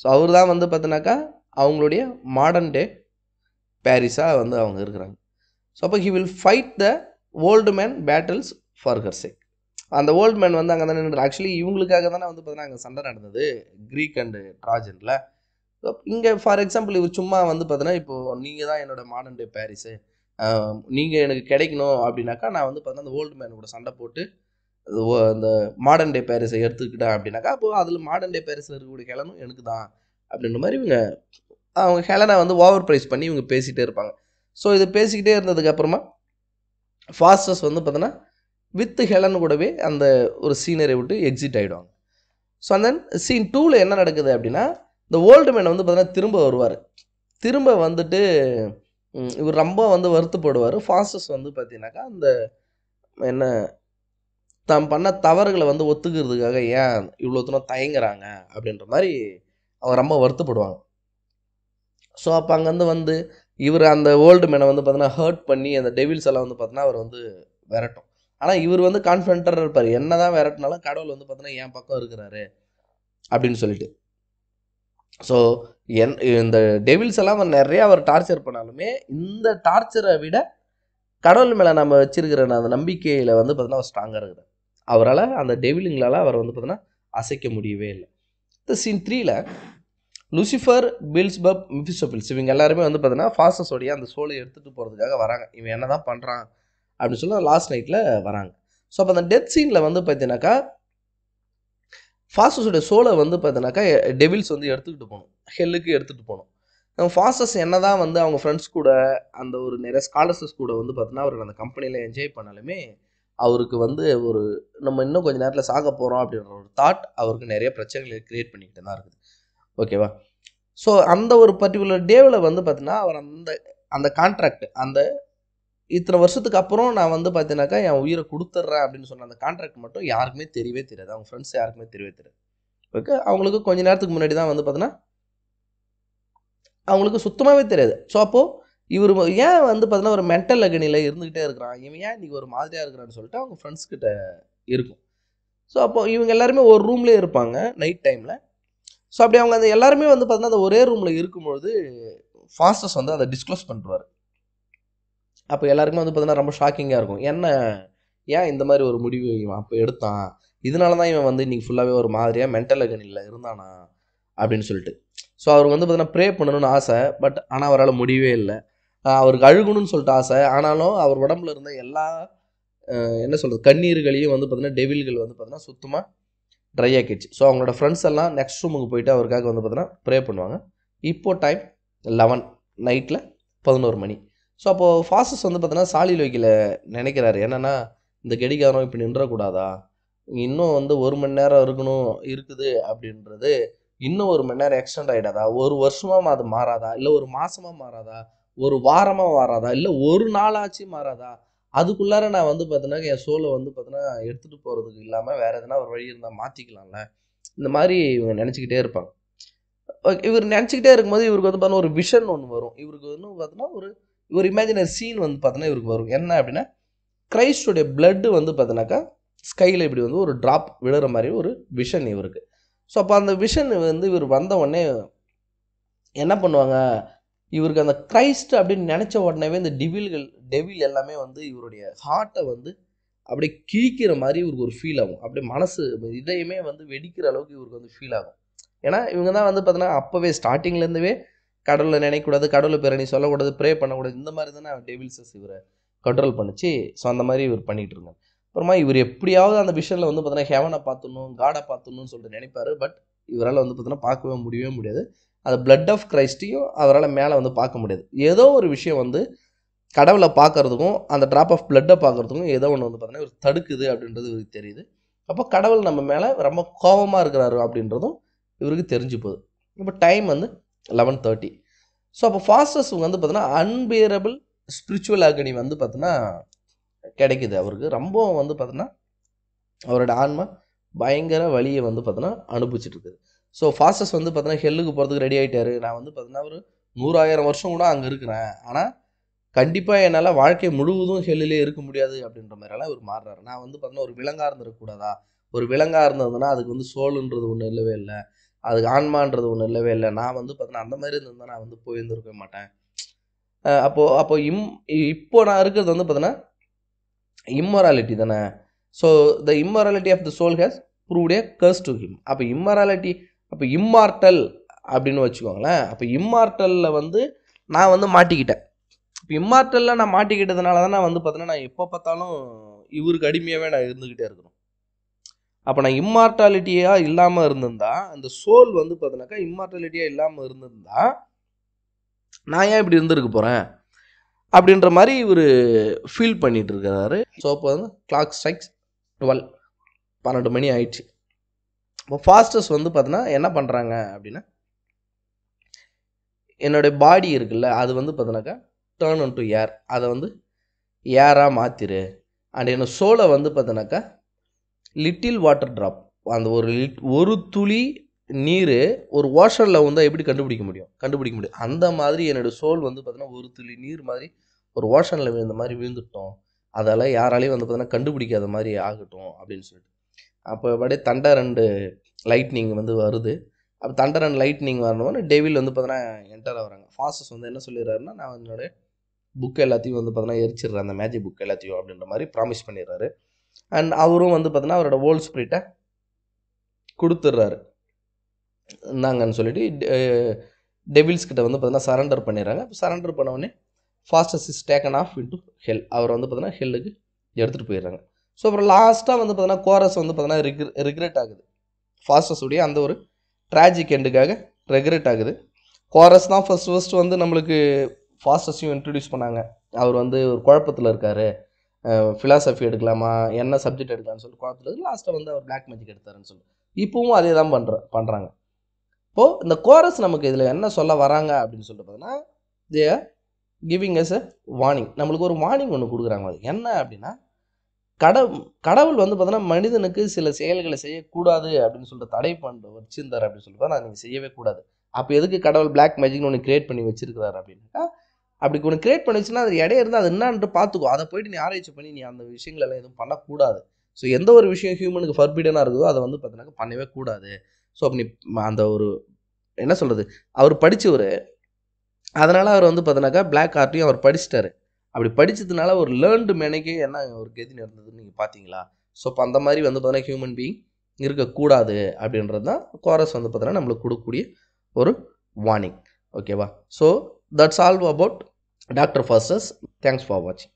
so அவர் தான் வந்து பார்த்தினாக்கா அவங்களுடைய மாடர்ன் டே பாரிஸாக வந்து அவங்க இருக்கிறாங்க ஸோ அப்போ he will fight the old man battles for her sake அந்த ஓல்டு மேன் வந்து அங்கே தானே ஆக்சுவலி இவங்களுக்காக தானே வந்து பார்த்தீங்கன்னா அங்கே சண்டை நடந்தது க்ரீக் அண்டு ட்ராஜனில் ஸோ இங்கே ஃபார் எக்ஸாம்பிள் இவர் சும்மா வந்து பார்த்தீங்கன்னா இப்போது நீங்கள் தான் என்னோடய மாடர்ன் டே பாரிஸு நீங்கள் எனக்கு கிடைக்கணும் அப்படின்னாக்கா நான் வந்து பார்த்தீங்கன்னா அந்த ஓல்டு கூட சண்டை போட்டு அந்த மாடர்ன் டே பேரிஸை எடுத்துக்கிட்டேன் அப்படின்னாக்கா அப்போது அதில் மாடர்ன் டே பேரிஸில் இருக்கக்கூடிய ஹெலனும் எனக்கு தான் அப்படின்ற மாதிரி இவங்க அவங்க ஹெலனை வந்து ஓவர் ப்ரைஸ் பண்ணி இவங்க பேசிகிட்டே இருப்பாங்க ஸோ இது பேசிக்கிட்டே இருந்ததுக்கப்புறமா ஃபாஸ்டஸ் வந்து பார்த்தோன்னா வித்து ஹெலன் கூடவே அந்த ஒரு சீனரை விட்டு எக்ஸிட் ஆகிடுவாங்க ஸோ அந்த தென் சீன் டூவில் என்ன நடக்குது அப்படின்னா இந்த ஓல்டு மேன் வந்து பார்த்தோன்னா திரும்ப வருவார் திரும்ப வந்துட்டு இவர் ரொம்ப வந்து வருத்தப்படுவார் ஃபாஸ்டஸ் வந்து பார்த்தீங்கன்னாக்கா அந்த என்ன தாம் பண்ண தவறுகளை வந்து ஒத்துக்கிறதுக்காக ஏன் இவ்வளோ தூரம் தயங்குறாங்க அப்படின்ற மாதிரி அவங்க ரொம்ப வருத்தப்படுவாங்க ஸோ அப்போ அங்கேருந்து வந்து இவர் அந்த ஓல்டு மேனை வந்து பார்த்தீங்கன்னா ஹர்ட் பண்ணி அந்த டெவில்ஸ் எல்லாம் வந்து பார்த்தீங்கன்னா அவர் வந்து விரட்டும் ஆனால் இவர் வந்து கான்ஃபிடண்டாக இருப்பார் என்ன தான் விரட்டினாலும் கடவுள் வந்து பார்த்தீங்கன்னா என் பக்கம் இருக்கிறாரு அப்படின்னு சொல்லிட்டு ஸோ என் இந்த டெவில்ஸ் எல்லாம் அவர் நிறையா அவர் டார்ச்சர் பண்ணாலுமே இந்த டார்ச்சரை விட கடவுள் மேலே நம்ம வச்சிருக்கிற அந்த நம்பிக்கையில் வந்து பார்த்தீங்கன்னா அவர் ஸ்ட்ராங்காக இருக்கிறார் அவரால் அந்த டெவிலிங்களால் அவரை வந்து பார்த்தீங்கன்னா அசைக்க முடியவே இல்லை இந்த சீன் த்ரீயில் லூசிஃபர் பில்ஸ்பப் மிஃபிசோபில்ஸ் இவங்க எல்லாருமே வந்து பார்த்தீங்கன்னா ஃபாஸ்டஸோடைய அந்த சோலை எடுத்துகிட்டு போகிறதுக்காக வராங்க இவன் என்ன தான் பண்ணுறான் அப்படின்னு சொல்லி லாஸ்ட் நைட்டில் வராங்க ஸோ அப்போ அந்த டெத் சீனில் வந்து பார்த்தீங்கன்னாக்கா ஃபாஸ்டஸோடைய சோலை வந்து பார்த்தீங்கன்னாக்கா டெவில்ஸ் வந்து எடுத்துக்கிட்டு போகணும் ஹெல்லுக்கு எடுத்துகிட்டு போகணும் ஃபாஸ்டஸ் என்ன தான் வந்து அவங்க ஃப்ரெண்ட்ஸ் கூட அந்த ஒரு நிறைய ஸ்காலர்ஸஸ் கூட வந்து பார்த்தீங்கன்னா அவர் அந்த கம்பெனியில் என்ஜாய் பண்ணாலுமே அவருக்கு வந்து ஒரு நம்ம இன்னும் கொஞ்சம் நேரத்தில் சாக போகிறோம் அப்படின்ற ஒரு தாட் அவருக்கு நிறைய பிரச்சனைகளை க்ரியேட் பண்ணிக்கிட்டு தான் இருக்குது ஓகேவா ஸோ அந்த ஒரு பர்டிகுலர் டேவில் வந்து பார்த்தீங்கன்னா அவர் அந்த அந்த கான்ட்ராக்ட் அந்த இத்தனை வருஷத்துக்கு அப்புறம் நான் வந்து பார்த்தீங்கன்னாக்கா என் உயிரை கொடுத்துட்றேன் அப்படின்னு சொன்ன அந்த கான்ட்ராக்ட் மட்டும் யாருக்குமே தெரியவே தெரியாது அவங்க ஃப்ரெண்ட்ஸ் யாருக்குமே தெரியவே தெரியாது ஓகே அவங்களுக்கு கொஞ்ச நேரத்துக்கு முன்னாடி தான் வந்து பார்த்தீங்கன்னா அவங்களுக்கு சுத்தமாகவே தெரியாது ஸோ அப்போது இவர் ஏன் வந்து பார்த்தீங்கன்னா ஒரு மென்டல் அகனியில் இருந்துக்கிட்டே இருக்கிறான் இவன் ஏன் இன்றைக்கி ஒரு மாதிரியாக இருக்கிறான்னு சொல்லிட்டு அவங்க ஃப்ரெண்ட்ஸ் கிட்ட இருக்கும் ஸோ அப்போ இவங்க எல்லாருமே ஒரு ரூம்லேயே இருப்பாங்க நைட் டைமில் ஸோ அப்படி அவங்க அந்த எல்லாருமே வந்து பார்த்தீங்கன்னா அந்த ஒரே ரூமில் இருக்கும்பொழுது ஃபாஸ்டஸ் வந்து அதை டிஸ்க்ளோஸ் பண்ணுவார் அப்போ எல்லாருக்குமே வந்து பார்த்தீங்கன்னா ரொம்ப ஷாக்கிங்காக இருக்கும் என்ன ஏன் இந்த மாதிரி ஒரு முடிவு இவன் அப்போ எடுத்தான் இதனால தான் இவன் வந்து இன்றைக்கி ஃபுல்லாகவே ஒரு மாதிரியாக மென்டல் அகனியில் இருந்தானா அப்படின்னு சொல்லிட்டு ஸோ அவர் வந்து பார்த்தீங்கன்னா ப்ரே பண்ணணும்னு ஆசை பட் ஆனால் அவரால் முடியவே இல்லை அவருக்கு அழுகணும்னு சொல்லிட்டு ஆசை ஆனாலும் அவர் உடம்புல இருந்த எல்லா என்ன சொல்கிறது கண்ணீர்களையும் வந்து பார்த்தீங்கன்னா டெவில்கள் வந்து பார்த்தீங்கன்னா சுத்தமாக ட்ரை ஆக்கிடுச்சு ஸோ அவங்களோட ஃப்ரெண்ட்ஸ் எல்லாம் நெக்ஸ்ட் ரூமுக்கு போயிட்டு அவருக்காக வந்து பார்த்தீங்கன்னா ப்ரே பண்ணுவாங்க இப்போ டைம் லெவன் நைட்டில் பதினோரு மணி ஸோ அப்போது ஃபாசஸ் வந்து பார்த்தீங்கன்னா சாலியில் வைக்கல நினைக்கிறாரு என்னென்னா இந்த கெடிகாரம் இப்படி நின்றக்கூடாதா இன்னும் வந்து ஒரு மணி நேரம் இருக்கணும் இருக்குது அப்படின்றது இன்னும் ஒரு மணி நேரம் எக்ஸ்டெண்ட் ஆகிடாதா ஒரு வருஷமாக அது மாறாதா இல்லை ஒரு மாதமாக மாறாதா ஒரு வாரமாக மாறாதா இல்லை ஒரு நாளாச்சு மாறாதா அதுக்குள்ளார நான் வந்து பார்த்தீங்கன்னா என் சோலை வந்து பார்த்தீங்கன்னா எடுத்துகிட்டு போகிறதுக்கு இல்லாமல் வேறு எதனா ஒரு வழி இருந்தால் மாற்றிக்கலாம்ல இந்த மாதிரி இவங்க நினச்சிக்கிட்டே இருப்பாங்க இவர் நினச்சிக்கிட்டே இருக்கும்போது இவருக்கு வந்து பார்த்தீங்கன்னா ஒரு விஷன் ஒன்று வரும் இவருக்கு வந்து பார்த்தீங்கன்னா ஒரு ஒரு இமேஜினரி சீன் வந்து பார்த்தீங்கன்னா இவருக்கு வரும் என்ன அப்படின்னா கிரைஸ்டுடைய பிளட்டு வந்து பார்த்தீங்கன்னாக்கா ஸ்கையில் இப்படி வந்து ஒரு ட்ராப் விழுற மாதிரி ஒரு விஷன் இவருக்கு ஸோ அப்போ அந்த விஷன் வந்து இவர் வந்த உடனே என்ன பண்ணுவாங்க இவருக்கு அந்த கிரைஸ்ட் அப்படின்னு நினச்ச உடனேவே இந்த டிவில்கள் டெவில் எல்லாமே வந்து இவருடைய ஹார்ட்டை வந்து அப்படியே கிழிக்கிற மாதிரி இவருக்கு ஒரு ஃபீல் ஆகும் அப்படியே மனசு இதயமே வந்து வெடிக்கிற அளவுக்கு இவருக்கு வந்து ஃபீல் ஆகும் ஏன்னா இவங்க தான் வந்து பார்த்தீங்கன்னா அப்போவே ஸ்டார்டிங்லேருந்துவே கடவுளை நினைக்கக்கூடாது கடவுளை பேரணி சொல்லக்கூடாது ப்ரே பண்ணக்கூடாது இந்த மாதிரி தானே டெவில்ஸஸ் இவரை கண்ட்ரோல் பண்ணிச்சு ஸோ அந்த மாதிரி இவர் பண்ணிகிட்டு இருந்தார் அப்புறமா இவர் எப்படியாவது அந்த விஷயத்தில் வந்து பார்த்தீங்கன்னா ஹெவனை பார்த்துணும் காடை பார்த்துணும்னு சொல்லிட்டு நினைப்பாரு பட் இவரால் வந்து பார்த்தீங்கன்னா பார்க்கவே முடியவே முடியாது அது பிளட் ஆஃப் கிரைஸ்டையும் அவரால் மேலே வந்து பார்க்க முடியாது ஏதோ ஒரு விஷயம் வந்து கடவுளை பார்க்குறதுக்கும் அந்த ட்ராப் ஆஃப் பிளட்டை பார்க்குறதுக்கும் ஏதோ ஒன்று வந்து பார்த்தீங்கன்னா இவர் தடுக்குது அப்படின்றது இவருக்கு தெரியுது அப்போ கடவுள் நம்ம மேலே ரொம்ப கோபமாக இருக்கிறாரு அப்படின்றதும் இவருக்கு தெரிஞ்சு போகுது இப்போ டைம் வந்து லெவன் தேர்ட்டி ஸோ அப்போ ஃபாஸ்டர்ஸ் வந்து பார்த்தீங்கன்னா அன்பியரபிள் ஸ்பிரிச்சுவல் அக்னி வந்து பார்த்தீங்கன்னா கிடைக்குது அவருக்கு ரொம்ப வந்து பார்த்தீங்கன்னா அவரோட ஆன்மா பயங்கர வழியை வந்து பார்த்தீங்கன்னா அனுபவிச்சுட்டு இருக்குது ஸோ ஃபாஸ்டஸ் வந்து பார்த்தீங்கன்னா ஹெல்லுக்கு போகிறதுக்கு ரெடி ஆகிட்டாரு நான் வந்து பார்த்தீங்கன்னா ஒரு நூறாயிரம் வருஷம் கூட அங்கே இருக்கிறேன் ஆனால் கண்டிப்பாக என்னால் வாழ்க்கை முழுவதும் ஹெல்லிலே இருக்க முடியாது அப்படின்ற மாதிரிலாம் இவர் மாறுறாரு நான் வந்து பார்த்தீங்கன்னா ஒரு விலங்காக இருந்துடக்கூடாதா ஒரு விலங்காக இருந்ததுன்னா அதுக்கு வந்து சோலுன்றது ஒன்று இல்லவே இல்லை அதுக்கு ஆன்மான்றது ஒன்று இல்லவே இல்லை நான் வந்து பார்த்தீங்கன்னா அந்த மாதிரி இருந்திருந்தா நான் வந்து போயிருந்துருக்க மாட்டேன் அப்போது அப்போ இம் இப்போ நான் இருக்கிறது வந்து பார்த்தீங்கன்னா இம்மொராலிட்டி தானே so the immorality of the soul has proved a curse to him அப்போ இம்மொராலிட்டி அப்போ இம்மார்டல் அப்படின்னு வச்சுக்கோங்களேன் அப்போ இம்மார்டலில் வந்து நான் வந்து மாட்டிக்கிட்டேன் இப்போ இம்மார்டலில் நான் மாட்டிக்கிட்டதுனால தான் நான் வந்து பார்த்தீங்கன்னா நான் எப்போ பார்த்தாலும் இவருக்கு அடிமையாகவே நான் இருந்துக்கிட்டே இருக்கணும் அப்போ நான் இம்மார்டாலிட்டியாக இல்லாமல் இருந்திருந்தா அந்த சோல் வந்து பார்த்தீங்கன்னாக்கா இம்மார்டாலிட்டியாக இல்லாமல் இருந்திருந்தா நான் ஏன் இப்படி இருந்திருக்க போகிறேன் அப்படின்ற மாதிரி இவர் ஃபீல் பண்ணிகிட்டு இருக்கிறாரு ஸோ அப்போ வந்து கிளாக் ஸ்ட்ரைக்ஸ் டுவெல் பன்னெண்டு மணி ஆயிடுச்சு இப்போ ஃபாஸ்டர்ஸ் வந்து பார்த்தீங்கன்னா என்ன பண்ணுறாங்க அப்படின்னா என்னுடைய பாடி இருக்குல்ல அது வந்து பார்த்தீங்கன்னாக்கா டேர்ன் ஒன் டு ஏர் அதை வந்து ஏராக மாற்றிரு அண்ட் என்னோட சோலை வந்து பார்த்தினாக்கா லிட்டில் வாட்டர் ட்ராப் அந்த ஒரு லிட் ஒரு துளி நீர் ஒரு ஓஷனில் வந்து எப்படி கண்டுபிடிக்க முடியும் கண்டுபிடிக்க முடியும் அந்த மாதிரி என்னோடய சோல் வந்து பார்த்தீங்கன்னா ஒரு துளி நீர் மாதிரி ஒரு ஓஷனில் விழுந்த மாதிரி விழுந்துட்டோம் அதால் யாராலையும் வந்து பார்த்தீங்கன்னா கண்டுபிடிக்காத மாதிரி ஆகட்டும் அப்படின்னு சொல்லிட்டு அப்போ அப்படியே தண்டர் அண்டு லைட்னிங் வந்து வருது அப்போ தண்டர் அண்ட் லைட்னிங் வரணும்னு டெவில் வந்து பார்த்தீங்கன்னா என்டர் ஆகிறாங்க ஃபாஸ்டஸ் வந்து என்ன சொல்லிடுறாருன்னா நான் என்னோடய புக் எல்லாத்தையும் வந்து பார்த்தீங்கன்னா எரிச்சிடுறேன் அந்த மேஜிக் புக் எல்லாத்தையும் அப்படின்ற மாதிரி ப்ராமிஸ் பண்ணிடுறாரு அண்ட் அவரும் வந்து பார்த்தீங்கன்னா அவரோட ஓல்ட் ஸ்பிரிட்டை கொடுத்துட்றாரு இந்தாங்கன்னு சொல்லிட்டு டெவில்ஸ்கிட்ட வந்து பார்த்தீங்கன்னா சரண்டர் பண்ணிடுறாங்க அப்போ சரண்டர் பண்ண உடனே Faustus is taken off to hell அவர் வந்து பார்த்தீங்கன்னா ஹெல்லுக்கு எடுத்துகிட்டு போயிடுறாங்க ஸோ அப்புறம் லாஸ்ட்டாக வந்து பார்த்தோன்னா கோரஸ் வந்து பார்த்தீங்கன்னா ரிக்ர ரிக்ரெட் ஆகுது ஃபாஸ்டஸுடைய அந்த ஒரு ட்ராஜிக் எண்டுக்காக ரெக்ரெட் ஆகுது கோரஸ் தான் ஃபஸ்ட் ஃபஸ்ட்டு வந்து நம்மளுக்கு ஃபாஸ்டஸையும் இன்ட்ரடியூஸ் பண்ணாங்க அவர் வந்து ஒரு குழப்பத்தில் இருக்கார் ஃபிலாசபி எடுக்கலாமா என்ன சப்ஜெக்ட் எடுக்கலாம்னு சொல்லி குழப்பத்தில் லாஸ்ட்டாக வந்து அவர் பிளாக் மேஜிக் எடுத்தாருன்னு சொல்லி இப்போவும் அதே தான் பண்ணுற பண்ணுறாங்க இப்போது இந்த கோரஸ் நமக்கு இதில் என்ன சொல்ல வராங்க அப்படின்னு சொல்லிட்டு பார்த்தீங்கன்னா they giving us a warning நம்மளுக்கு ஒரு வார்னிங் ஒன்று கொடுக்குறாங்க அது என்ன அப்படின்னா கட கடவுள் வந்து பார்த்தோன்னா மனிதனுக்கு சில செயல்களை செய்யக்கூடாது அப்படின்னு சொல்லிட்டு தடை பண்ணு வச்சிருந்தார் அப்படின்னு சொல்லிட்டு நான் நீங்கள் செய்யவே கூடாது அப்போ எதுக்கு கடவுள் பிளாக் மேஜிக்னு ஒன்று கிரியேட் பண்ணி வச்சிருக்கிறார் அப்படின்னாக்கா அப்படி ஒன்று கிரியேட் பண்ணி வச்சுன்னா அது இடையே இருந்தால் அது என்னன்ட்டு பார்த்துக்கோ அதை போயிட்டு நீ ஆராய்ச்சி பண்ணி நீ அந்த விஷயங்களெல்லாம் எதுவும் பண்ணக்கூடாது ஸோ எந்த ஒரு விஷயம் ஹியூமனுக்கு ஃபர்பிடனாக இருக்குதோ அதை வந்து பார்த்தீங்கன்னா பண்ணவே கூடாது ஸோ அப்படி அந்த ஒரு என்ன சொல்கிறது அவர் படித்தவர் அதனால் அவர் வந்து பார்த்தீங்கன்னாக்கா பிளாக் ஆர்ட்டையும் அவர் படிச்சிட்டாரு அப்படி படித்ததுனால ஒரு லேர்ன்டு மேனைக்கே என்ன ஒரு கெதி நடந்ததுன்னு நீங்கள் பார்த்தீங்களா ஸோ இப்போ அந்த மாதிரி வந்து பார்த்தீங்கன்னா ஹியூமன் பீயிங் இருக்கக்கூடாது அப்படின்றது தான் கோரஸ் வந்து பார்த்தீங்கன்னா நம்மளுக்கு கொடுக்கக்கூடிய ஒரு வார்னிங் ஓகேவா so that's all about doctor Faustus thanks for வாட்சிங்